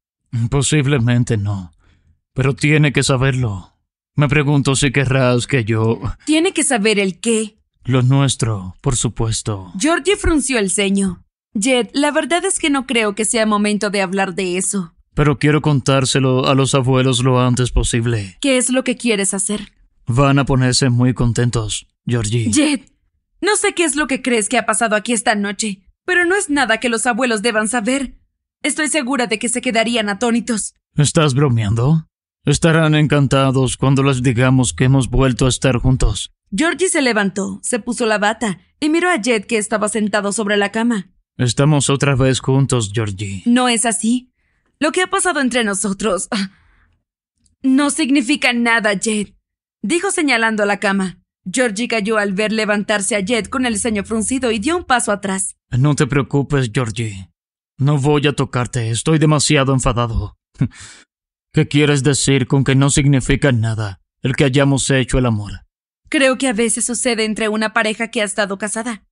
Speaker 2: Posiblemente no. Pero tiene que saberlo. Me pregunto si querrás que yo...
Speaker 1: ¿Tiene que saber el qué?
Speaker 2: Lo nuestro, por supuesto.
Speaker 1: Georgie frunció el ceño. Jed, la verdad es que no creo que sea momento de hablar de eso.
Speaker 2: Pero quiero contárselo a los abuelos lo antes posible.
Speaker 1: ¿Qué es lo que quieres hacer?
Speaker 2: Van a ponerse muy contentos, Georgie.
Speaker 1: Jed, no sé qué es lo que crees que ha pasado aquí esta noche, pero no es nada que los abuelos deban saber. Estoy segura de que se quedarían atónitos.
Speaker 2: ¿Estás bromeando? Estarán encantados cuando les digamos que hemos vuelto a estar juntos.
Speaker 1: Georgie se levantó, se puso la bata y miró a Jed que estaba sentado sobre la cama.
Speaker 2: Estamos otra vez juntos, Georgie.
Speaker 1: No es así. Lo que ha pasado entre nosotros ah, no significa nada, Jed, dijo señalando la cama. Georgie cayó al ver levantarse a Jed con el ceño fruncido y dio un paso atrás.
Speaker 2: No te preocupes, Georgie. No voy a tocarte. Estoy demasiado enfadado. ¿Qué quieres decir con que no significa nada el que hayamos hecho el amor?
Speaker 1: Creo que a veces sucede entre una pareja que ha estado casada.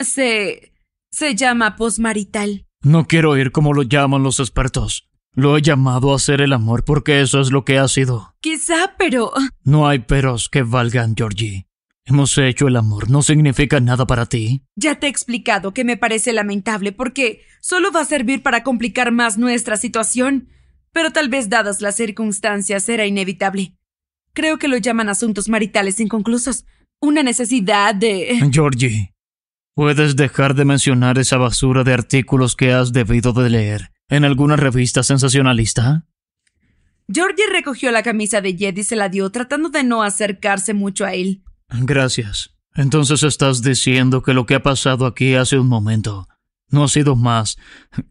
Speaker 1: Se. se llama posmarital.
Speaker 2: No quiero oír como lo llaman los expertos. Lo he llamado a hacer el amor porque eso es lo que ha sido.
Speaker 1: Quizá, pero.
Speaker 2: No hay peros que valgan, Georgie. Hemos hecho el amor, no significa nada para ti.
Speaker 1: Ya te he explicado que me parece lamentable porque solo va a servir para complicar más nuestra situación. Pero tal vez dadas las circunstancias era inevitable. Creo que lo llaman asuntos maritales inconclusos. Una necesidad de...
Speaker 2: Georgie, puedes dejar de mencionar esa basura de artículos que has debido de leer en alguna revista sensacionalista.
Speaker 1: Georgie recogió la camisa de Jed y se la dio, tratando de no acercarse mucho a él.
Speaker 2: Gracias. Entonces estás diciendo que lo que ha pasado aquí hace un momento no ha sido más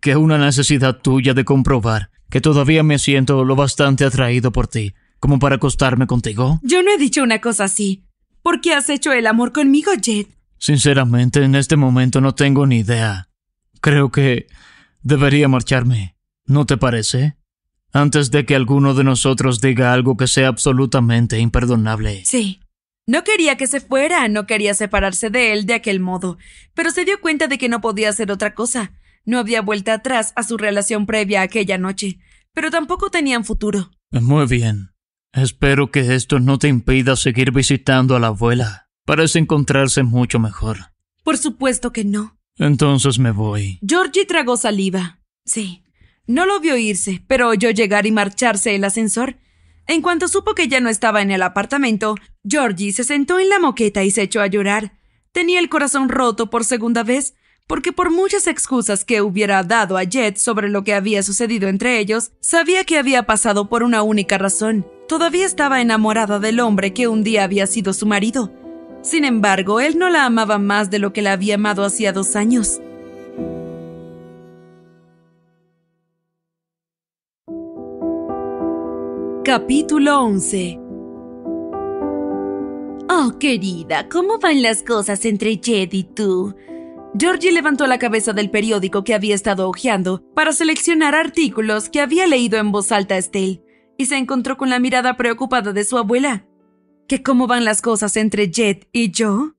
Speaker 2: que una necesidad tuya de comprobar que todavía me siento lo bastante atraído por ti como para acostarme contigo?
Speaker 1: Yo no he dicho una cosa así. ¿Por qué has hecho el amor conmigo, Jed?
Speaker 2: Sinceramente, en este momento no tengo ni idea. Creo que debería marcharme. ¿No te parece? Antes de que alguno de nosotros diga algo que sea absolutamente imperdonable.
Speaker 1: Sí. No quería que se fuera, no quería separarse de él de aquel modo, pero se dio cuenta de que no podía hacer otra cosa. No había vuelta atrás a su relación previa aquella noche, pero tampoco tenían futuro.
Speaker 2: Muy bien. Espero que esto no te impida seguir visitando a la abuela. Parece encontrarse mucho mejor.
Speaker 1: Por supuesto que no.
Speaker 2: Entonces me voy.
Speaker 1: Georgie tragó saliva. Sí. No lo vio irse, pero oyó llegar y marcharse el ascensor. En cuanto supo que ya no estaba en el apartamento, Georgie se sentó en la moqueta y se echó a llorar. Tenía el corazón roto por segunda vez porque por muchas excusas que hubiera dado a Jed sobre lo que había sucedido entre ellos, sabía que había pasado por una única razón. Todavía estaba enamorada del hombre que un día había sido su marido. Sin embargo, él no la amaba más de lo que la había amado hacía dos años. Capítulo 11 Oh, querida, ¿cómo van las cosas entre Jed y tú? Georgie levantó la cabeza del periódico que había estado hojeando para seleccionar artículos que había leído en voz alta a Estelle y se encontró con la mirada preocupada de su abuela. ¿Qué cómo van las cosas entre Jet y yo?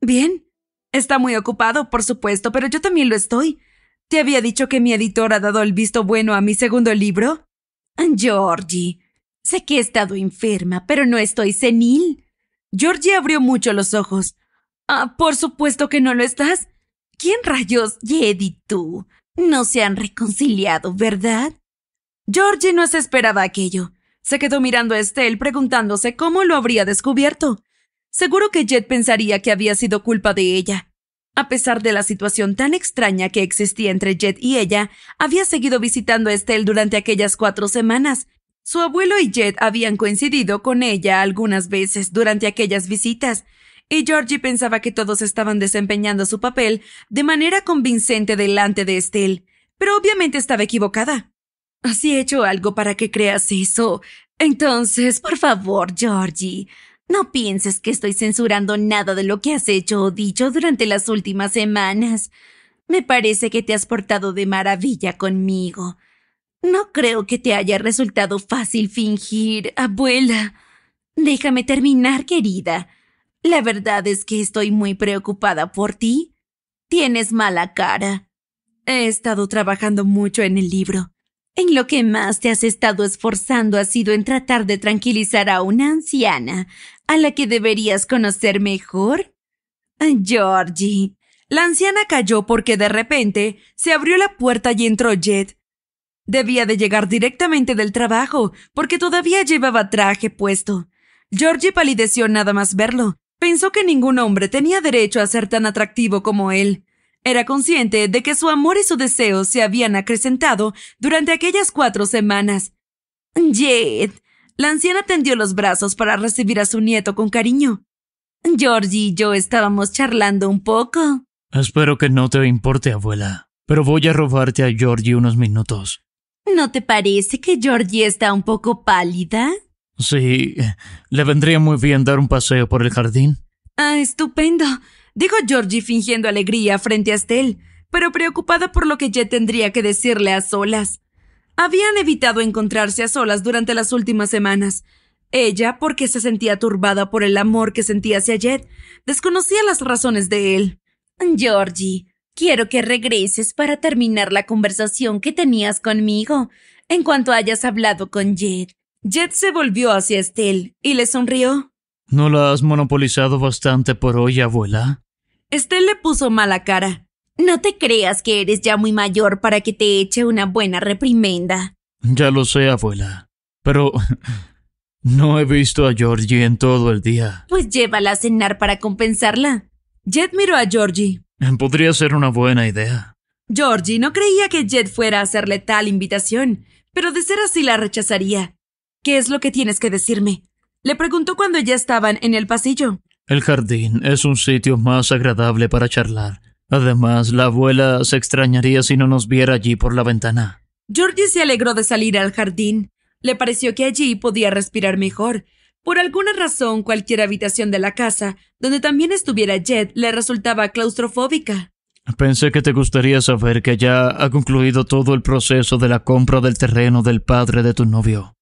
Speaker 1: Bien. Está muy ocupado, por supuesto, pero yo también lo estoy. ¿Te había dicho que mi editor ha dado el visto bueno a mi segundo libro? Georgie, sé que he estado enferma, pero no estoy senil. Georgie abrió mucho los ojos. Ah, por supuesto que no lo estás. ¿Quién rayos, Jed y tú? No se han reconciliado, ¿verdad? Georgie no se esperaba aquello. Se quedó mirando a Estelle preguntándose cómo lo habría descubierto. Seguro que Jed pensaría que había sido culpa de ella. A pesar de la situación tan extraña que existía entre Jed y ella, había seguido visitando a Estelle durante aquellas cuatro semanas. Su abuelo y Jed habían coincidido con ella algunas veces durante aquellas visitas, y Georgie pensaba que todos estaban desempeñando su papel de manera convincente delante de Estelle, pero obviamente estaba equivocada. Si he hecho algo para que creas eso, entonces, por favor, Georgie, no pienses que estoy censurando nada de lo que has hecho o dicho durante las últimas semanas. Me parece que te has portado de maravilla conmigo. No creo que te haya resultado fácil fingir, abuela. Déjame terminar, querida. La verdad es que estoy muy preocupada por ti. Tienes mala cara. He estado trabajando mucho en el libro. En lo que más te has estado esforzando ha sido en tratar de tranquilizar a una anciana, a la que deberías conocer mejor. Georgie. La anciana cayó porque de repente se abrió la puerta y entró Jet. Debía de llegar directamente del trabajo, porque todavía llevaba traje puesto. Georgie palideció nada más verlo, Pensó que ningún hombre tenía derecho a ser tan atractivo como él. Era consciente de que su amor y su deseo se habían acrecentado durante aquellas cuatro semanas. Jed. La anciana tendió los brazos para recibir a su nieto con cariño. Georgie y yo estábamos charlando un poco.
Speaker 2: Espero que no te importe, abuela, pero voy a robarte a Georgie unos minutos.
Speaker 1: ¿No te parece que Georgie está un poco pálida?
Speaker 2: Sí, le vendría muy bien dar un paseo por el jardín.
Speaker 1: Ah, estupendo, dijo Georgie fingiendo alegría frente a Estelle, pero preocupada por lo que Jet tendría que decirle a solas. Habían evitado encontrarse a solas durante las últimas semanas. Ella, porque se sentía turbada por el amor que sentía hacia Jet, desconocía las razones de él. Georgie, quiero que regreses para terminar la conversación que tenías conmigo, en cuanto hayas hablado con Jet. Jet se volvió hacia Estelle y le sonrió.
Speaker 2: ¿No la has monopolizado bastante por hoy, abuela?
Speaker 1: Estelle le puso mala cara. No te creas que eres ya muy mayor para que te eche una buena reprimenda.
Speaker 2: Ya lo sé, abuela. Pero no he visto a Georgie en todo el día.
Speaker 1: Pues llévala a cenar para compensarla. Jet miró a Georgie.
Speaker 2: Podría ser una buena idea.
Speaker 1: Georgie no creía que Jet fuera a hacerle tal invitación, pero de ser así la rechazaría. ¿Qué es lo que tienes que decirme? Le preguntó cuando ya estaban en el pasillo.
Speaker 2: El jardín es un sitio más agradable para charlar. Además, la abuela se extrañaría si no nos viera allí por la ventana.
Speaker 1: Georgie se alegró de salir al jardín. Le pareció que allí podía respirar mejor. Por alguna razón, cualquier habitación de la casa, donde también estuviera Jed, le resultaba claustrofóbica.
Speaker 2: Pensé que te gustaría saber que ya ha concluido todo el proceso de la compra del terreno del padre de tu novio.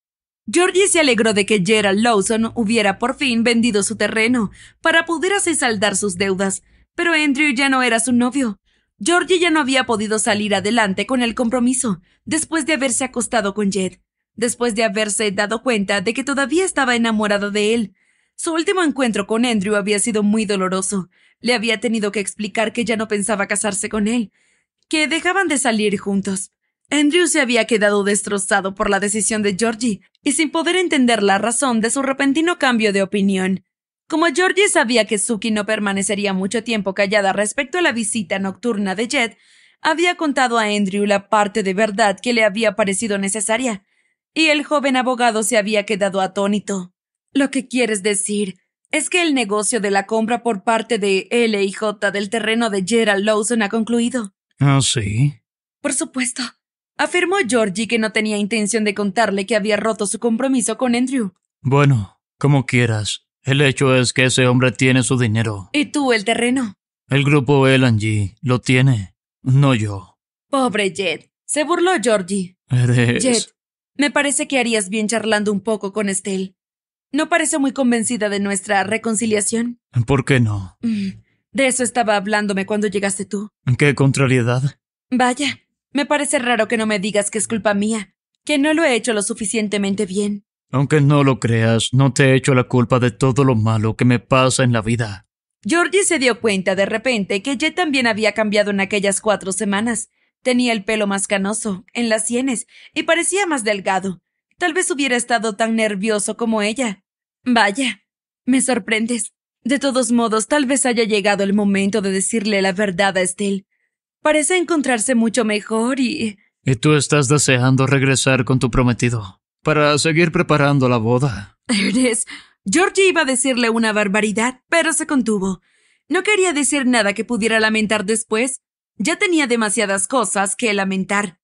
Speaker 1: Georgie se alegró de que Gerald Lawson hubiera por fin vendido su terreno para poder así saldar sus deudas, pero Andrew ya no era su novio. Georgie ya no había podido salir adelante con el compromiso, después de haberse acostado con Jed, después de haberse dado cuenta de que todavía estaba enamorado de él. Su último encuentro con Andrew había sido muy doloroso. Le había tenido que explicar que ya no pensaba casarse con él, que dejaban de salir juntos. Andrew se había quedado destrozado por la decisión de Georgie y sin poder entender la razón de su repentino cambio de opinión. Como Georgie sabía que Suki no permanecería mucho tiempo callada respecto a la visita nocturna de Jet, había contado a Andrew la parte de verdad que le había parecido necesaria, y el joven abogado se había quedado atónito. Lo que quieres decir es que el negocio de la compra por parte de L y J del terreno de Gerald Lawson ha concluido.
Speaker 2: Ah, sí.
Speaker 1: Por supuesto. Afirmó Georgie que no tenía intención de contarle que había roto su compromiso con Andrew.
Speaker 2: Bueno, como quieras. El hecho es que ese hombre tiene su dinero.
Speaker 1: ¿Y tú el terreno?
Speaker 2: El grupo G. lo tiene, no yo.
Speaker 1: Pobre Jed. Se burló Georgie.
Speaker 2: ¿Eres? Jed,
Speaker 1: me parece que harías bien charlando un poco con Estelle. No parece muy convencida de nuestra reconciliación.
Speaker 2: ¿Por qué no?
Speaker 1: Mm, de eso estaba hablándome cuando llegaste tú.
Speaker 2: ¿Qué contrariedad?
Speaker 1: Vaya, me parece raro que no me digas que es culpa mía, que no lo he hecho lo suficientemente bien.
Speaker 2: Aunque no lo creas, no te he hecho la culpa de todo lo malo que me pasa en la vida.
Speaker 1: Georgie se dio cuenta de repente que Jet también había cambiado en aquellas cuatro semanas. Tenía el pelo más canoso, en las sienes, y parecía más delgado. Tal vez hubiera estado tan nervioso como ella. Vaya, me sorprendes. De todos modos, tal vez haya llegado el momento de decirle la verdad a Estelle. Parece encontrarse mucho mejor y...
Speaker 2: Y tú estás deseando regresar con tu prometido para seguir preparando la boda.
Speaker 1: Ernest, Georgie iba a decirle una barbaridad, pero se contuvo. No quería decir nada que pudiera lamentar después. Ya tenía demasiadas cosas que lamentar.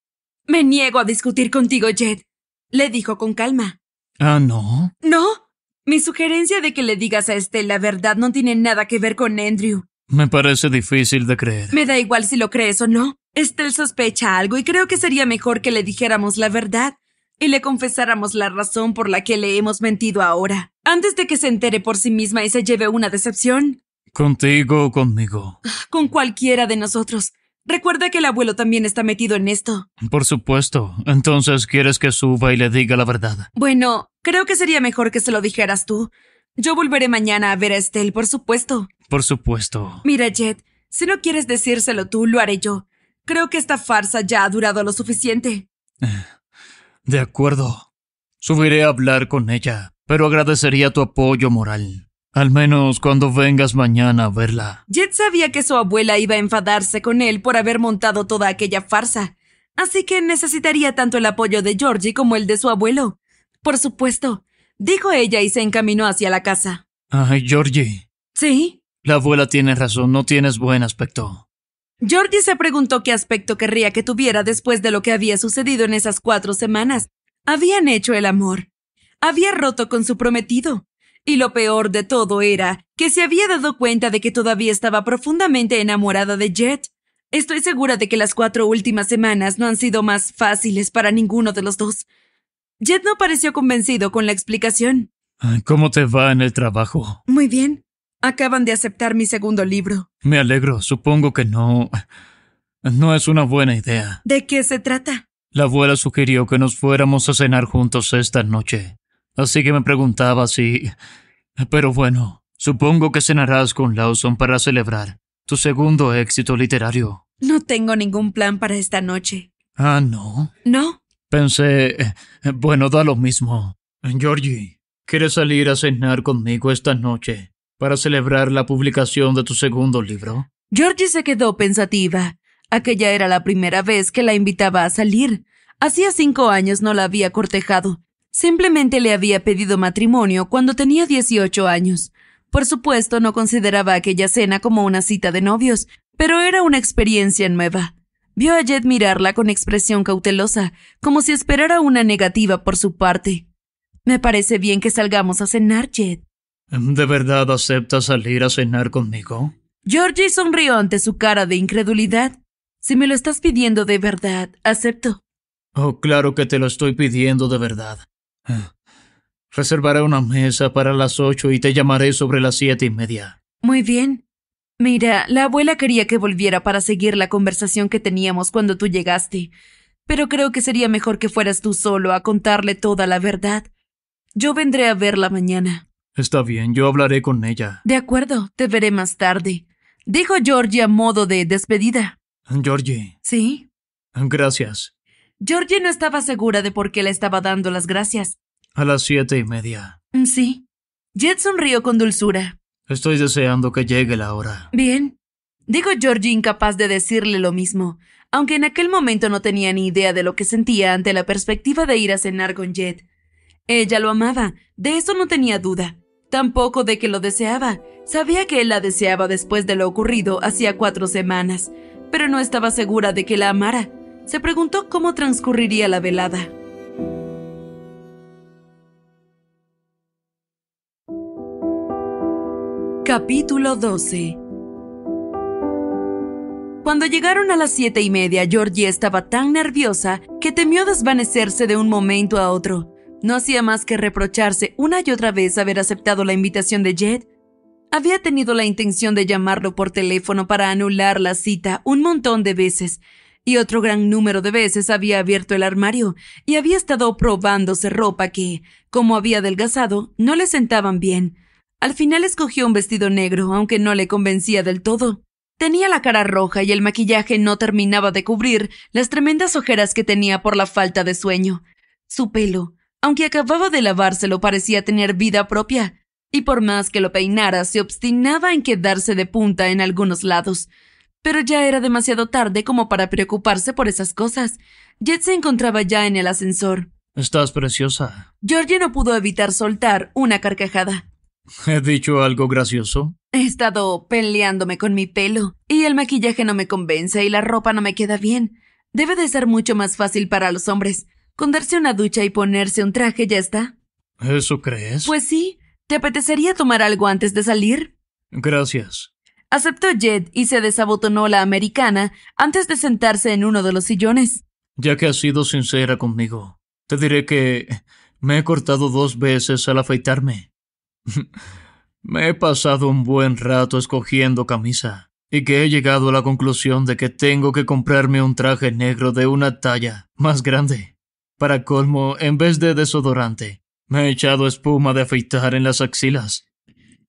Speaker 1: Me niego a discutir contigo, Jed, le dijo con calma.
Speaker 2: Ah, no.
Speaker 1: No. Mi sugerencia de que le digas a Estelle la verdad no tiene nada que ver con Andrew.
Speaker 2: Me parece difícil de creer.
Speaker 1: Me da igual si lo crees o no. Estel sospecha algo y creo que sería mejor que le dijéramos la verdad y le confesáramos la razón por la que le hemos mentido ahora, antes de que se entere por sí misma y se lleve una decepción.
Speaker 2: ¿Contigo o conmigo?
Speaker 1: Con cualquiera de nosotros. Recuerda que el abuelo también está metido en esto.
Speaker 2: Por supuesto. Entonces, ¿quieres que suba y le diga la verdad?
Speaker 1: Bueno, creo que sería mejor que se lo dijeras tú. Yo volveré mañana a ver a Estel, por supuesto.
Speaker 2: Por supuesto.
Speaker 1: Mira, Jet, si no quieres decírselo tú, lo haré yo. Creo que esta farsa ya ha durado lo suficiente.
Speaker 2: De acuerdo. Subiré a hablar con ella, pero agradecería tu apoyo moral. Al menos cuando vengas mañana a verla.
Speaker 1: Jet sabía que su abuela iba a enfadarse con él por haber montado toda aquella farsa, así que necesitaría tanto el apoyo de Georgie como el de su abuelo. Por supuesto, dijo ella y se encaminó hacia la casa.
Speaker 2: Ay, Georgie. ¿Sí? La abuela tiene razón, no tienes buen aspecto.
Speaker 1: Jordi se preguntó qué aspecto querría que tuviera después de lo que había sucedido en esas cuatro semanas. Habían hecho el amor. Había roto con su prometido. Y lo peor de todo era que se había dado cuenta de que todavía estaba profundamente enamorada de Jet. Estoy segura de que las cuatro últimas semanas no han sido más fáciles para ninguno de los dos. Jet no pareció convencido con la explicación.
Speaker 2: Ah, ¿Cómo te va en el trabajo?
Speaker 1: Muy bien. Acaban de aceptar mi segundo libro.
Speaker 2: Me alegro, supongo que no... No es una buena idea.
Speaker 1: ¿De qué se trata?
Speaker 2: La abuela sugirió que nos fuéramos a cenar juntos esta noche. Así que me preguntaba si... Pero bueno, supongo que cenarás con Lawson para celebrar tu segundo éxito literario.
Speaker 1: No tengo ningún plan para esta noche.
Speaker 2: Ah, no. No. Pensé... Bueno, da lo mismo. Georgie, ¿quieres salir a cenar conmigo esta noche? para celebrar la publicación de tu segundo libro?
Speaker 1: Georgie se quedó pensativa. Aquella era la primera vez que la invitaba a salir. Hacía cinco años no la había cortejado. Simplemente le había pedido matrimonio cuando tenía 18 años. Por supuesto, no consideraba aquella cena como una cita de novios, pero era una experiencia nueva. Vio a Jed mirarla con expresión cautelosa, como si esperara una negativa por su parte. Me parece bien que salgamos a cenar, Jed.
Speaker 2: ¿De verdad aceptas salir a cenar conmigo?
Speaker 1: Georgie sonrió ante su cara de incredulidad. Si me lo estás pidiendo de verdad, acepto.
Speaker 2: Oh, claro que te lo estoy pidiendo de verdad. Ah, reservaré una mesa para las ocho y te llamaré sobre las siete y media.
Speaker 1: Muy bien. Mira, la abuela quería que volviera para seguir la conversación que teníamos cuando tú llegaste, pero creo que sería mejor que fueras tú solo a contarle toda la verdad. Yo vendré a verla mañana.
Speaker 2: Está bien, yo hablaré con ella.
Speaker 1: De acuerdo, te veré más tarde. Dijo Georgie a modo de despedida. Georgie. Sí.
Speaker 2: Gracias.
Speaker 1: Georgie no estaba segura de por qué le estaba dando las gracias.
Speaker 2: A las siete y media.
Speaker 1: Mm, sí. Jet sonrió con dulzura.
Speaker 2: Estoy deseando que llegue la hora.
Speaker 1: Bien. Dijo Georgie incapaz de decirle lo mismo, aunque en aquel momento no tenía ni idea de lo que sentía ante la perspectiva de ir a cenar con Jet. Ella lo amaba, de eso no tenía duda, Tampoco de que lo deseaba. Sabía que él la deseaba después de lo ocurrido hacía cuatro semanas, pero no estaba segura de que la amara. Se preguntó cómo transcurriría la velada. Capítulo 12 Cuando llegaron a las siete y media, Georgie estaba tan nerviosa que temió desvanecerse de un momento a otro. No hacía más que reprocharse una y otra vez haber aceptado la invitación de Jed. Había tenido la intención de llamarlo por teléfono para anular la cita un montón de veces, y otro gran número de veces había abierto el armario y había estado probándose ropa que, como había adelgazado, no le sentaban bien. Al final escogió un vestido negro, aunque no le convencía del todo. Tenía la cara roja y el maquillaje no terminaba de cubrir las tremendas ojeras que tenía por la falta de sueño. Su pelo, aunque acababa de lavárselo, parecía tener vida propia, y por más que lo peinara, se obstinaba en quedarse de punta en algunos lados. Pero ya era demasiado tarde como para preocuparse por esas cosas. Jet se encontraba ya en el ascensor.
Speaker 2: Estás preciosa.
Speaker 1: Georgie no pudo evitar soltar una carcajada.
Speaker 2: ¿He dicho algo gracioso?
Speaker 1: He estado peleándome con mi pelo, y el maquillaje no me convence y la ropa no me queda bien. Debe de ser mucho más fácil para los hombres. Con darse una ducha y ponerse un traje ya está.
Speaker 2: ¿Eso crees?
Speaker 1: Pues sí. ¿Te apetecería tomar algo antes de salir?
Speaker 2: Gracias.
Speaker 1: Aceptó Jed y se desabotonó la americana antes de sentarse en uno de los sillones.
Speaker 2: Ya que has sido sincera conmigo, te diré que me he cortado dos veces al afeitarme. me he pasado un buen rato escogiendo camisa y que he llegado a la conclusión de que tengo que comprarme un traje negro de una talla más grande. Para colmo, en vez de desodorante, me he echado espuma de afeitar en las axilas.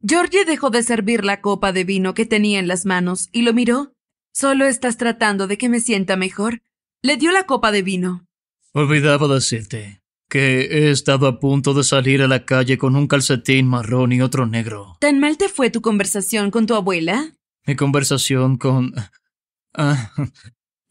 Speaker 1: Georgie dejó de servir la copa de vino que tenía en las manos y lo miró. Solo estás tratando de que me sienta mejor. Le dio la copa de vino.
Speaker 2: Olvidaba decirte que he estado a punto de salir a la calle con un calcetín marrón y otro negro.
Speaker 1: ¿Tan mal te fue tu conversación con tu abuela?
Speaker 2: Mi conversación con... Ah,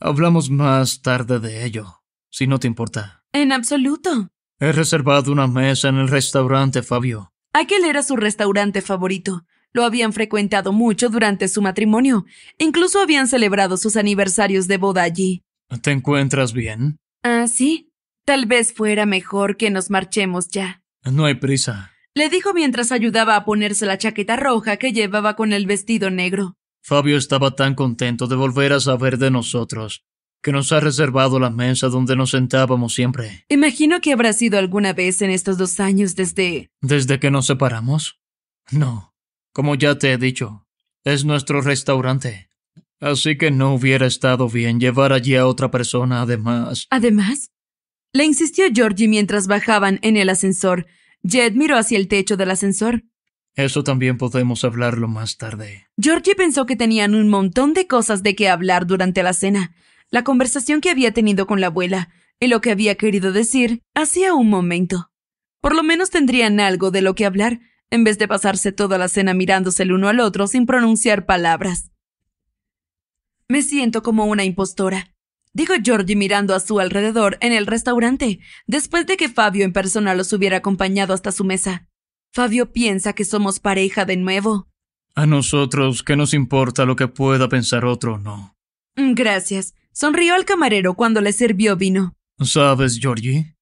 Speaker 2: hablamos más tarde de ello, si no te importa.
Speaker 1: En absoluto.
Speaker 2: He reservado una mesa en el restaurante, Fabio.
Speaker 1: Aquel era su restaurante favorito. Lo habían frecuentado mucho durante su matrimonio. Incluso habían celebrado sus aniversarios de boda allí.
Speaker 2: ¿Te encuentras bien?
Speaker 1: Ah, sí. Tal vez fuera mejor que nos marchemos ya.
Speaker 2: No hay prisa.
Speaker 1: Le dijo mientras ayudaba a ponerse la chaqueta roja que llevaba con el vestido negro.
Speaker 2: Fabio estaba tan contento de volver a saber de nosotros que nos ha reservado la mesa donde nos sentábamos siempre.
Speaker 1: Imagino que habrá sido alguna vez en estos dos años desde...
Speaker 2: ¿Desde que nos separamos? No. Como ya te he dicho, es nuestro restaurante. Así que no hubiera estado bien llevar allí a otra persona, además.
Speaker 1: ¿Además? Le insistió Georgie mientras bajaban en el ascensor. Jed miró hacia el techo del ascensor.
Speaker 2: Eso también podemos hablarlo más tarde.
Speaker 1: Georgie pensó que tenían un montón de cosas de qué hablar durante la cena la conversación que había tenido con la abuela y lo que había querido decir hacía un momento. Por lo menos tendrían algo de lo que hablar, en vez de pasarse toda la cena mirándose el uno al otro sin pronunciar palabras. Me siento como una impostora, dijo Georgie mirando a su alrededor en el restaurante, después de que Fabio en persona los hubiera acompañado hasta su mesa. Fabio piensa que somos pareja de nuevo.
Speaker 2: A nosotros, ¿qué nos importa lo que pueda pensar otro no?
Speaker 1: Mm, gracias, Sonrió al camarero cuando le sirvió vino.
Speaker 2: ¿Sabes, Georgie?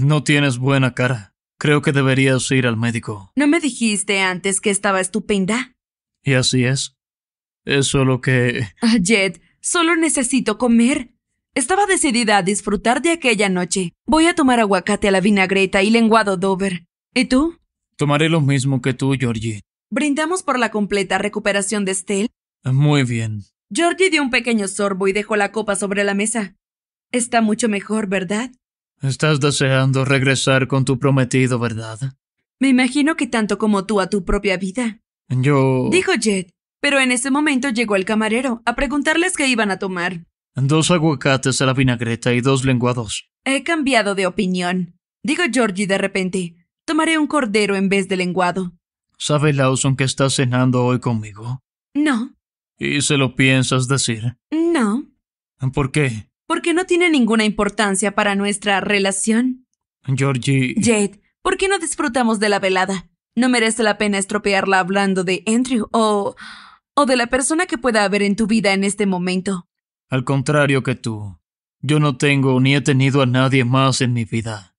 Speaker 2: No tienes buena cara. Creo que deberías ir al médico.
Speaker 1: ¿No me dijiste antes que estaba estupenda?
Speaker 2: Y así es. Es solo que...
Speaker 1: Ah, Jed, solo necesito comer. Estaba decidida a disfrutar de aquella noche. Voy a tomar aguacate a la vinagreta y lenguado Dover. ¿Y tú?
Speaker 2: Tomaré lo mismo que tú, Georgie.
Speaker 1: ¿Brindamos por la completa recuperación de Estelle?
Speaker 2: Muy bien.
Speaker 1: Georgie dio un pequeño sorbo y dejó la copa sobre la mesa. Está mucho mejor, ¿verdad?
Speaker 2: Estás deseando regresar con tu prometido, ¿verdad?
Speaker 1: Me imagino que tanto como tú a tu propia vida.
Speaker 2: Yo. Dijo
Speaker 1: Jed, pero en ese momento llegó el camarero a preguntarles qué iban a tomar.
Speaker 2: Dos aguacates a la vinagreta y dos lenguados.
Speaker 1: He cambiado de opinión, dijo Georgie de repente. Tomaré un cordero en vez de lenguado.
Speaker 2: ¿Sabe Lawson que está cenando hoy conmigo? No, ¿Y se lo piensas decir? No. ¿Por qué?
Speaker 1: Porque no tiene ninguna importancia para nuestra relación. Georgie. Jade, ¿por qué no disfrutamos de la velada? No merece la pena estropearla hablando de Andrew o. o de la persona que pueda haber en tu vida en este momento.
Speaker 2: Al contrario que tú. Yo no tengo ni he tenido a nadie más en mi vida.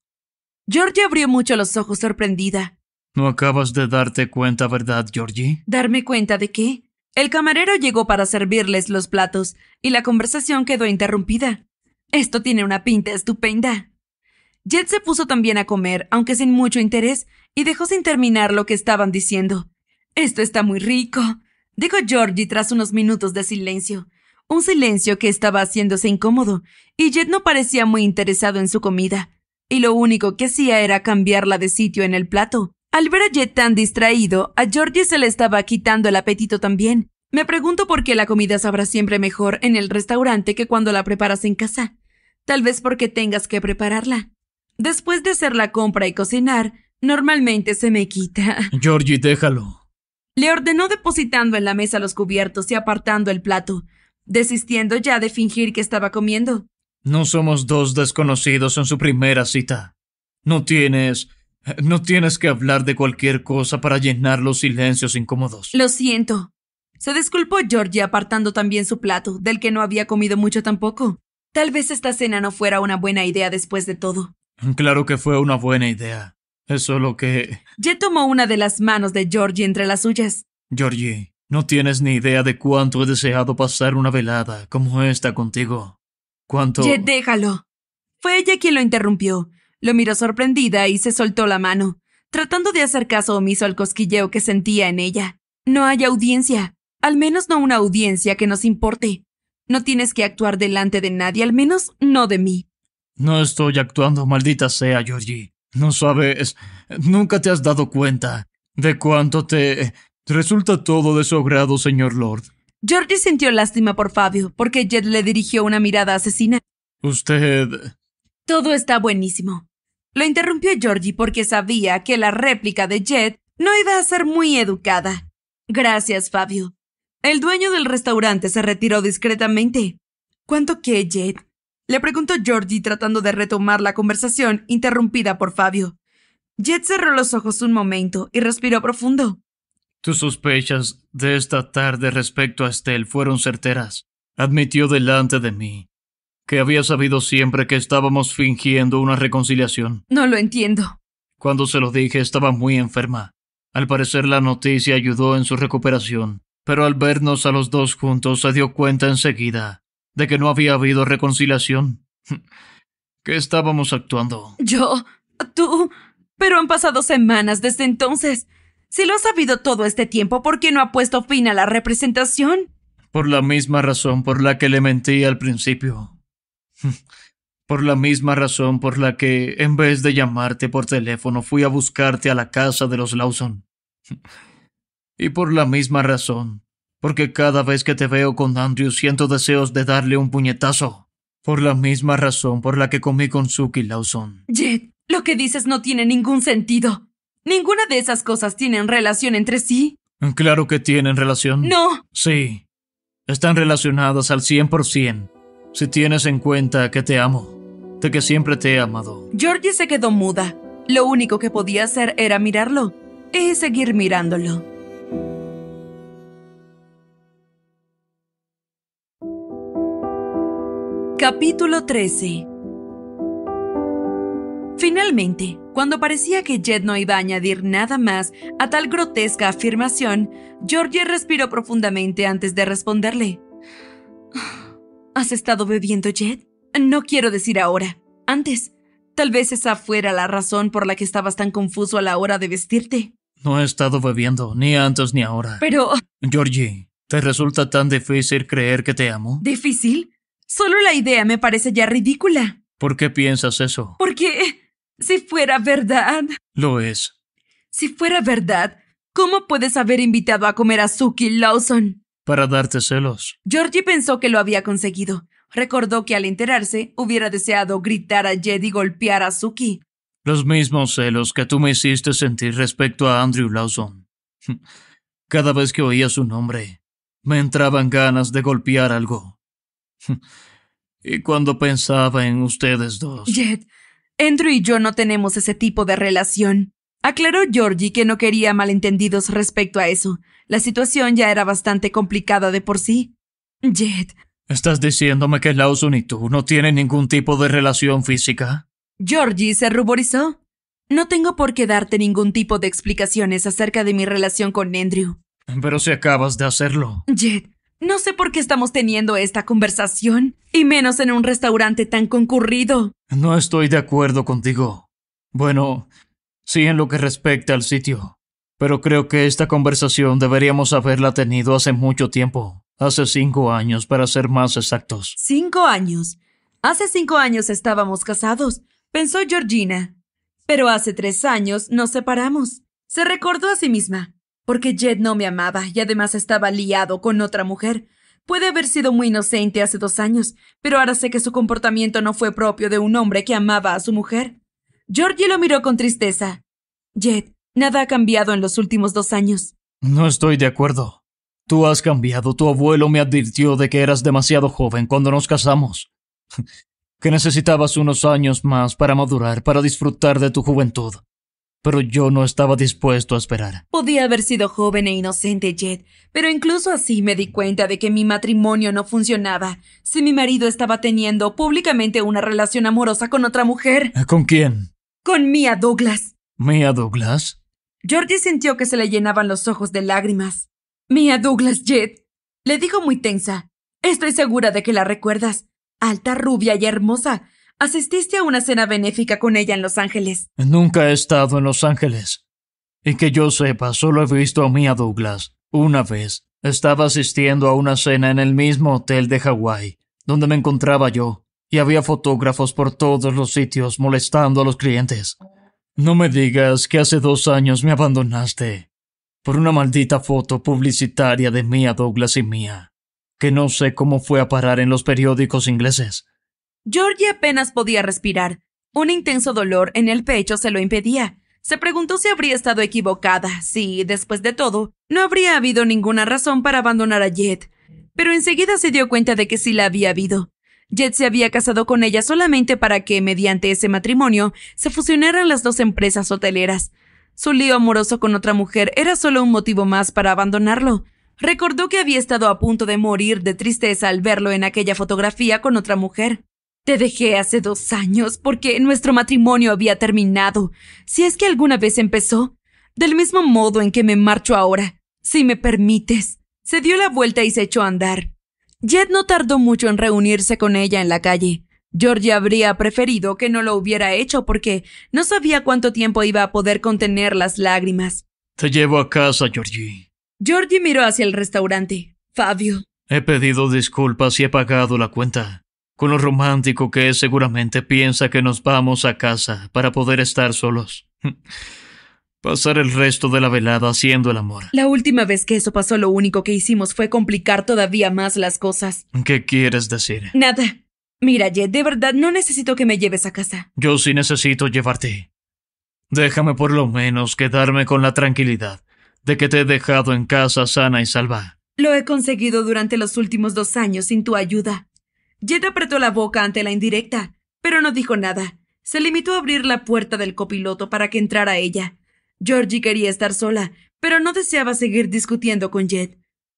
Speaker 1: Georgie abrió mucho los ojos sorprendida.
Speaker 2: ¿No acabas de darte cuenta, verdad, Georgie?
Speaker 1: ¿Darme cuenta de qué? El camarero llegó para servirles los platos y la conversación quedó interrumpida. Esto tiene una pinta estupenda. Jet se puso también a comer, aunque sin mucho interés, y dejó sin terminar lo que estaban diciendo. Esto está muy rico, dijo Georgie tras unos minutos de silencio. Un silencio que estaba haciéndose incómodo, y Jet no parecía muy interesado en su comida, y lo único que hacía era cambiarla de sitio en el plato. Al ver a Jet tan distraído, a Georgie se le estaba quitando el apetito también. Me pregunto por qué la comida sabrá siempre mejor en el restaurante que cuando la preparas en casa. Tal vez porque tengas que prepararla. Después de hacer la compra y cocinar, normalmente se me quita.
Speaker 2: Georgie, déjalo.
Speaker 1: Le ordenó depositando en la mesa los cubiertos y apartando el plato, desistiendo ya de fingir que estaba comiendo.
Speaker 2: No somos dos desconocidos en su primera cita. No tienes no tienes que hablar de cualquier cosa para llenar los silencios incómodos.
Speaker 1: Lo siento. Se disculpó Georgie apartando también su plato, del que no había comido mucho tampoco. Tal vez esta cena no fuera una buena idea después de todo.
Speaker 2: Claro que fue una buena idea. Es solo que...
Speaker 1: Ye tomó una de las manos de Georgie entre las suyas.
Speaker 2: Georgie, no tienes ni idea de cuánto he deseado pasar una velada como esta contigo. ¿Cuánto...? Ye,
Speaker 1: déjalo. Fue ella quien lo interrumpió. Lo miró sorprendida y se soltó la mano, tratando de hacer caso omiso al cosquilleo que sentía en ella. No hay audiencia, al menos no una audiencia que nos importe. No tienes que actuar delante de nadie, al menos no de mí.
Speaker 2: No estoy actuando, maldita sea, Georgie. No sabes, nunca te has dado cuenta de cuánto te resulta todo de su grado, señor Lord.
Speaker 1: Georgie sintió lástima por Fabio, porque Jed le dirigió una mirada asesina.
Speaker 2: Usted.
Speaker 1: Todo está buenísimo. Lo interrumpió Georgie porque sabía que la réplica de Jet no iba a ser muy educada. Gracias, Fabio. El dueño del restaurante se retiró discretamente. ¿Cuánto qué, Jet? Le preguntó Georgie tratando de retomar la conversación interrumpida por Fabio. Jet cerró los ojos un momento y respiró profundo.
Speaker 2: Tus sospechas de esta tarde respecto a Estelle fueron certeras. Admitió delante de mí que había sabido siempre que estábamos fingiendo una reconciliación.
Speaker 1: No lo entiendo.
Speaker 2: Cuando se lo dije estaba muy enferma. Al parecer la noticia ayudó en su recuperación, pero al vernos a los dos juntos se dio cuenta enseguida de que no había habido reconciliación. ¿Qué estábamos actuando.
Speaker 1: Yo, tú, pero han pasado semanas desde entonces. Si lo ha sabido todo este tiempo, ¿por qué no ha puesto fin a la representación?
Speaker 2: Por la misma razón por la que le mentí al principio. Por la misma razón por la que, en vez de llamarte por teléfono, fui a buscarte a la casa de los Lawson. Y por la misma razón, porque cada vez que te veo con Andrew siento deseos de darle un puñetazo. Por la misma razón por la que comí con Suki Lawson.
Speaker 1: Jet, lo que dices no tiene ningún sentido. Ninguna de esas cosas tienen relación entre sí.
Speaker 2: Claro que tienen relación. No. Sí. Están relacionadas al 100% si tienes en cuenta que te amo, de que siempre te he amado.
Speaker 1: Georgie se quedó muda. Lo único que podía hacer era mirarlo y seguir mirándolo. Capítulo 13 Finalmente, cuando parecía que Jed no iba a añadir nada más a tal grotesca afirmación, Georgie respiró profundamente antes de responderle. ¿Has estado bebiendo, Jet? No quiero decir ahora. Antes. Tal vez esa fuera la razón por la que estabas tan confuso a la hora de vestirte.
Speaker 2: No he estado bebiendo, ni antes ni ahora. Pero... Georgie, ¿te resulta tan difícil creer que te amo?
Speaker 1: ¿Difícil? Solo la idea me parece ya ridícula.
Speaker 2: ¿Por qué piensas eso?
Speaker 1: Porque... Si fuera verdad...
Speaker 2: Lo es.
Speaker 1: Si fuera verdad, ¿cómo puedes haber invitado a comer a Suki Lawson?
Speaker 2: para darte celos.
Speaker 1: Georgie pensó que lo había conseguido. Recordó que al enterarse hubiera deseado gritar a Jed y golpear a Suki.
Speaker 2: Los mismos celos que tú me hiciste sentir respecto a Andrew Lawson. Cada vez que oía su nombre, me entraban ganas de golpear algo. y cuando pensaba en ustedes dos.
Speaker 1: Jed, Andrew y yo no tenemos ese tipo de relación. Aclaró Georgie que no quería malentendidos respecto a eso. La situación ya era bastante complicada de por sí. Jet.
Speaker 2: ¿Estás diciéndome que Lawson y tú no tienen ningún tipo de relación física?
Speaker 1: Georgie se ruborizó. No tengo por qué darte ningún tipo de explicaciones acerca de mi relación con Andrew.
Speaker 2: Pero si acabas de hacerlo.
Speaker 1: Jet, no sé por qué estamos teniendo esta conversación, y menos en un restaurante tan concurrido.
Speaker 2: No estoy de acuerdo contigo. Bueno, sí en lo que respecta al sitio, pero creo que esta conversación deberíamos haberla tenido hace mucho tiempo, hace cinco años para ser más exactos.
Speaker 1: Cinco años. Hace cinco años estábamos casados, pensó Georgina. Pero hace tres años nos separamos. Se recordó a sí misma, porque Jed no me amaba y además estaba liado con otra mujer. Puede haber sido muy inocente hace dos años, pero ahora sé que su comportamiento no fue propio de un hombre que amaba a su mujer. Georgie lo miró con tristeza. Jed, nada ha cambiado en los últimos dos años.
Speaker 2: No estoy de acuerdo. Tú has cambiado. Tu abuelo me advirtió de que eras demasiado joven cuando nos casamos. que necesitabas unos años más para madurar, para disfrutar de tu juventud. Pero yo no estaba dispuesto a esperar.
Speaker 1: Podía haber sido joven e inocente, Jed, pero incluso así me di cuenta de que mi matrimonio no funcionaba si mi marido estaba teniendo públicamente una relación amorosa con otra mujer.
Speaker 2: ¿Con quién?
Speaker 1: con Mia Douglas.
Speaker 2: ¿Mia Douglas?
Speaker 1: Georgie sintió que se le llenaban los ojos de lágrimas. Mia Douglas Jet. le dijo muy tensa. Estoy segura de que la recuerdas. Alta, rubia y hermosa. Asististe a una cena benéfica con ella en Los Ángeles.
Speaker 2: Nunca he estado en Los Ángeles. Y que yo sepa, solo he visto a Mia Douglas. Una vez. Estaba asistiendo a una cena en el mismo hotel de Hawái, donde me encontraba yo y había fotógrafos por todos los sitios molestando a los clientes. No me digas que hace dos años me abandonaste por una maldita foto publicitaria de Mia Douglas y Mía, que no sé cómo fue a parar en los periódicos ingleses.
Speaker 1: Georgie apenas podía respirar. Un intenso dolor en el pecho se lo impedía. Se preguntó si habría estado equivocada, si, después de todo, no habría habido ninguna razón para abandonar a Jet. Pero enseguida se dio cuenta de que sí la había habido. Jet se había casado con ella solamente para que, mediante ese matrimonio, se fusionaran las dos empresas hoteleras. Su lío amoroso con otra mujer era solo un motivo más para abandonarlo. Recordó que había estado a punto de morir de tristeza al verlo en aquella fotografía con otra mujer. Te dejé hace dos años porque nuestro matrimonio había terminado, si es que alguna vez empezó. Del mismo modo en que me marcho ahora, si me permites. Se dio la vuelta y se echó a andar. Jet no tardó mucho en reunirse con ella en la calle. Georgie habría preferido que no lo hubiera hecho porque no sabía cuánto tiempo iba a poder contener las lágrimas.
Speaker 2: Te llevo a casa, Georgie.
Speaker 1: Georgie miró hacia el restaurante. Fabio.
Speaker 2: He pedido disculpas y he pagado la cuenta. Con lo romántico que es, seguramente piensa que nos vamos a casa para poder estar solos. Pasar el resto de la velada haciendo el amor.
Speaker 1: La última vez que eso pasó, lo único que hicimos fue complicar todavía más las cosas.
Speaker 2: ¿Qué quieres decir?
Speaker 1: Nada. Mira, Jet, de verdad no necesito que me lleves a casa.
Speaker 2: Yo sí necesito llevarte. Déjame por lo menos quedarme con la tranquilidad de que te he dejado en casa sana y salva.
Speaker 1: Lo he conseguido durante los últimos dos años sin tu ayuda. Jet apretó la boca ante la indirecta, pero no dijo nada. Se limitó a abrir la puerta del copiloto para que entrara ella. Georgie quería estar sola, pero no deseaba seguir discutiendo con Jed.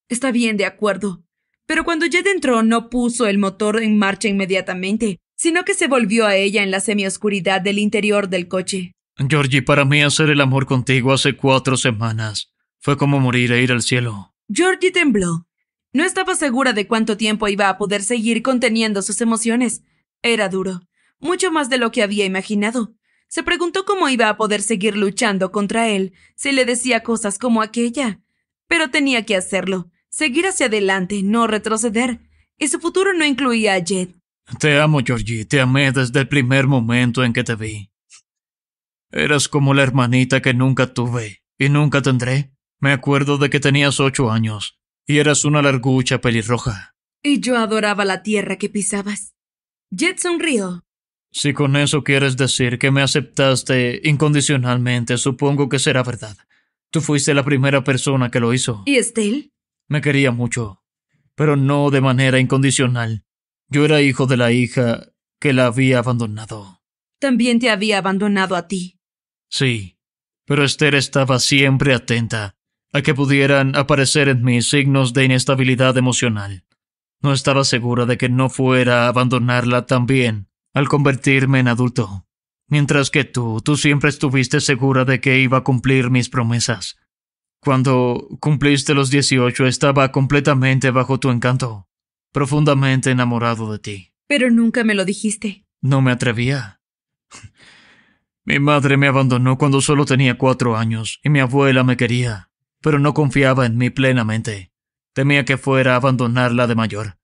Speaker 1: Está bien, de acuerdo. Pero cuando Jed entró, no puso el motor en marcha inmediatamente, sino que se volvió a ella en la semioscuridad del interior del coche.
Speaker 2: Georgie, para mí hacer el amor contigo hace cuatro semanas fue como morir e ir al cielo.
Speaker 1: Georgie tembló. No estaba segura de cuánto tiempo iba a poder seguir conteniendo sus emociones. Era duro, mucho más de lo que había imaginado. Se preguntó cómo iba a poder seguir luchando contra él si le decía cosas como aquella. Pero tenía que hacerlo, seguir hacia adelante, no retroceder. Y su futuro no incluía a Jed.
Speaker 2: Te amo, Georgie, te amé desde el primer momento en que te vi. Eras como la hermanita que nunca tuve y nunca tendré. Me acuerdo de que tenías ocho años y eras una largucha pelirroja.
Speaker 1: Y yo adoraba la tierra que pisabas. Jet sonrió.
Speaker 2: Si con eso quieres decir que me aceptaste incondicionalmente, supongo que será verdad. Tú fuiste la primera persona que lo hizo.
Speaker 1: ¿Y Estel?
Speaker 2: Me quería mucho, pero no de manera incondicional. Yo era hijo de la hija que la había abandonado.
Speaker 1: También te había abandonado a ti.
Speaker 2: Sí, pero Esther estaba siempre atenta a que pudieran aparecer en mí signos de inestabilidad emocional. No estaba segura de que no fuera a abandonarla también al convertirme en adulto, mientras que tú, tú siempre estuviste segura de que iba a cumplir mis promesas. Cuando cumpliste los 18 estaba completamente bajo tu encanto, profundamente enamorado de ti.
Speaker 1: Pero nunca me lo dijiste.
Speaker 2: No me atrevía. Mi madre me abandonó cuando solo tenía cuatro años y mi abuela me quería, pero no confiaba en mí plenamente. Temía que fuera a abandonarla de mayor.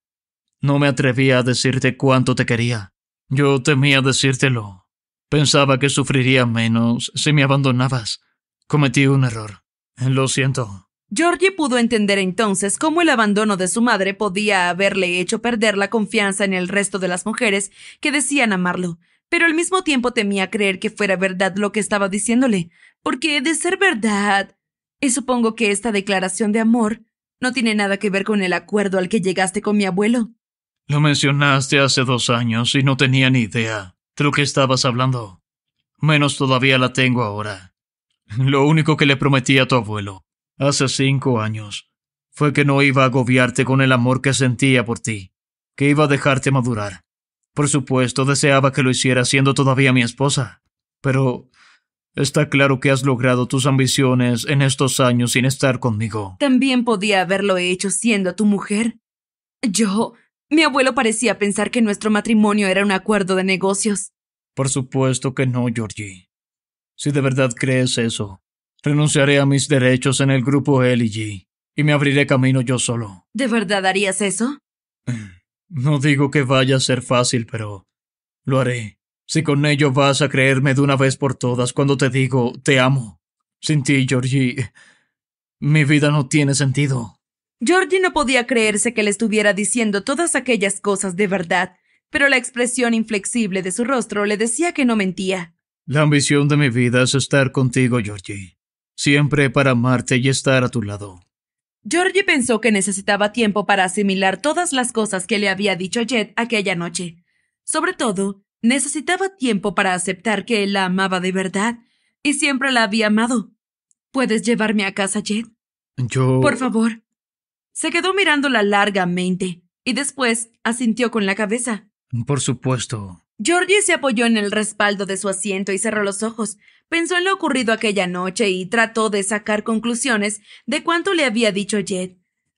Speaker 2: No me atrevía a decirte cuánto te quería, yo temía decírtelo. Pensaba que sufriría menos si me abandonabas. Cometí un error. Lo siento.
Speaker 1: Georgie pudo entender entonces cómo el abandono de su madre podía haberle hecho perder la confianza en el resto de las mujeres que decían amarlo, pero al mismo tiempo temía creer que fuera verdad lo que estaba diciéndole, porque de ser verdad... Y supongo que esta declaración de amor no tiene nada que ver con el acuerdo al que llegaste con mi abuelo.
Speaker 2: Lo mencionaste hace dos años y no tenía ni idea de lo que estabas hablando. Menos todavía la tengo ahora. Lo único que le prometí a tu abuelo, hace cinco años, fue que no iba a agobiarte con el amor que sentía por ti, que iba a dejarte madurar. Por supuesto, deseaba que lo hiciera siendo todavía mi esposa, pero está claro que has logrado tus ambiciones en estos años sin estar conmigo.
Speaker 1: También podía haberlo hecho siendo tu mujer. Yo mi abuelo parecía pensar que nuestro matrimonio era un acuerdo de negocios.
Speaker 2: Por supuesto que no, Georgie. Si de verdad crees eso, renunciaré a mis derechos en el grupo LG y me abriré camino yo solo.
Speaker 1: ¿De verdad harías eso?
Speaker 2: No digo que vaya a ser fácil, pero lo haré. Si con ello vas a creerme de una vez por todas cuando te digo te amo. Sin ti, Georgie, mi vida no tiene sentido.
Speaker 1: Georgie no podía creerse que le estuviera diciendo todas aquellas cosas de verdad, pero la expresión inflexible de su rostro le decía que no mentía.
Speaker 2: La ambición de mi vida es estar contigo, Georgie. Siempre para amarte y estar a tu lado.
Speaker 1: Georgie pensó que necesitaba tiempo para asimilar todas las cosas que le había dicho Jet aquella noche. Sobre todo, necesitaba tiempo para aceptar que él la amaba de verdad y siempre la había amado. ¿Puedes llevarme a casa, Jet?
Speaker 2: Yo. Por
Speaker 1: favor, se quedó mirándola largamente y después asintió con la cabeza.
Speaker 2: Por supuesto.
Speaker 1: Georgie se apoyó en el respaldo de su asiento y cerró los ojos. Pensó en lo ocurrido aquella noche y trató de sacar conclusiones de cuánto le había dicho Jed.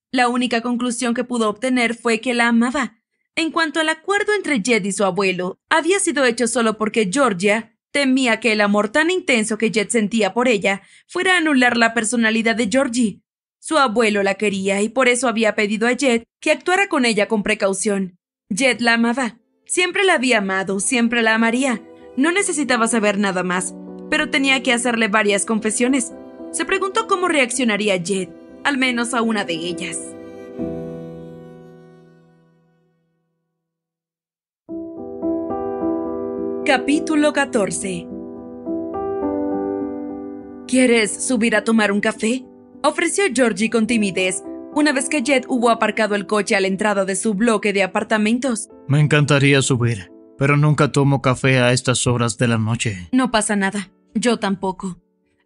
Speaker 1: La única conclusión que pudo obtener fue que la amaba. En cuanto al acuerdo entre Jed y su abuelo, había sido hecho solo porque Georgia temía que el amor tan intenso que Jed sentía por ella fuera a anular la personalidad de Georgie. Su abuelo la quería y por eso había pedido a Jet que actuara con ella con precaución. Jet la amaba. Siempre la había amado, siempre la amaría. No necesitaba saber nada más, pero tenía que hacerle varias confesiones. Se preguntó cómo reaccionaría Jet, al menos a una de ellas. Capítulo 14 ¿Quieres subir a tomar un café? ofreció Georgie con timidez una vez que Jed hubo aparcado el coche a la entrada de su bloque de apartamentos.
Speaker 2: Me encantaría subir, pero nunca tomo café a estas horas de la noche.
Speaker 1: No pasa nada, yo tampoco.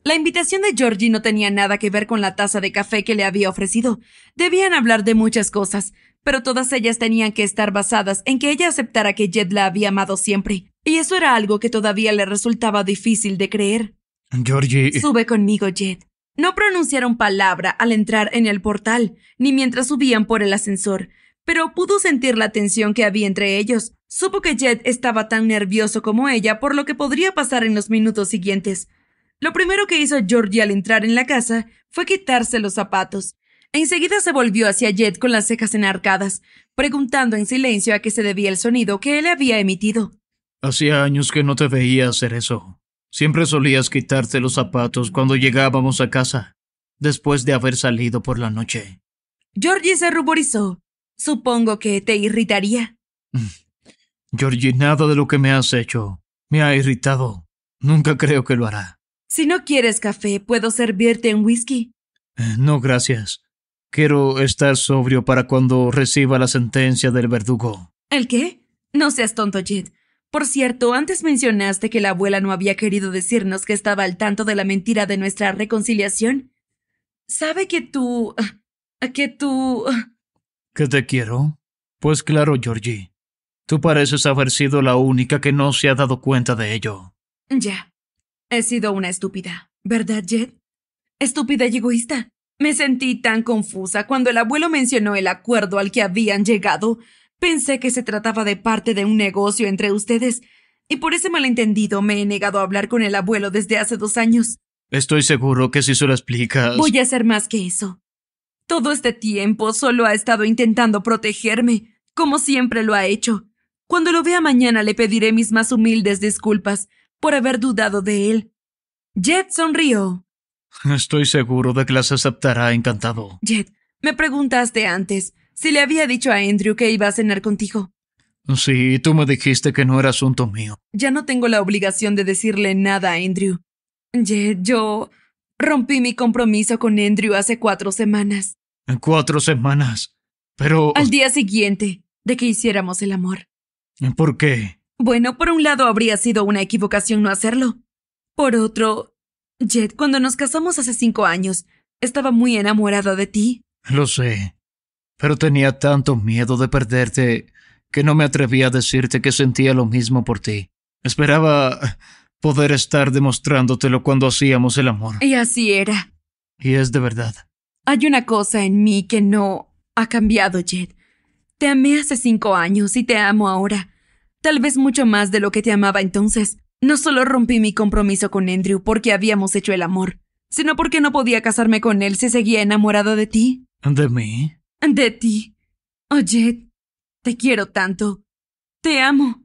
Speaker 1: La invitación de Georgie no tenía nada que ver con la taza de café que le había ofrecido. Debían hablar de muchas cosas, pero todas ellas tenían que estar basadas en que ella aceptara que Jed la había amado siempre, y eso era algo que todavía le resultaba difícil de creer.
Speaker 2: Georgie. Sube
Speaker 1: conmigo, Jed. No pronunciaron palabra al entrar en el portal, ni mientras subían por el ascensor, pero pudo sentir la tensión que había entre ellos. Supo que Jet estaba tan nervioso como ella por lo que podría pasar en los minutos siguientes. Lo primero que hizo Georgie al entrar en la casa fue quitarse los zapatos. Enseguida se volvió hacia Jet con las cejas enarcadas, preguntando en silencio a qué se debía el sonido que él había emitido.
Speaker 2: Hacía años que no te veía hacer eso. Siempre solías quitarte los zapatos cuando llegábamos a casa, después de haber salido por la noche.
Speaker 1: Georgie se ruborizó. Supongo que te irritaría.
Speaker 2: Mm. Georgie, nada de lo que me has hecho me ha irritado. Nunca creo que lo hará.
Speaker 1: Si no quieres café, puedo servirte un whisky.
Speaker 2: Eh, no, gracias. Quiero estar sobrio para cuando reciba la sentencia del verdugo.
Speaker 1: ¿El qué? No seas tonto, Jed. Por cierto, antes mencionaste que la abuela no había querido decirnos que estaba al tanto de la mentira de nuestra reconciliación. ¿Sabe que tú... que tú...
Speaker 2: ¿Que te quiero? Pues claro, Georgie. Tú pareces haber sido la única que no se ha dado cuenta de ello.
Speaker 1: Ya. He sido una estúpida, ¿verdad, Jed? Estúpida y egoísta. Me sentí tan confusa cuando el abuelo mencionó el acuerdo al que habían llegado. Pensé que se trataba de parte de un negocio entre ustedes, y por ese malentendido me he negado a hablar con el abuelo desde hace dos años.
Speaker 2: Estoy seguro que si se lo explicas. Voy a
Speaker 1: hacer más que eso. Todo este tiempo solo ha estado intentando protegerme, como siempre lo ha hecho. Cuando lo vea mañana le pediré mis más humildes disculpas por haber dudado de él. Jet sonrió.
Speaker 2: Estoy seguro de que las aceptará encantado.
Speaker 1: Jet, me preguntaste antes si le había dicho a Andrew que iba a cenar contigo.
Speaker 2: Sí, tú me dijiste que no era asunto mío.
Speaker 1: Ya no tengo la obligación de decirle nada a Andrew. Jet, yo rompí mi compromiso con Andrew hace cuatro semanas.
Speaker 2: cuatro semanas? Pero... Al día
Speaker 1: siguiente de que hiciéramos el amor.
Speaker 2: ¿Por qué?
Speaker 1: Bueno, por un lado habría sido una equivocación no hacerlo. Por otro, Jet, cuando nos casamos hace cinco años, estaba muy enamorada de ti.
Speaker 2: Lo sé pero tenía tanto miedo de perderte que no me atrevía a decirte que sentía lo mismo por ti. Esperaba poder estar demostrándotelo cuando hacíamos el amor.
Speaker 1: Y así era.
Speaker 2: Y es de verdad.
Speaker 1: Hay una cosa en mí que no ha cambiado, Jed. Te amé hace cinco años y te amo ahora. Tal vez mucho más de lo que te amaba entonces. No solo rompí mi compromiso con Andrew porque habíamos hecho el amor, sino porque no podía casarme con él si seguía enamorado de ti.
Speaker 2: ¿De mí?
Speaker 1: de ti. Oh, Jet, te quiero tanto. Te amo.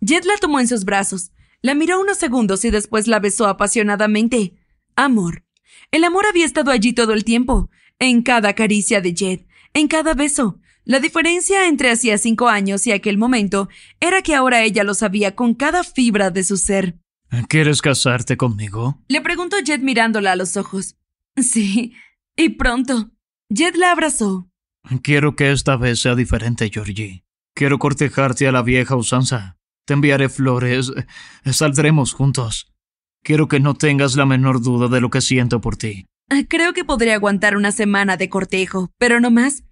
Speaker 1: Jed la tomó en sus brazos, la miró unos segundos y después la besó apasionadamente. Amor. El amor había estado allí todo el tiempo, en cada caricia de Jed, en cada beso. La diferencia entre hacía cinco años y aquel momento era que ahora ella lo sabía con cada fibra de su ser.
Speaker 2: ¿Quieres casarte conmigo?
Speaker 1: Le preguntó Jed mirándola a los ojos. Sí, y pronto. Jed la abrazó.
Speaker 2: Quiero que esta vez sea diferente, Georgie. Quiero cortejarte a la vieja usanza. Te enviaré flores. Saldremos juntos. Quiero que no tengas la menor duda de lo que siento por ti.
Speaker 1: Ah, creo que podré aguantar una semana de cortejo, pero no más.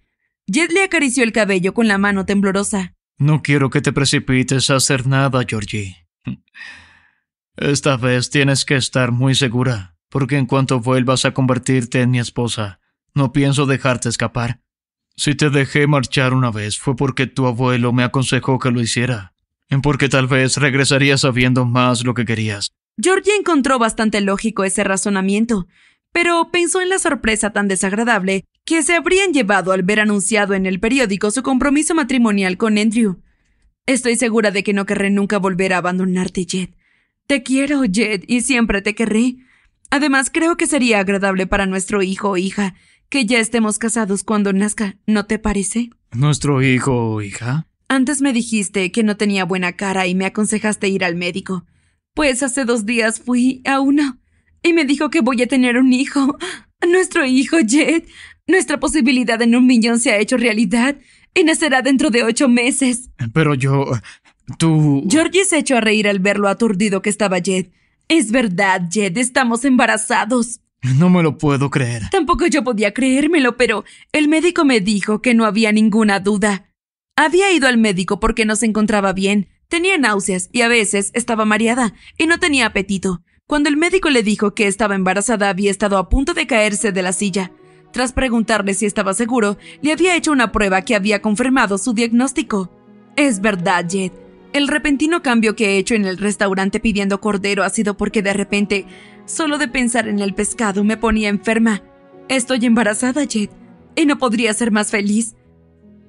Speaker 1: Jed le acarició el cabello con la mano temblorosa.
Speaker 2: No quiero que te precipites a hacer nada, Georgie. Esta vez tienes que estar muy segura, porque en cuanto vuelvas a convertirte en mi esposa, no pienso dejarte escapar. Si te dejé marchar una vez fue porque tu abuelo me aconsejó que lo hiciera, en porque tal vez regresaría sabiendo más lo que querías.
Speaker 1: Georgie encontró bastante lógico ese razonamiento, pero pensó en la sorpresa tan desagradable que se habrían llevado al ver anunciado en el periódico su compromiso matrimonial con Andrew. Estoy segura de que no querré nunca volver a abandonarte, Jed. Te quiero, Jed, y siempre te querré. Además, creo que sería agradable para nuestro hijo o hija que ya estemos casados cuando nazca, ¿no te parece?
Speaker 2: ¿Nuestro hijo o hija?
Speaker 1: Antes me dijiste que no tenía buena cara y me aconsejaste ir al médico. Pues hace dos días fui a uno y me dijo que voy a tener un hijo. Nuestro hijo, Jed. Nuestra posibilidad en un millón se ha hecho realidad y nacerá dentro de ocho meses.
Speaker 2: Pero yo... tú...
Speaker 1: Georgie se echó a reír al ver lo aturdido que estaba Jed. Es verdad, Jed, estamos embarazados.
Speaker 2: No me lo puedo creer.
Speaker 1: Tampoco yo podía creérmelo, pero el médico me dijo que no había ninguna duda. Había ido al médico porque no se encontraba bien. Tenía náuseas y a veces estaba mareada y no tenía apetito. Cuando el médico le dijo que estaba embarazada había estado a punto de caerse de la silla. Tras preguntarle si estaba seguro, le había hecho una prueba que había confirmado su diagnóstico. Es verdad, Jed. El repentino cambio que he hecho en el restaurante pidiendo cordero ha sido porque de repente Solo de pensar en el pescado me ponía enferma. Estoy embarazada, Jet, y no podría ser más feliz.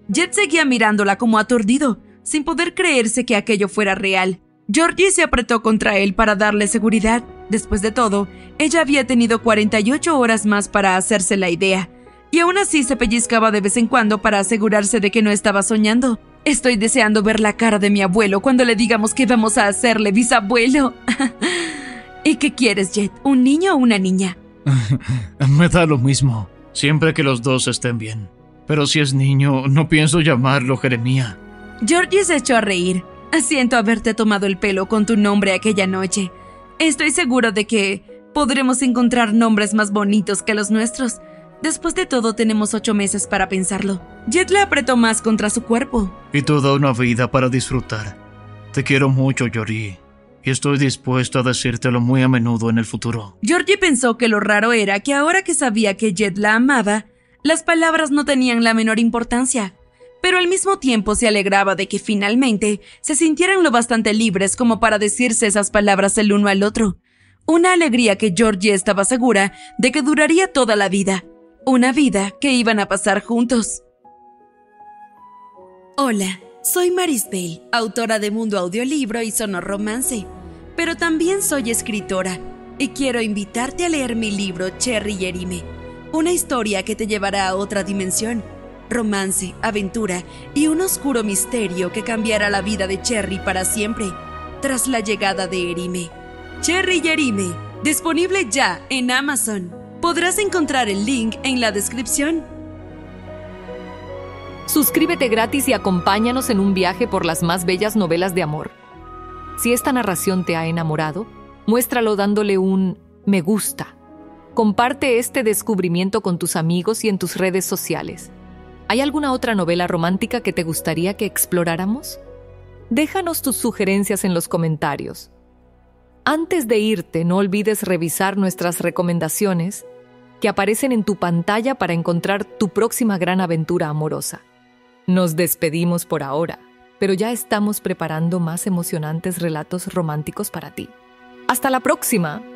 Speaker 1: Jet seguía mirándola como aturdido, sin poder creerse que aquello fuera real. Georgie se apretó contra él para darle seguridad. Después de todo, ella había tenido 48 horas más para hacerse la idea, y aún así se pellizcaba de vez en cuando para asegurarse de que no estaba soñando. Estoy deseando ver la cara de mi abuelo cuando le digamos que vamos a hacerle bisabuelo. ¿Y qué quieres, Jet? ¿Un niño o una niña?
Speaker 2: Me da lo mismo, siempre que los dos estén bien. Pero si es niño, no pienso llamarlo Jeremía.
Speaker 1: Georgie se echó a reír. Siento haberte tomado el pelo con tu nombre aquella noche. Estoy seguro de que podremos encontrar nombres más bonitos que los nuestros. Después de todo, tenemos ocho meses para pensarlo. Jet le apretó más contra su cuerpo.
Speaker 2: Y toda una vida para disfrutar. Te quiero mucho, Yori y estoy dispuesto a decírtelo muy a menudo en el futuro.
Speaker 1: Georgie pensó que lo raro era que ahora que sabía que Jet la amaba, las palabras no tenían la menor importancia, pero al mismo tiempo se alegraba de que finalmente se sintieran lo bastante libres como para decirse esas palabras el uno al otro. Una alegría que Georgie estaba segura de que duraría toda la vida, una vida que iban a pasar juntos. Hola, soy Bale, autora de Mundo Audiolibro y Sonor Romance pero también soy escritora y quiero invitarte a leer mi libro Cherry y una historia que te llevará a otra dimensión, romance, aventura y un oscuro misterio que cambiará la vida de Cherry para siempre tras la llegada de Erime. Cherry y disponible ya en Amazon. Podrás encontrar el link en la descripción. Suscríbete gratis y acompáñanos en un viaje por las más bellas novelas de amor. Si esta narración te ha enamorado, muéstralo dándole un me gusta. Comparte este descubrimiento con tus amigos y en tus redes sociales. ¿Hay alguna otra novela romántica que te gustaría que exploráramos? Déjanos tus sugerencias en los comentarios. Antes de irte, no olvides revisar nuestras recomendaciones que aparecen en tu pantalla para encontrar tu próxima gran aventura amorosa. Nos despedimos por ahora pero ya estamos preparando más emocionantes relatos románticos para ti. Hasta la próxima.